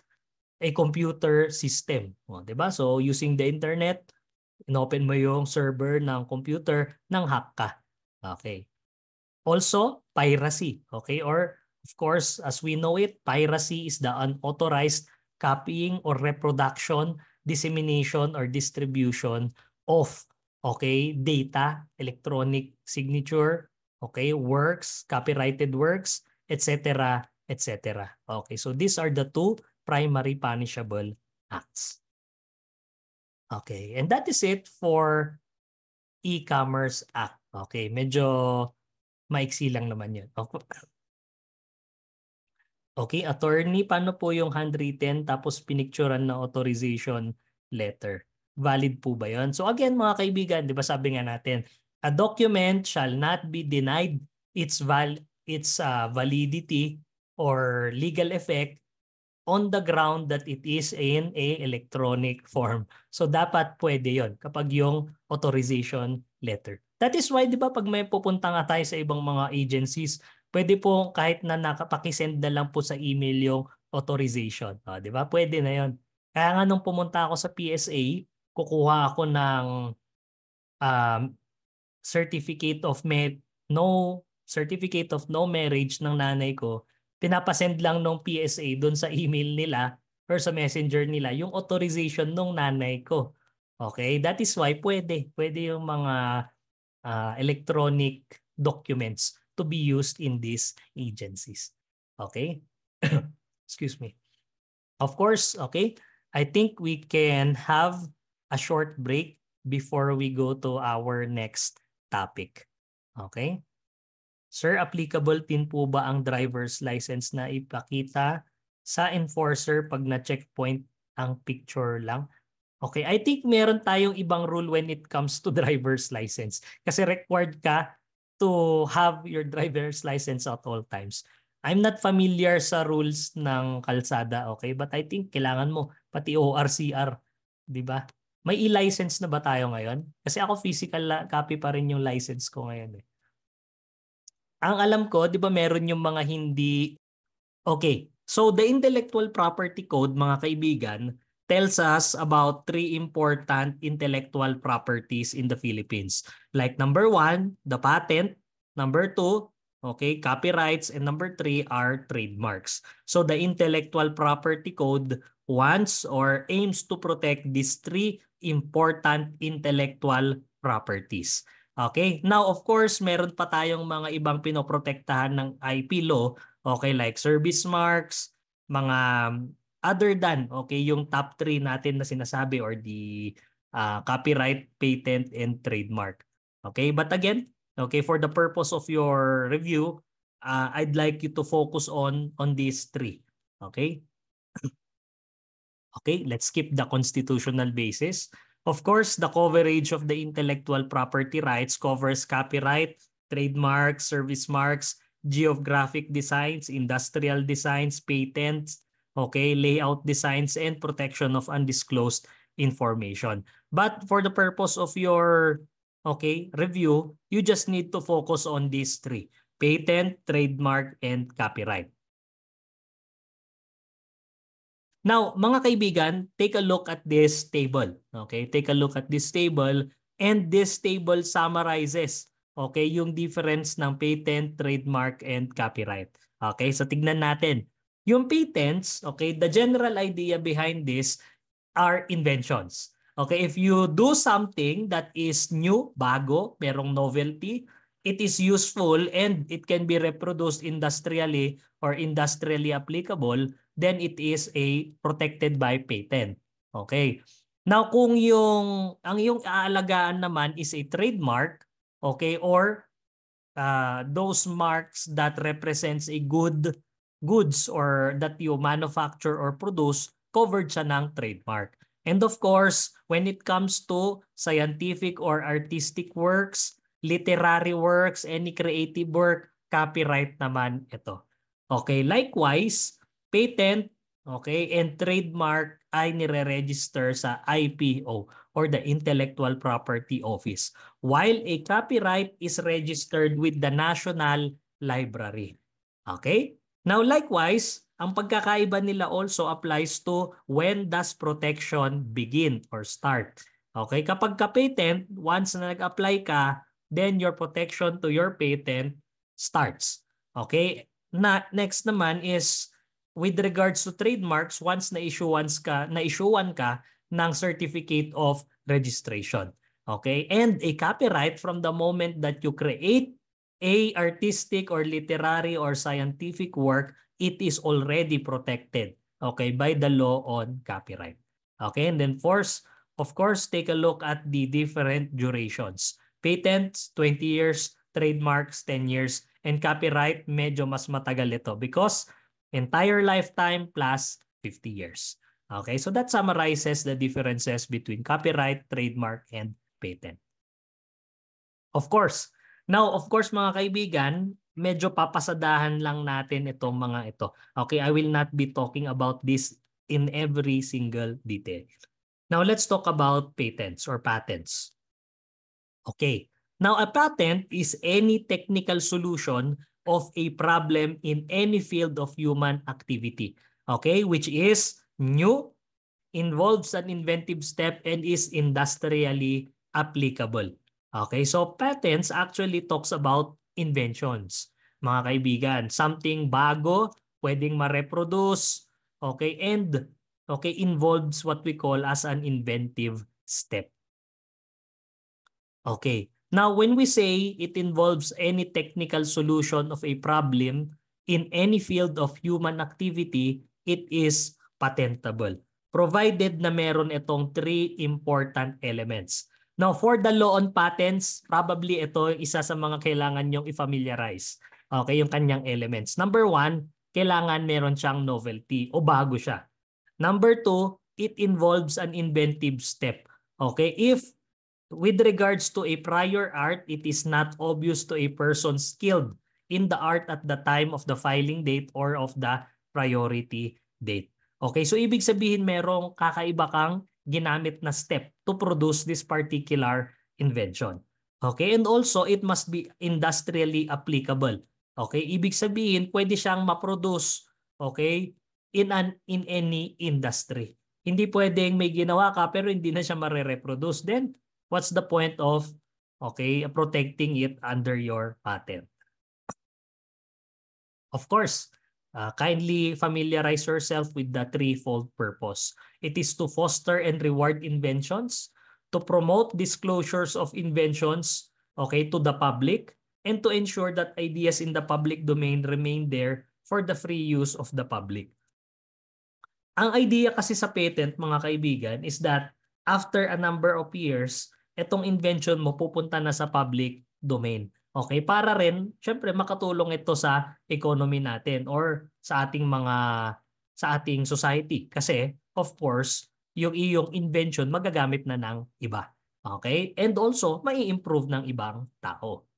a computer system. O, di ba? So, using the internet, inopen mo yung server ng computer nang hack ka. Okay. Also, piracy. Okay? Or, of course, as we know it, piracy is the unauthorized copying or reproduction dissemination or distribution of okay data electronic signature okay works copyrighted works etc etc okay so these are the two primary punishable acts okay and that is it for e-commerce act okay medyo maiksi lang naman yun okay Okay, attorney, paano po yung handwritten tapos pinicturan na authorization letter? Valid po ba yon? So again mga kaibigan, di ba sabi nga natin, a document shall not be denied its val its uh, validity or legal effect on the ground that it is in a electronic form. So dapat pwede yon kapag yung authorization letter. That is why di ba pag may pupunta nga tayo sa ibang mga agencies, pwede po kahit na nakapakisend na lang po sa email yung authorization. O, ah, di ba? Pwede na yon. Kaya nga nung pumunta ako sa PSA, kukuha ako ng um, certificate of med no certificate of no marriage ng nanay ko pinapasend lang nung PSA doon sa email nila or sa messenger nila yung authorization nung nanay ko okay that is why pwede pwede yung mga uh, electronic documents to be used in these agencies. Okay? Excuse me. Of course, okay, I think we can have a short break before we go to our next topic. Okay? Sir, applicable din po ba ang driver's license na ipakita sa enforcer pag na-checkpoint ang picture lang? Okay, I think meron tayong ibang rule when it comes to driver's license. Kasi required ka to have your driver's license at all times. I'm not familiar sa rules ng kalsada, okay? But I think kailangan mo pati ORCR, 'di ba? May e-license na ba tayo ngayon? Kasi ako physical copy pa rin yung license ko ngayon eh. Ang alam ko, 'di ba meron yung mga hindi Okay. So the intellectual property code mga kaibigan, tells us about three important intellectual properties in the Philippines. Like number one, the patent. Number two, okay, copyrights. And number three are trademarks. So the intellectual property code wants or aims to protect these three important intellectual properties. Okay? Now, of course, meron pa tayong mga ibang pinoprotektahan ng IP law. Okay, like service marks, mga other than okay yung top 3 natin na sinasabi or the uh, copyright, patent and trademark. Okay? But again, okay for the purpose of your review, uh, I'd like you to focus on on these three. Okay? okay, let's skip the constitutional basis. Of course, the coverage of the intellectual property rights covers copyright, trademarks, service marks, geographic designs, industrial designs, patents, okay, layout designs, and protection of undisclosed information. But for the purpose of your okay, review, you just need to focus on these three, patent, trademark, and copyright. Now, mga kaibigan, take a look at this table. Okay, take a look at this table and this table summarizes okay, yung difference ng patent, trademark, and copyright. Okay, so tignan natin yung patents, okay, the general idea behind this are inventions. Okay, if you do something that is new, bago, merong novelty, it is useful and it can be reproduced industrially or industrially applicable, then it is a protected by patent. Okay. Now kung yung ang yung aalagaan naman is a trademark, okay, or uh, those marks that represents a good goods or that you manufacture or produce, covered siya ng trademark. And of course, when it comes to scientific or artistic works, literary works, any creative work, copyright naman ito. Okay, likewise, patent, okay, and trademark ay nire-register sa IPO or the Intellectual Property Office. While a copyright is registered with the National Library. Okay? Now likewise, ang pagkakaiba nila also applies to when does protection begin or start. Okay, kapag ka patent, once na nag-apply ka, then your protection to your patent starts. Okay? Na next naman is with regards to trademarks, once na issue once ka, na issuean ka ng certificate of registration. Okay? And a copyright from the moment that you create a artistic or literary or scientific work, it is already protected okay, by the law on copyright. Okay, and then first, of course, take a look at the different durations. Patents, 20 years, trademarks, 10 years, and copyright, medyo mas matagal ito because entire lifetime plus 50 years. Okay, so that summarizes the differences between copyright, trademark, and patent. Of course, Now, of course mga kaibigan, medyo papasadahan lang natin itong mga ito. Okay, I will not be talking about this in every single detail. Now, let's talk about patents or patents. Okay. Now, a patent is any technical solution of a problem in any field of human activity. Okay, which is new, involves an inventive step, and is industrially applicable. Okay, so patents actually talks about inventions, mga kaibigan. Something bago, pwedeng ma-reproduce, okay, and okay, involves what we call as an inventive step. Okay, now when we say it involves any technical solution of a problem in any field of human activity, it is patentable provided na meron itong three important elements. Now, for the law on patents, probably ito yung isa sa mga kailangan niyong i-familiarize. Okay, yung kanyang elements. Number one, kailangan meron siyang novelty o bago siya. Number two, it involves an inventive step. Okay, if with regards to a prior art, it is not obvious to a person skilled in the art at the time of the filing date or of the priority date. Okay, so ibig sabihin merong kakaiba kang ginamit na step to produce this particular invention. Okay, and also it must be industrially applicable. Okay, ibig sabihin pwede siyang ma-produce, okay, in an in any industry. Hindi pwedeng may ginawa ka pero hindi na siya mare-reproduce. Then what's the point of okay, protecting it under your patent? Of course, Uh, kindly familiarize yourself with the threefold purpose. It is to foster and reward inventions, to promote disclosures of inventions okay, to the public, and to ensure that ideas in the public domain remain there for the free use of the public. Ang idea kasi sa patent, mga kaibigan, is that after a number of years, itong invention mo pupunta na sa public domain. Okay, para rin syempre makatulong ito sa economy natin or sa ating mga sa ating society kasi of course yung iyong invention magagamit na ng iba. Okay? And also mai-improve ng ibang tao.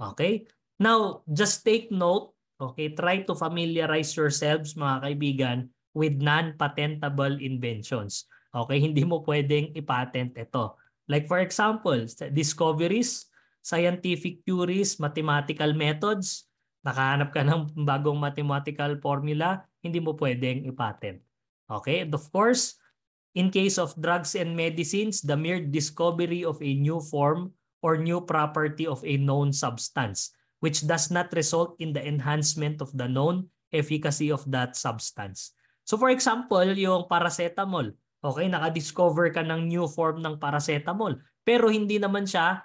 Okay? Now, just take note, okay? Try to familiarize yourselves mga kaibigan with non-patentable inventions. Okay, hindi mo pwedeng ipatent ito. Like for example, discoveries scientific theories, mathematical methods, nakahanap ka ng bagong mathematical formula, hindi mo pwedeng ipatent. Okay? And of course, in case of drugs and medicines, the mere discovery of a new form or new property of a known substance which does not result in the enhancement of the known efficacy of that substance. So for example, yung paracetamol. Okay, nakadiscover ka ng new form ng paracetamol. Pero hindi naman siya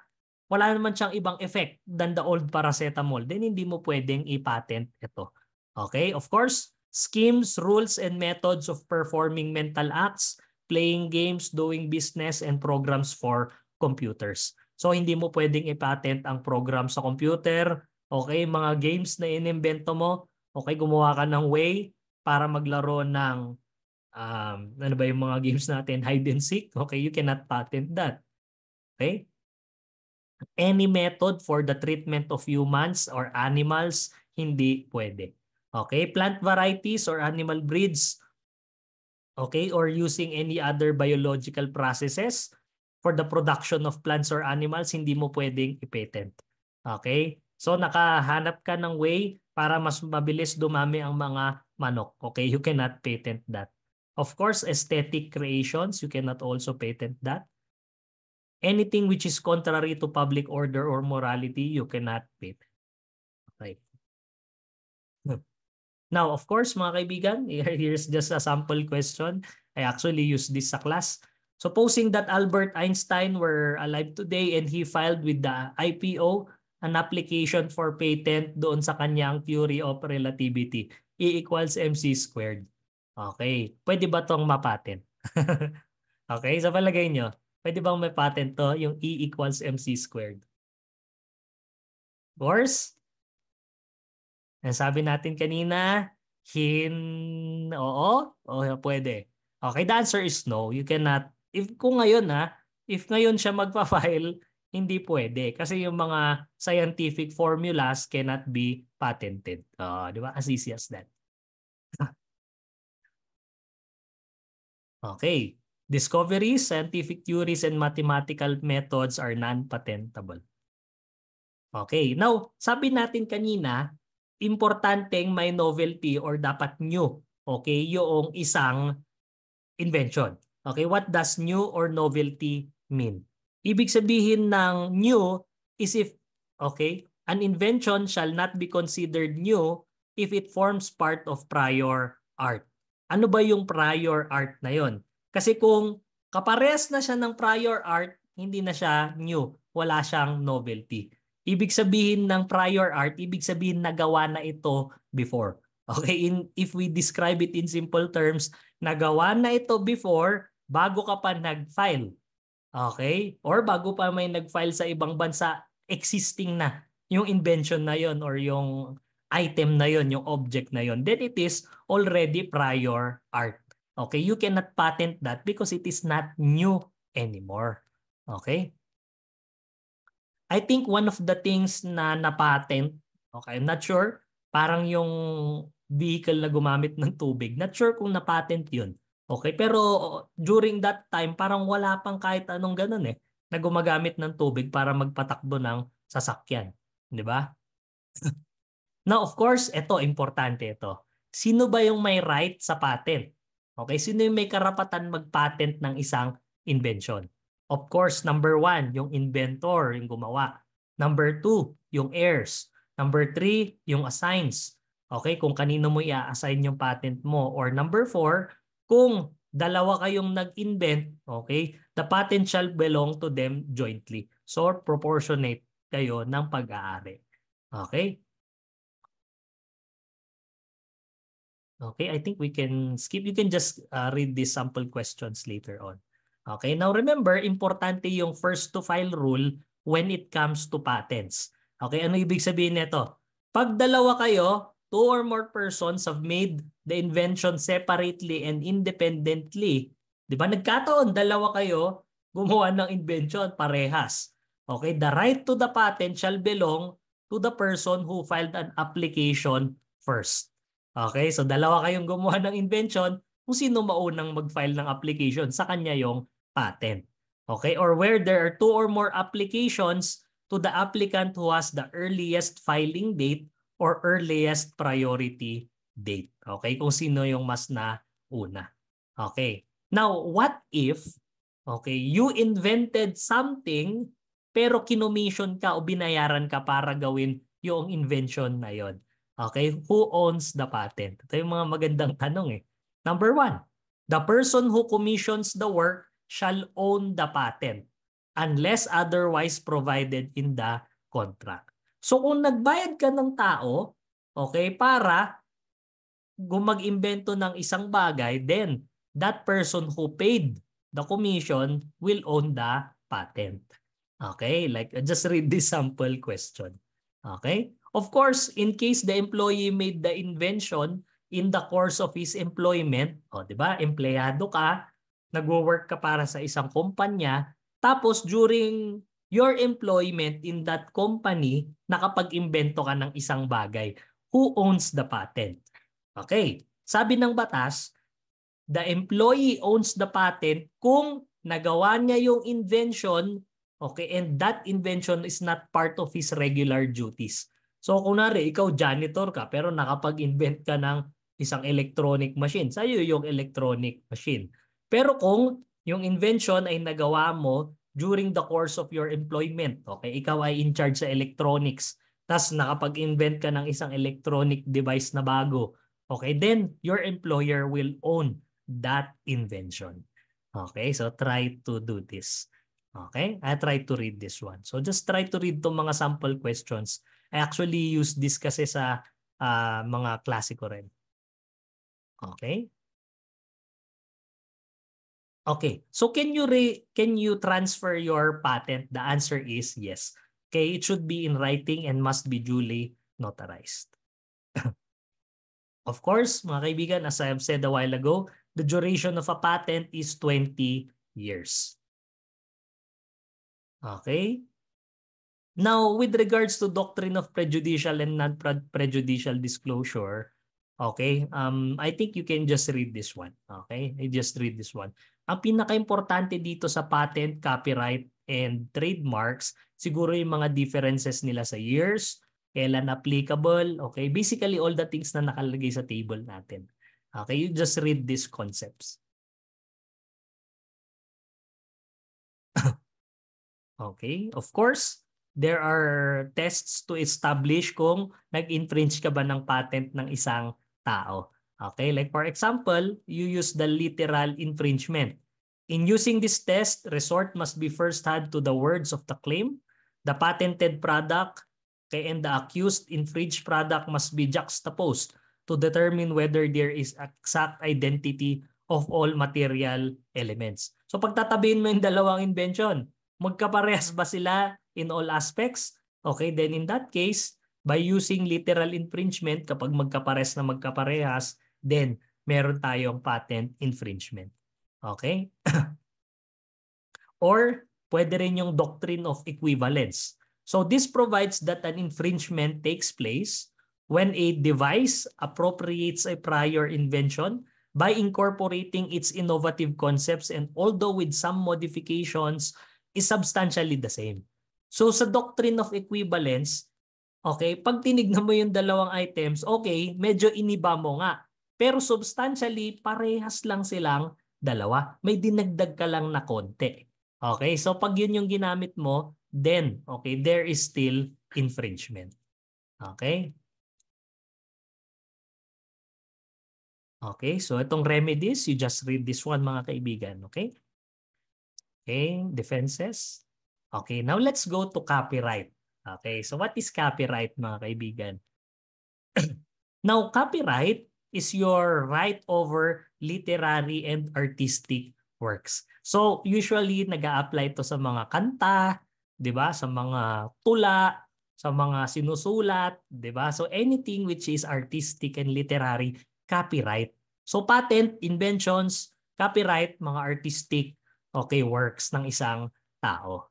wala naman siyang ibang effect than the old paracetamol, then hindi mo pwedeng i-patent ito. Okay? Of course, schemes, rules, and methods of performing mental acts, playing games, doing business, and programs for computers. So, hindi mo pwedeng i-patent ang program sa computer. Okay? Mga games na inimbento mo. Okay? Gumawa ka ng way para maglaro ng um, ano ba yung mga games natin? Hide and seek. Okay? You cannot patent that. Okay? any method for the treatment of humans or animals, hindi pwede. Okay, plant varieties or animal breeds, okay, or using any other biological processes for the production of plants or animals, hindi mo pwedeng ipatent. Okay? So nakahanap ka ng way para mas mabilis dumami ang mga manok. Okay, you cannot patent that. Of course, aesthetic creations, you cannot also patent that anything which is contrary to public order or morality, you cannot bid. Okay. Now, of course, mga kaibigan, here's just a sample question. I actually used this sa class. Supposing that Albert Einstein were alive today and he filed with the IPO an application for patent doon sa kanyang theory of relativity. E equals mc squared. Okay. Pwede ba tong mapatent? okay, sa so palagay niyo, Pwede bang may patent to? Yung E equals MC squared. Of course, ang sabi natin kanina, hin, oo, o pwede. Okay, the answer is no. You cannot, if kung ngayon ha, if ngayon siya magpa-file, hindi pwede. Kasi yung mga scientific formulas cannot be patented. Uh, di ba? As easy as that. okay. Discoveries, scientific theories, and mathematical methods are non-patentable. Okay, now sabi natin kanina, importanteng may novelty or dapat new. Okay, yung isang invention. Okay, what does new or novelty mean? Ibig sabihin ng new is if, okay, an invention shall not be considered new if it forms part of prior art. Ano ba yung prior art na yon? Kasi kung kapares na siya ng prior art, hindi na siya new. Wala siyang novelty. Ibig sabihin ng prior art, ibig sabihin nagawa na ito before. Okay, in, if we describe it in simple terms, nagawa na ito before bago ka pa nag-file. Okay? Or bago pa may nag-file sa ibang bansa, existing na yung invention na yon or yung item na yon, yung object na yon. Then it is already prior art. Okay, you cannot patent that because it is not new anymore. Okay? I think one of the things na na-patent, okay, I'm not sure, parang yung vehicle na gumamit ng tubig. Not sure kung na-patent yun. Okay, pero during that time, parang wala pang kahit anong ganun eh, na gumagamit ng tubig para magpatakbo ng sasakyan. Di ba? Now, of course, ito, importante ito. Sino ba yung may right sa patent? Okay, sino yung may karapatan mag-patent ng isang invention? Of course, number one, yung inventor, yung gumawa. Number two, yung heirs. Number three, yung assigns. Okay, kung kanino mo i-assign yung patent mo. Or number four, kung dalawa kayong nag-invent, okay, the patent shall belong to them jointly. So, proportionate kayo ng pag-aari. Okay? Okay, I think we can skip. You can just uh, read these sample questions later on. Okay, now remember, importante yung first to file rule when it comes to patents. Okay, ano ibig sabihin nito? Pag dalawa kayo, two or more persons have made the invention separately and independently, di ba? Nagkataon, dalawa kayo gumawa ng invention parehas. Okay, the right to the patent shall belong to the person who filed an application first. Okay, so dalawa kayong gumawa ng invention kung sino maunang mag-file ng application sa kanya yung patent. Okay, or where there are two or more applications to the applicant who has the earliest filing date or earliest priority date. Okay, kung sino yung mas na una. Okay. Now, what if okay, you invented something pero kinomission ka o binayaran ka para gawin yung invention na yon. Okay, who owns the patent? Ito yung mga magandang tanong eh. Number one, the person who commissions the work shall own the patent unless otherwise provided in the contract. So kung nagbayad ka ng tao, okay, para gumag-imbento ng isang bagay, then that person who paid the commission will own the patent. Okay, like just read this sample question. Okay? Of course, in case the employee made the invention in the course of his employment, o oh, di ba, empleyado ka, nagwo-work ka para sa isang kumpanya, tapos during your employment in that company, nakapag-imbento ka ng isang bagay. Who owns the patent? Okay. Sabi ng batas, the employee owns the patent kung nagawa niya yung invention, okay, and that invention is not part of his regular duties. So kunwari ikaw janitor ka pero nakapag-invent ka ng isang electronic machine, sa'yo yung electronic machine. Pero kung yung invention ay nagawa mo during the course of your employment. Okay, ikaw ay in charge sa electronics. tas nakapag-invent ka ng isang electronic device na bago. Okay, then your employer will own that invention. Okay, so try to do this. Okay, I try to read this one. So just try to read tong mga sample questions I actually use this kasi sa uh, mga klase rin. Okay? Okay. So can you re- can you transfer your patent? The answer is yes. Okay, it should be in writing and must be duly notarized. of course, mga kaibigan, as I have said a while ago, the duration of a patent is 20 years. Okay? Now, with regards to doctrine of prejudicial and non-prejudicial disclosure, okay, um, I think you can just read this one. Okay, I just read this one. Ang pinaka-importante dito sa patent, copyright, and trademarks, siguro yung mga differences nila sa years, kailan applicable, okay? Basically, all the things na nakalagay sa table natin. Okay, you just read these concepts. okay, of course, there are tests to establish kung nag-infringe ka ba ng patent ng isang tao. Okay, like for example, you use the literal infringement. In using this test, resort must be first had to the words of the claim, the patented product, and the accused infringed product must be juxtaposed to determine whether there is exact identity of all material elements. So pagtatabihin mo yung dalawang invention, Magkaparehas ba sila in all aspects? Okay, then in that case, by using literal infringement, kapag magkapares na magkaparehas, then meron tayong patent infringement. Okay? Or pwede rin yung doctrine of equivalence. So this provides that an infringement takes place when a device appropriates a prior invention by incorporating its innovative concepts and although with some modifications is substantially the same. So sa doctrine of equivalence, okay, pag tinignan mo yung dalawang items, okay, medyo iniba mo nga. Pero substantially, parehas lang silang dalawa. May dinagdag ka lang na konti. Okay, so pag yun yung ginamit mo, then, okay, there is still infringement. Okay? Okay, so itong remedies, you just read this one mga kaibigan. Okay? Okay, defenses. Okay, now let's go to copyright. Okay, so what is copyright mga kaibigan? now, copyright is your right over literary and artistic works. So, usually nag apply ito sa mga kanta, 'di ba? Sa mga tula, sa mga sinusulat, 'di ba? So anything which is artistic and literary copyright. So patent, inventions, copyright, mga artistic okay works ng isang tao.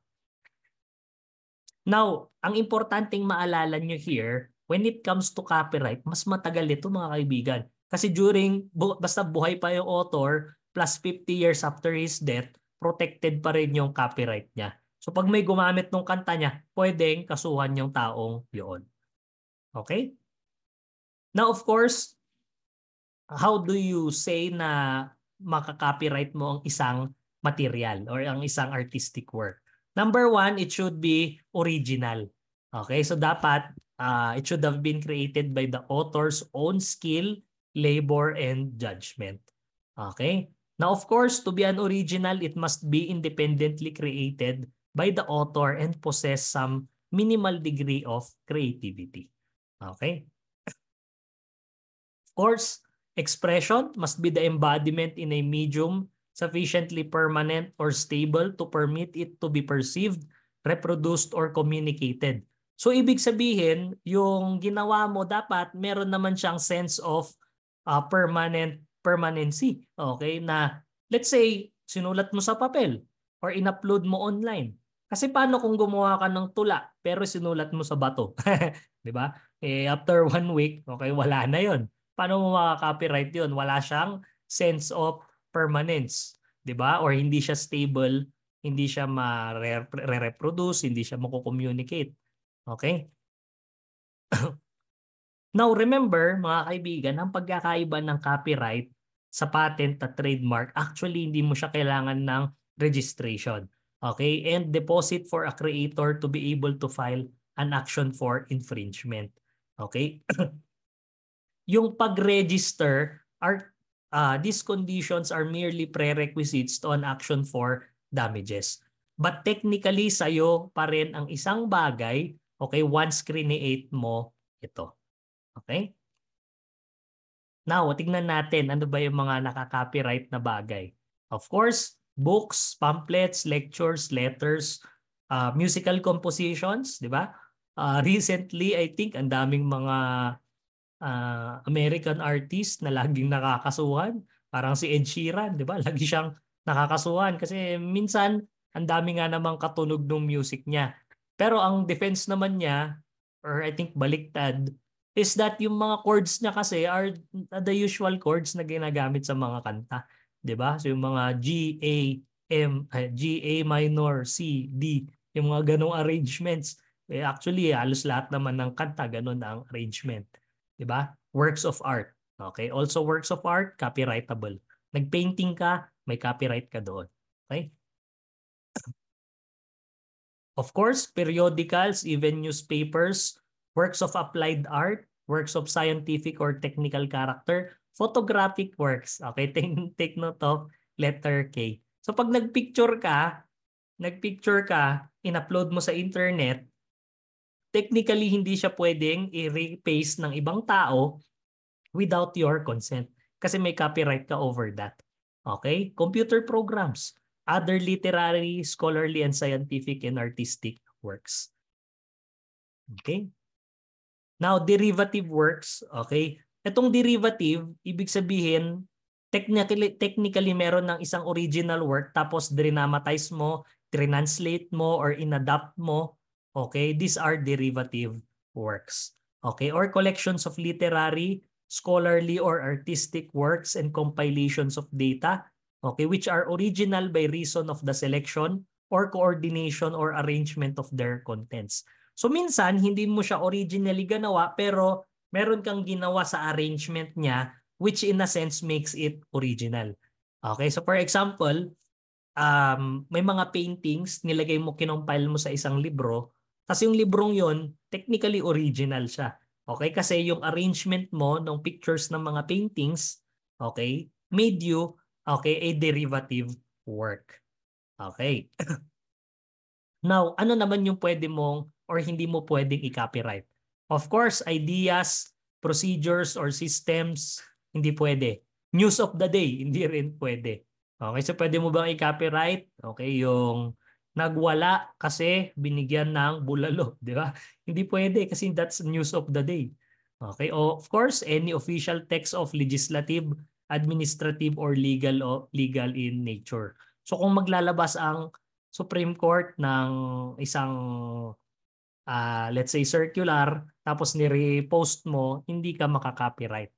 Now, ang importanteng maalala nyo here, when it comes to copyright, mas matagal ito mga kaibigan. Kasi during, bu- basta buhay pa yung author, plus 50 years after his death, protected pa rin yung copyright niya. So pag may gumamit ng kanta niya, pwedeng kasuhan yung taong yon. Okay? Now of course, how do you say na makaka-copyright mo ang isang material or ang isang artistic work. Number one, it should be original. Okay, so dapat uh, it should have been created by the author's own skill, labor, and judgment. Okay? Now, of course, to be an original, it must be independently created by the author and possess some minimal degree of creativity. Okay? Of course, expression must be the embodiment in a medium sufficiently permanent or stable to permit it to be perceived, reproduced, or communicated. So ibig sabihin, yung ginawa mo dapat meron naman siyang sense of uh, permanent permanency. Okay? Na let's say sinulat mo sa papel or inupload mo online. Kasi paano kung gumawa ka ng tula pero sinulat mo sa bato? 'Di ba? Eh after one week, okay, wala na 'yon. Paano mo makaka-copyright 'yon? Wala siyang sense of permanence, 'di ba? Or hindi siya stable, hindi siya ma-reproduce, hindi siya mako-communicate. Okay? Now, remember, mga kaibigan, ang pagkakaiba ng copyright sa patent at trademark, actually hindi mo siya kailangan ng registration. Okay? And deposit for a creator to be able to file an action for infringement. Okay? yung pag-register are uh, these conditions are merely prerequisites to an action for damages. But technically, sa'yo pa rin ang isang bagay, okay, once create mo ito. Okay? Now, tignan natin ano ba yung mga nakaka-copyright na bagay. Of course, books, pamphlets, lectures, letters, uh, musical compositions, di ba? Uh, recently, I think, ang daming mga uh, American artist na laging nakakasuhan. Parang si Ed Sheeran, di ba? Lagi siyang nakakasuhan kasi minsan ang dami nga namang katunog ng music niya. Pero ang defense naman niya, or I think baliktad, is that yung mga chords niya kasi are the usual chords na ginagamit sa mga kanta. 'Di ba? So yung mga G, A, M, eh, G, A minor, C, D, yung mga ganong arrangements. Eh, actually, halos lahat naman ng kanta, ganon ang arrangement. 'di ba? Works of art. Okay? Also works of art copyrightable. Nagpainting ka, may copyright ka doon. Okay? Of course, periodicals, even newspapers, works of applied art, works of scientific or technical character, photographic works. Okay, take, take note of letter K. So pag nagpicture ka, nagpicture ka, inupload mo sa internet, technically hindi siya pwedeng i-repaste ng ibang tao without your consent kasi may copyright ka over that. Okay? Computer programs, other literary, scholarly, and scientific and artistic works. Okay? Now, derivative works, okay? Itong derivative, ibig sabihin, technically, technically meron ng isang original work tapos drinamatize mo, translate mo, or inadapt mo Okay, these are derivative works. Okay, or collections of literary, scholarly or artistic works and compilations of data, okay, which are original by reason of the selection or coordination or arrangement of their contents. So minsan, hindi mo siya originally ginawa pero meron kang ginawa sa arrangement niya which in a sense makes it original. Okay, so for example, um, may mga paintings nilagay mo, kinompile mo sa isang libro kasi yung librong yon technically original siya. Okay? Kasi yung arrangement mo ng pictures ng mga paintings, okay, made you, okay, a derivative work. Okay. Now, ano naman yung pwede mong or hindi mo pwedeng i-copyright? Of course, ideas, procedures, or systems, hindi pwede. News of the day, hindi rin pwede. Okay, so pwede mo bang i-copyright? Okay, yung Nagwala kasi binigyan ng bulalo, di ba? Hindi pwede kasi that's news of the day. Okay, o of course, any official text of legislative, administrative, or legal o legal in nature. So kung maglalabas ang Supreme Court ng isang uh, let's say circular tapos ni-repost mo, hindi ka makaka-copyright.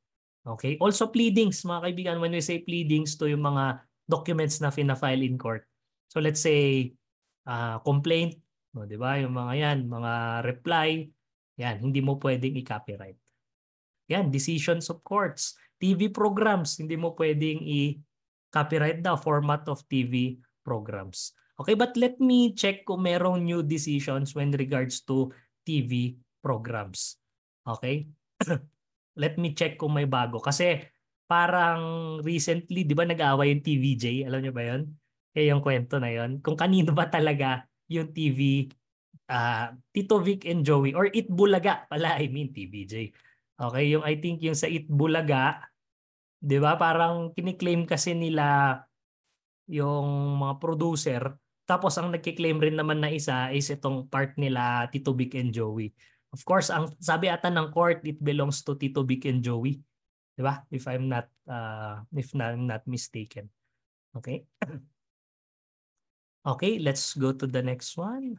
Okay? Also pleadings, mga kaibigan, when we say pleadings to yung mga documents na fina-file in court. So let's say uh, complaint, no, 'di ba? Yung mga 'yan, mga reply, 'yan hindi mo pwedeng i-copyright. 'Yan, decisions of courts, TV programs, hindi mo pwedeng i-copyright daw format of TV programs. Okay, but let me check kung merong new decisions when regards to TV programs. Okay? let me check kung may bago kasi parang recently, 'di ba nag-aaway yung TVJ? Alam niyo ba 'yon? eh, yung kwento na yon kung kanino ba talaga yung TV uh, ah, Tito Vic and Joey or It Bulaga pala I mean TBJ okay yung I think yung sa It Bulaga 'di ba parang kiniklaim kasi nila yung mga producer tapos ang nagkiklaim rin naman na isa is itong part nila Tito Vic and Joey of course ang sabi ata ng court it belongs to Tito Vic and Joey 'di ba if I'm not uh, if I'm not mistaken okay Okay, let's go to the next one.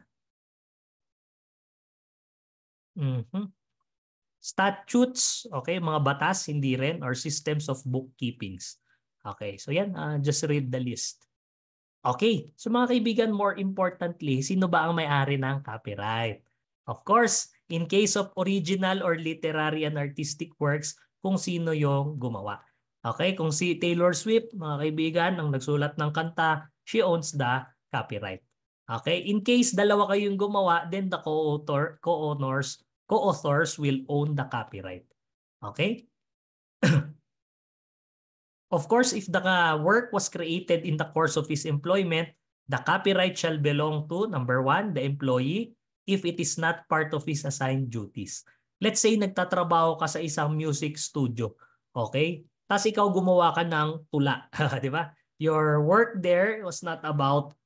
Mm -hmm. Statutes, okay, mga batas, hindi rin, or systems of bookkeepings. Okay, so yan, uh, just read the list. Okay, so mga kaibigan, more importantly, sino ba ang may-ari ng copyright? Of course, in case of original or literary and artistic works, kung sino yung gumawa. Okay, kung si Taylor Swift, mga kaibigan, ang nagsulat ng kanta, she owns the copyright. Okay, in case dalawa kayong gumawa, then the co-author, co-owners, co-authors will own the copyright. Okay? of course, if the uh, work was created in the course of his employment, the copyright shall belong to number one, the employee, if it is not part of his assigned duties. Let's say nagtatrabaho ka sa isang music studio. Okay? Tapos ikaw gumawa ka ng tula. di ba? Your work there was not about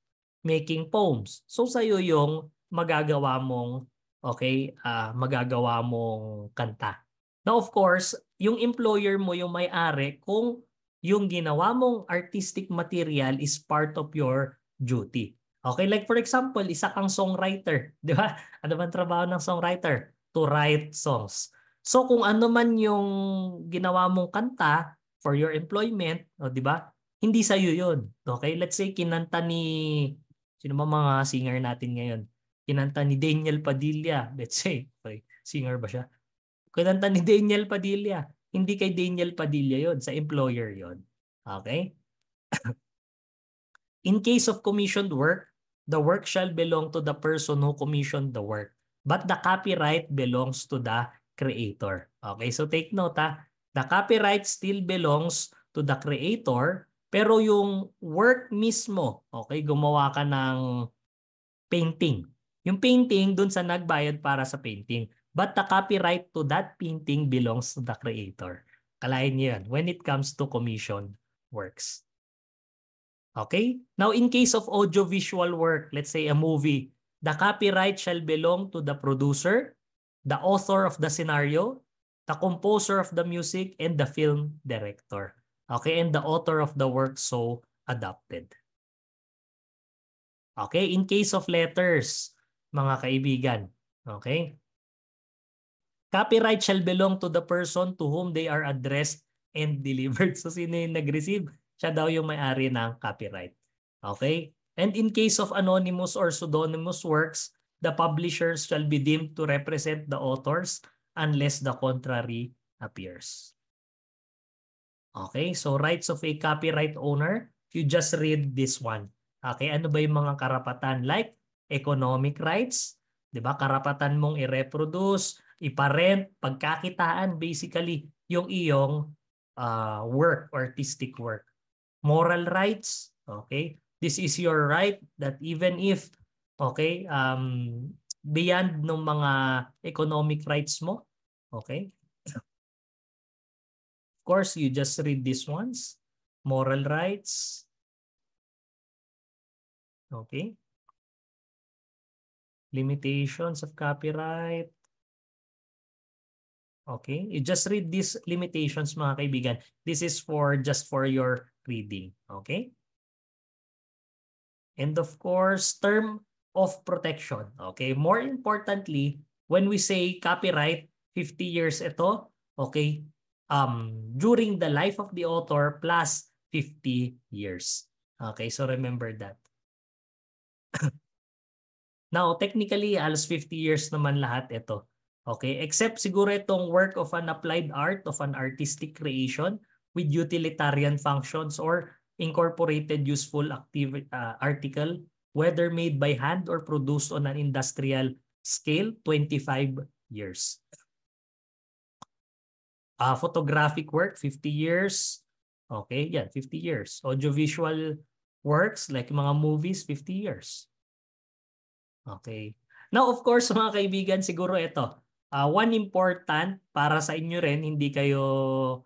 making poems. So sa'yo yung magagawa mong okay, uh, magagawa mong kanta. Now of course, yung employer mo yung may-ari kung yung ginawa mong artistic material is part of your duty. Okay, like for example, isa kang songwriter, di ba? Ano bang trabaho ng songwriter? To write songs. So kung ano man yung ginawa mong kanta for your employment, oh, di ba? Hindi sa iyo 'yun. Okay, let's say kinanta ni Sino ba mga singer natin ngayon? Kinanta ni Daniel Padilla, let's say. Okay, singer ba siya? Kinanta ni Daniel Padilla. Hindi kay Daniel Padilla yon sa employer yon Okay? In case of commissioned work, the work shall belong to the person who commissioned the work. But the copyright belongs to the creator. Okay, so take note ha. The copyright still belongs to the creator pero yung work mismo, okay, gumawa ka ng painting. Yung painting, dun sa nagbayad para sa painting. But the copyright to that painting belongs to the creator. Kalain niyo yan when it comes to commission works. Okay? Now, in case of audiovisual work, let's say a movie, the copyright shall belong to the producer, the author of the scenario, the composer of the music, and the film director. Okay, and the author of the work so adopted. Okay, in case of letters, mga kaibigan, okay? Copyright shall belong to the person to whom they are addressed and delivered. So sino yung nag-receive? Siya daw yung may-ari ng copyright. Okay? And in case of anonymous or pseudonymous works, the publishers shall be deemed to represent the authors unless the contrary appears. Okay, so rights of a copyright owner, you just read this one. Okay, ano ba yung mga karapatan? Like economic rights, di ba? Karapatan mong i-reproduce, iparent, pagkakitaan basically yung iyong uh, work, artistic work. Moral rights, okay? This is your right that even if, okay, um, beyond ng mga economic rights mo, okay, course, you just read these ones, moral rights. Okay. Limitations of copyright. Okay, you just read these limitations mga kaibigan. This is for just for your reading, okay? And of course, term of protection, okay? More importantly, when we say copyright, 50 years ito, okay? um, during the life of the author plus 50 years. Okay, so remember that. Now, technically, alas 50 years naman lahat ito. Okay, except siguro itong work of an applied art, of an artistic creation with utilitarian functions or incorporated useful active, uh, article, whether made by hand or produced on an industrial scale, 25 years. Uh, photographic work, 50 years. Okay, yan, 50 years. Audiovisual works like mga movies, 50 years. Okay. Now, of course, mga kaibigan, siguro ito. Uh, one important para sa inyo rin, hindi kayo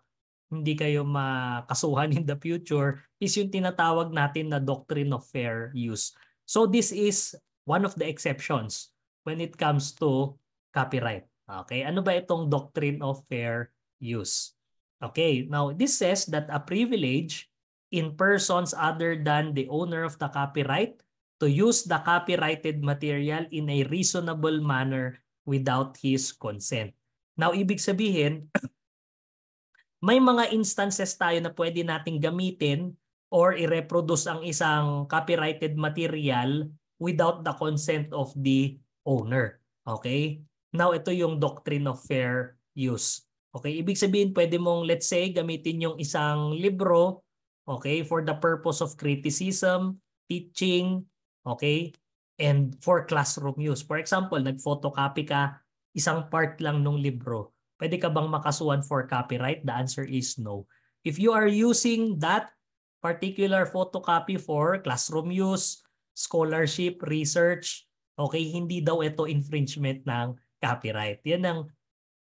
hindi kayo makasuhan in the future is yung tinatawag natin na doctrine of fair use. So this is one of the exceptions when it comes to copyright. Okay, ano ba itong doctrine of fair use. Okay, now this says that a privilege in persons other than the owner of the copyright to use the copyrighted material in a reasonable manner without his consent. Now, ibig sabihin, may mga instances tayo na pwede nating gamitin or i-reproduce ang isang copyrighted material without the consent of the owner. Okay? Now, ito yung doctrine of fair use. Okay, ibig sabihin pwede mong let's say gamitin yung isang libro, okay, for the purpose of criticism, teaching, okay, and for classroom use. For example, nag-photocopy ka isang part lang ng libro. Pwede ka bang makasuhan for copyright? The answer is no. If you are using that particular photocopy for classroom use, scholarship, research, okay, hindi daw ito infringement ng copyright. Yan ang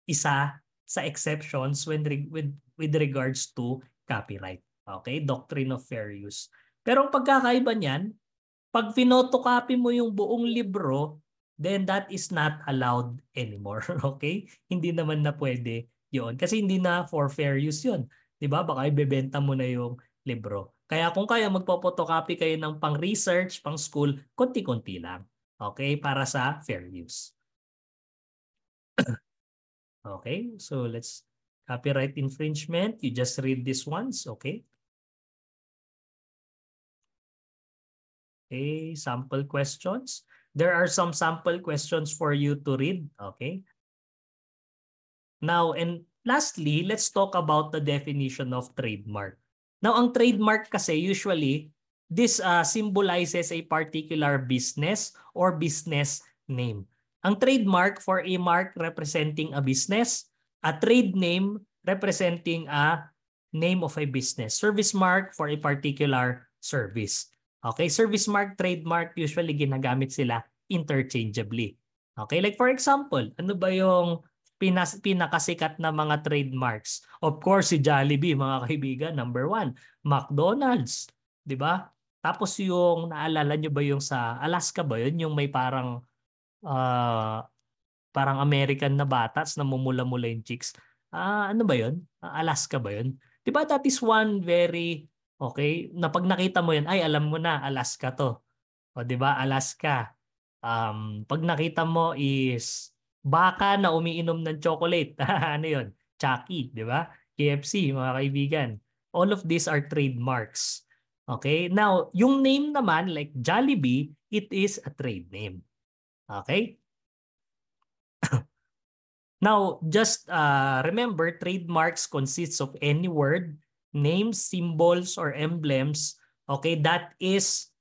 isa sa exceptions when re- with with regards to copyright. Okay, doctrine of fair use. Pero ang pagkakaiba niyan, pag pinotocopy mo yung buong libro, then that is not allowed anymore. Okay? Hindi naman na pwede yon Kasi hindi na for fair use yun. Di ba? Baka ibebenta mo na yung libro. Kaya kung kaya, magpopotocopy kayo ng pang-research, pang-school, konti-konti lang. Okay? Para sa fair use. Okay, so let's copyright infringement. You just read this once, okay? Okay, sample questions. There are some sample questions for you to read, okay? Now, and lastly, let's talk about the definition of trademark. Now, ang trademark kasi usually, this uh, symbolizes a particular business or business name. Ang trademark for a mark representing a business, a trade name representing a name of a business, service mark for a particular service. Okay, service mark, trademark, usually ginagamit sila interchangeably. Okay, like for example, ano ba yung pinas, pinakasikat na mga trademarks? Of course, si Jollibee, mga kaibigan, number one. McDonald's, di ba? Tapos yung, naalala nyo ba yung sa Alaska ba yun? Yung may parang uh, parang American na batas na mumula-mula yung cheeks. Uh, ah, ano ba yun? Uh, Alaska ba yun? Diba that is one very, okay, na pag nakita mo yun, ay alam mo na, Alaska to. O ba diba, Alaska. Um, pag nakita mo is baka na umiinom ng chocolate. ano yun? Chucky, di ba? KFC, mga kaibigan. All of these are trademarks. Okay? Now, yung name naman, like Jollibee, it is a trade name. Okay? now, just uh, remember, trademarks consists of any word, names, symbols, or emblems okay, that is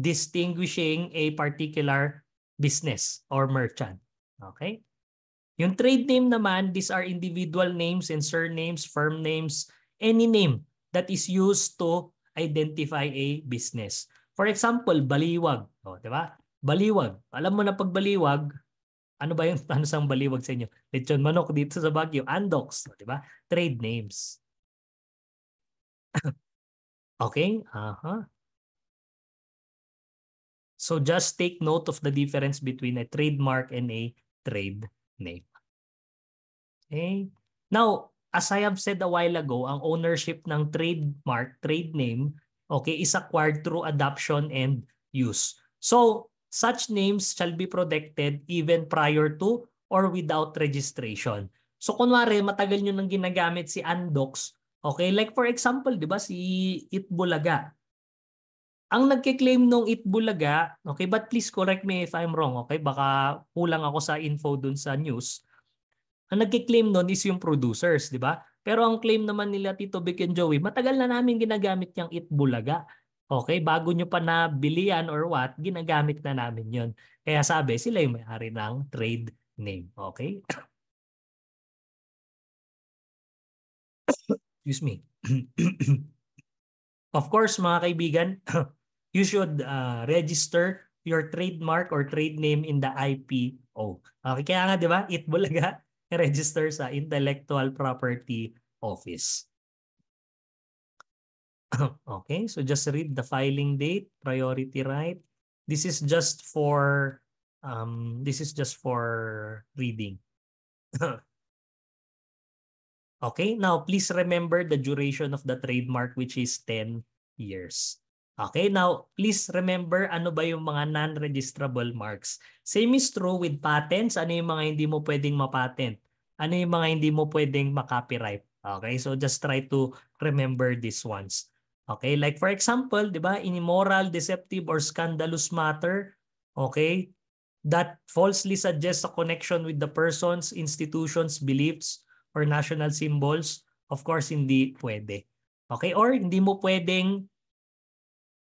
distinguishing a particular business or merchant. Okay? Yung trade name naman, these are individual names and surnames, firm names, any name that is used to identify a business. For example, baliwag. O, oh, di ba? baliwag. Alam mo na pag baliwag, ano ba yung ano sa baliwag sa inyo? Lechon manok dito sa Baguio, Andox, 'di ba? Trade names. okay? Aha. Uh-huh. So just take note of the difference between a trademark and a trade name. Okay? Now, as I have said a while ago, ang ownership ng trademark, trade name, okay, is acquired through adoption and use. So, Such names shall be protected even prior to or without registration. So kunwari, matagal nyo nang ginagamit si Andox. Okay, like for example, di ba si Itbulaga. Ang nagkiklaim nung Itbulaga, okay, but please correct me if I'm wrong, okay? Baka kulang ako sa info dun sa news. Ang nagkiklaim nun is yung producers, di ba? Pero ang claim naman nila Tito Vic and Joey, matagal na namin ginagamit yung Itbulaga. Okay, bago nyo pa nabili yan or what, ginagamit na namin yon. Kaya sabi, sila yung may-ari ng trade name. Okay? Excuse me. of course, mga kaibigan, you should uh, register your trademark or trade name in the IPO. Okay, kaya nga, di ba? Itbulaga, bulaga, register sa Intellectual Property Office. okay, so just read the filing date, priority right. This is just for um, this is just for reading. okay, now please remember the duration of the trademark which is 10 years. Okay, now please remember ano ba yung mga non-registrable marks. Same is true with patents. Ano yung mga hindi mo pwedeng mapatent? Ano yung mga hindi mo pwedeng makopyright? Okay, so just try to remember these ones. Okay, like for example, 'di ba, immoral, deceptive or scandalous matter, okay? That falsely suggests a connection with the person's institutions, beliefs or national symbols. Of course, hindi pwede. Okay, or hindi mo pwedeng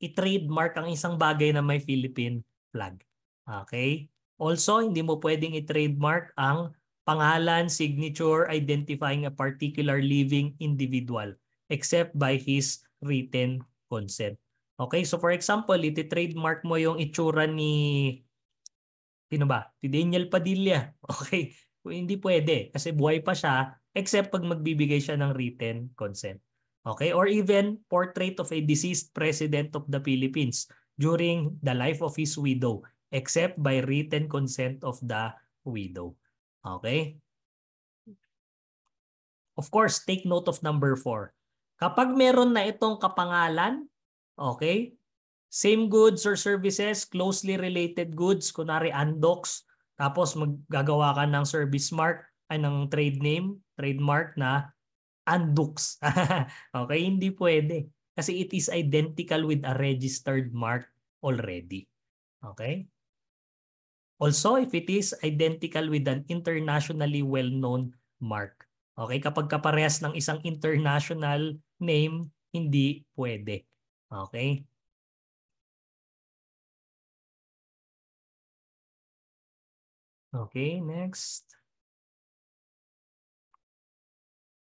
i-trademark ang isang bagay na may Philippine flag. Okay? Also, hindi mo pwedeng i-trademark ang pangalan, signature, identifying a particular living individual except by his written consent. Okay, so for example, iti-trademark mo yung itsura ni sino ba? Ti Daniel Padilla. Okay, hindi pwede kasi buhay pa siya except pag magbibigay siya ng written consent. Okay, or even portrait of a deceased president of the Philippines during the life of his widow except by written consent of the widow. Okay? Of course, take note of number 4 Kapag meron na itong kapangalan, okay, same goods or services, closely related goods, kunari Andox, tapos maggagawa ka ng service mark, ay ng trade name, trademark na Andux. okay, hindi pwede. Kasi it is identical with a registered mark already. Okay? Also, if it is identical with an internationally well-known mark. Okay, kapag kaparehas ng isang international name, hindi pwede. Okay? Okay, next.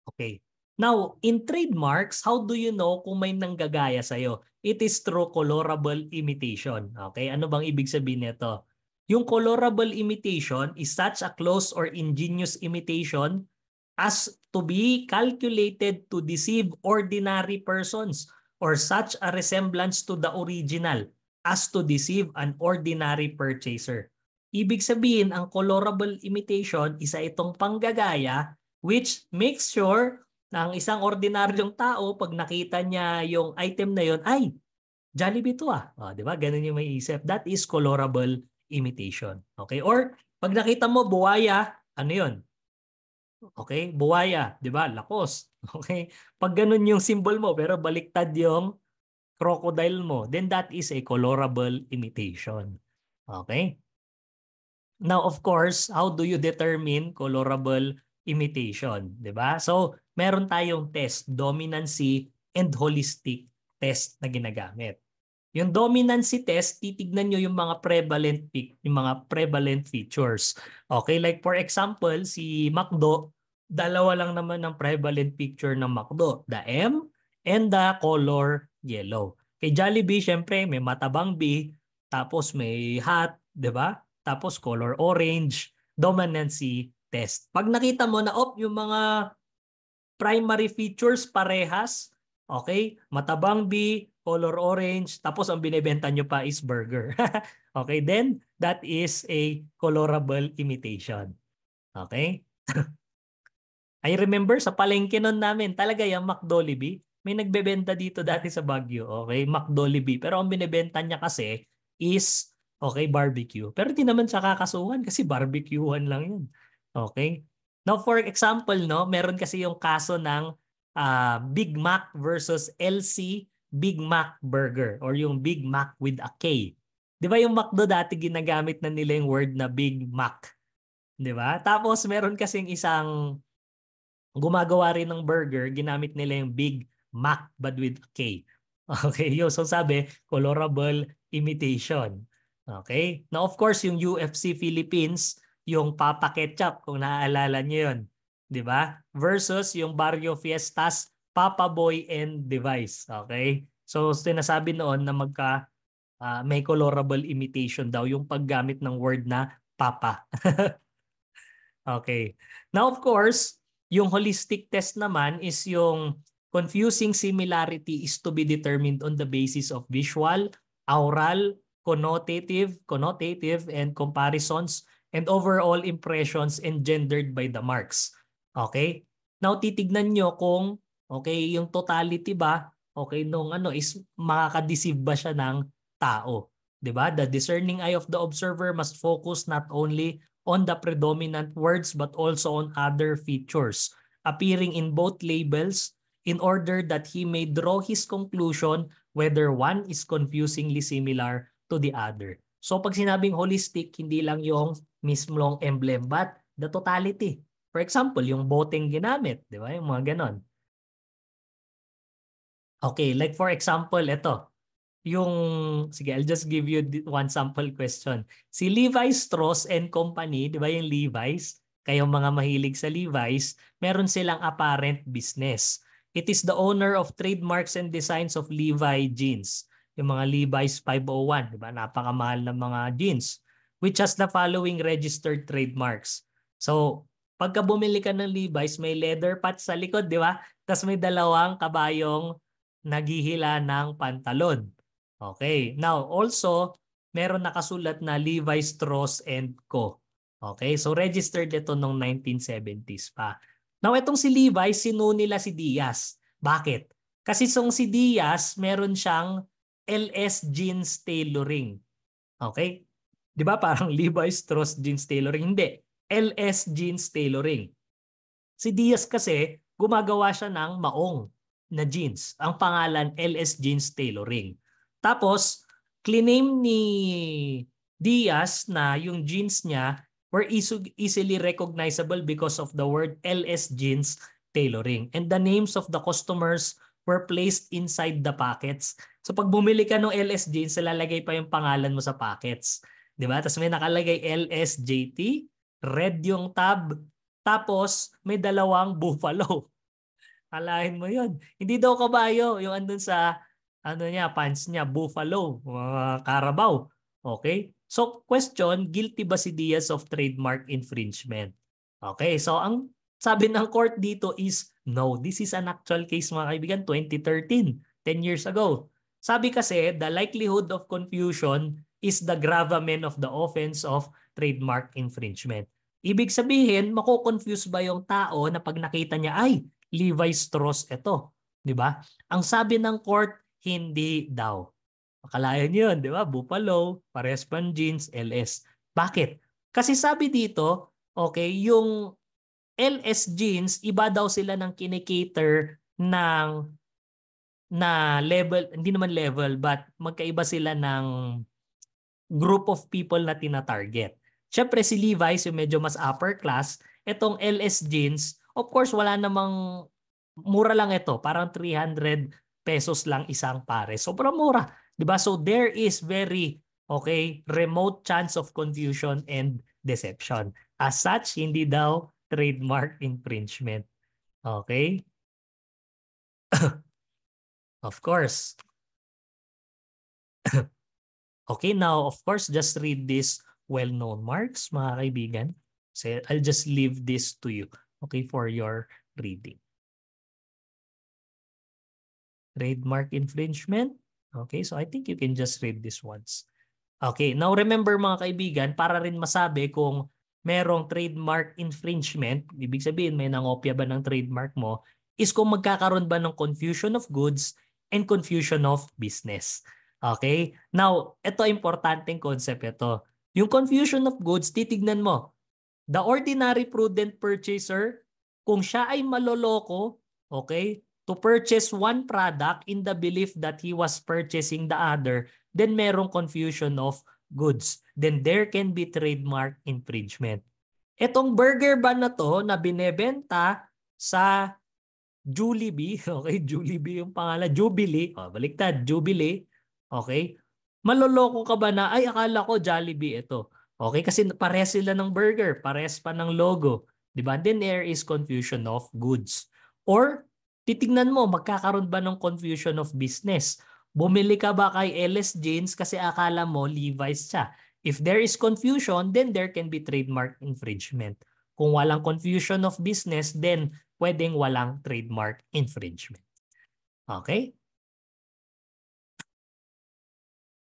Okay. Now, in trademarks, how do you know kung may nanggagaya sa'yo? It is true colorable imitation. Okay, ano bang ibig sabihin nito? Yung colorable imitation is such a close or ingenious imitation as to be calculated to deceive ordinary persons or such a resemblance to the original as to deceive an ordinary purchaser. Ibig sabihin, ang colorable imitation, isa itong panggagaya which makes sure na ang isang ordinaryong tao pag nakita niya yung item na yon ay Jollibee to ah. O, oh, di ba? Ganun yung may isip. That is colorable imitation. Okay? Or pag nakita mo buwaya, ano yon? Okay? Buwaya, 'di ba? Lakos. Okay? Pag ganun yung symbol mo pero baliktad yung crocodile mo, then that is a colorable imitation. Okay? Now of course, how do you determine colorable imitation, 'di ba? So, meron tayong test, dominancy and holistic test na ginagamit. Yung dominancy test, titignan nyo yung mga prevalent yung mga prevalent features. Okay, like for example, si McDo, dalawa lang naman ang prevalent picture ng McDo, the M and the color yellow. Kay Jollibee, syempre may matabang B, tapos may hat, 'di ba? Tapos color orange, dominancy test. Pag nakita mo na op yung mga primary features parehas, okay? Matabang B, color orange, tapos ang binebenta nyo pa is burger. okay, then that is a colorable imitation. Okay? I remember sa palengke nun namin, talaga yung McDolibee, may nagbebenta dito dati sa Baguio, okay? McDolibee. Pero ang binebenta niya kasi is, okay, barbecue. Pero di naman siya kakasuhan kasi barbecuehan lang yun. Okay? Now, for example, no, meron kasi yung kaso ng uh, Big Mac versus LC Big Mac Burger or yung Big Mac with a K. Di ba yung McDo dati ginagamit na nila yung word na Big Mac? Di ba? Tapos meron kasing isang gumagawa rin ng burger, ginamit nila yung Big Mac but with a K. Okay, yun. So sabi, colorable imitation. Okay? Now of course, yung UFC Philippines, yung Papa Ketchup, kung naaalala niyo yun. 'di ba? Versus yung Barrio Fiestas Papa Boy and Device. Okay? So sinasabi noon na magka uh, may colorable imitation daw yung paggamit ng word na papa. okay. Now of course, yung holistic test naman is yung confusing similarity is to be determined on the basis of visual, aural, connotative, connotative and comparisons and overall impressions engendered by the marks. Okay? Now titignan nyo kung Okay, yung totality ba, okay, nung ano, is makakadeceive ba siya ng tao? 'di ba? The discerning eye of the observer must focus not only on the predominant words but also on other features appearing in both labels in order that he may draw his conclusion whether one is confusingly similar to the other. So pag sinabing holistic, hindi lang yung mismong emblem but the totality. For example, yung boteng ginamit, 'di ba? Yung mga ganon. Okay, like for example, ito. Yung, sige, I'll just give you one sample question. Si Levi Strauss and Company, di ba yung Levi's? Kayong mga mahilig sa Levi's, meron silang apparent business. It is the owner of trademarks and designs of Levi jeans. Yung mga Levi's 501, di ba? Napakamahal ng mga jeans. Which has the following registered trademarks. So, pagka bumili ka ng Levi's, may leather patch sa likod, di ba? Tapos may dalawang kabayong naghihila ng pantalon. Okay. Now, also, meron nakasulat na Levi Strauss and Co. Okay. So, registered ito noong 1970s pa. Now, itong si Levi, sino nila si Diaz. Bakit? Kasi song si Diaz, meron siyang LS Jeans Tailoring. Okay? Di ba parang Levi Strauss Jeans Tailoring? Hindi. LS Jeans Tailoring. Si Diaz kasi, gumagawa siya ng maong na jeans. Ang pangalan, LS Jeans Tailoring. Tapos, claim ni Diaz na yung jeans niya were easily recognizable because of the word LS Jeans Tailoring. And the names of the customers were placed inside the packets. So pag bumili ka ng LS jeans, lalagay pa yung pangalan mo sa packets. 'Di ba? Tapos may nakalagay LSJT, red yung tab, tapos may dalawang buffalo. Alahin mo yon Hindi daw kabayo yung andun sa ano niya, pants niya, buffalo, mga karabaw. Okay? So question, guilty ba si Diaz of trademark infringement? Okay, so ang sabi ng court dito is, no, this is an actual case mga kaibigan, 2013, 10 years ago. Sabi kasi, the likelihood of confusion is the gravamen of the offense of trademark infringement. Ibig sabihin, mako-confuse ba yung tao na pag nakita niya, ay, Levi Strauss ito, 'di ba? Ang sabi ng court, hindi daw. Makalaya niyo 'yun, 'di ba? Buffalo, pares pang jeans, LS. Bakit? Kasi sabi dito, okay, yung LS jeans, iba daw sila ng kinikater ng na level, hindi naman level, but magkaiba sila ng group of people na tina-target. Siyempre si Levi's yung medyo mas upper class, itong LS jeans Of course, wala namang mura lang ito. Parang 300 pesos lang isang pare. Sobrang mura. 'di ba? So there is very okay remote chance of confusion and deception. As such, hindi daw trademark infringement. Okay? of course. okay, now of course just read this well-known marks mga kaibigan. So I'll just leave this to you okay, for your reading. Trademark infringement. Okay, so I think you can just read this once. Okay, now remember mga kaibigan, para rin masabi kung merong trademark infringement, ibig sabihin may nangopya ba ng trademark mo, is kung magkakaroon ba ng confusion of goods and confusion of business. Okay? Now, ito importanteng concept ito. Yung confusion of goods, titignan mo. The ordinary prudent purchaser, kung siya ay maloloko, okay, to purchase one product in the belief that he was purchasing the other, then merong confusion of goods. Then there can be trademark infringement. Etong burger bun na to na binebenta sa Jollibee, okay, Jollibee yung pangalan, Jubilee, oh, baliktad, Jubilee, okay, maloloko ka ba na, ay akala ko Jollibee ito. Okay, kasi parehas sila ng burger, parehas pa ng logo. Di ba? Then there is confusion of goods. Or titignan mo, magkakaroon ba ng confusion of business? Bumili ka ba kay LS Jeans kasi akala mo Levi's siya? If there is confusion, then there can be trademark infringement. Kung walang confusion of business, then pwedeng walang trademark infringement. Okay?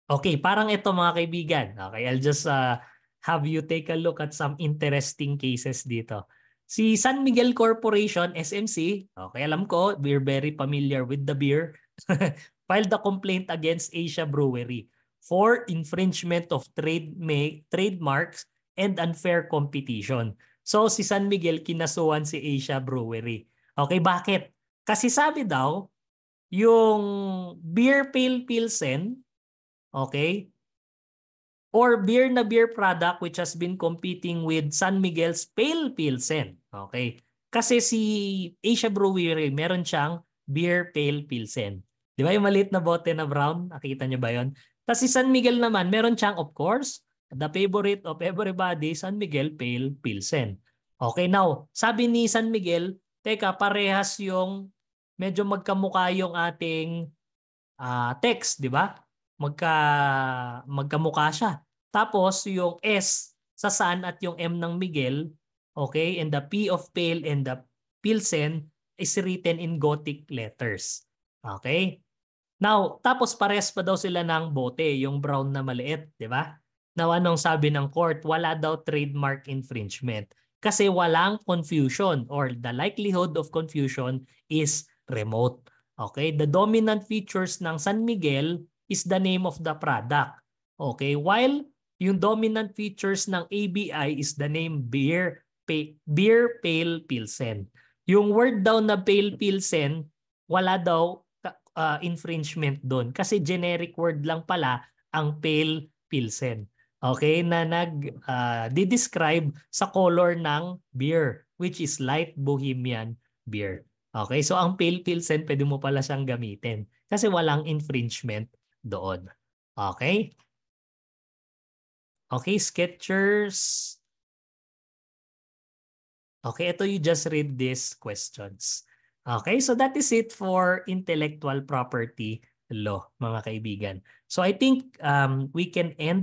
Okay, parang ito mga kaibigan. Okay, I'll just uh, have you take a look at some interesting cases dito. Si San Miguel Corporation, SMC, okay, alam ko, we're very familiar with the beer, filed a complaint against Asia Brewery for infringement of trade may, trademarks and unfair competition. So si San Miguel kinasuhan si Asia Brewery. Okay, bakit? Kasi sabi daw, yung beer pale pilsen, okay, or beer na beer product which has been competing with San Miguel's Pale Pilsen. Okay. Kasi si Asia Brewery, meron siyang beer pale pilsen. Di ba yung maliit na bote na brown? Nakita niyo ba yon? Tapos si San Miguel naman, meron siyang of course, the favorite of everybody, San Miguel Pale Pilsen. Okay, now, sabi ni San Miguel, teka, parehas yung medyo magkamukha yung ating uh, text, di ba? Magka, magkamukha siya. Tapos yung S sa San at yung M ng Miguel, okay, and the P of Pale and the Pilsen is written in Gothic letters. Okay? Now, tapos pares pa daw sila ng bote, yung brown na maliit, di ba? Now, anong sabi ng court? Wala daw trademark infringement kasi walang confusion or the likelihood of confusion is remote. Okay, the dominant features ng San Miguel is the name of the product. Okay, while yung dominant features ng ABI is the name beer, pa- beer pale pilsen. Yung word daw na pale pilsen, wala daw uh, infringement doon kasi generic word lang pala ang pale pilsen. Okay, na nag uh, ah, describe sa color ng beer which is light bohemian beer. Okay, so ang pale pilsen pwede mo pala siyang gamitin kasi walang infringement doon. Okay? Okay, Sketchers. Okay, ito you just read these questions. Okay, so that is it for intellectual property law, mga kaibigan. So I think um, we can end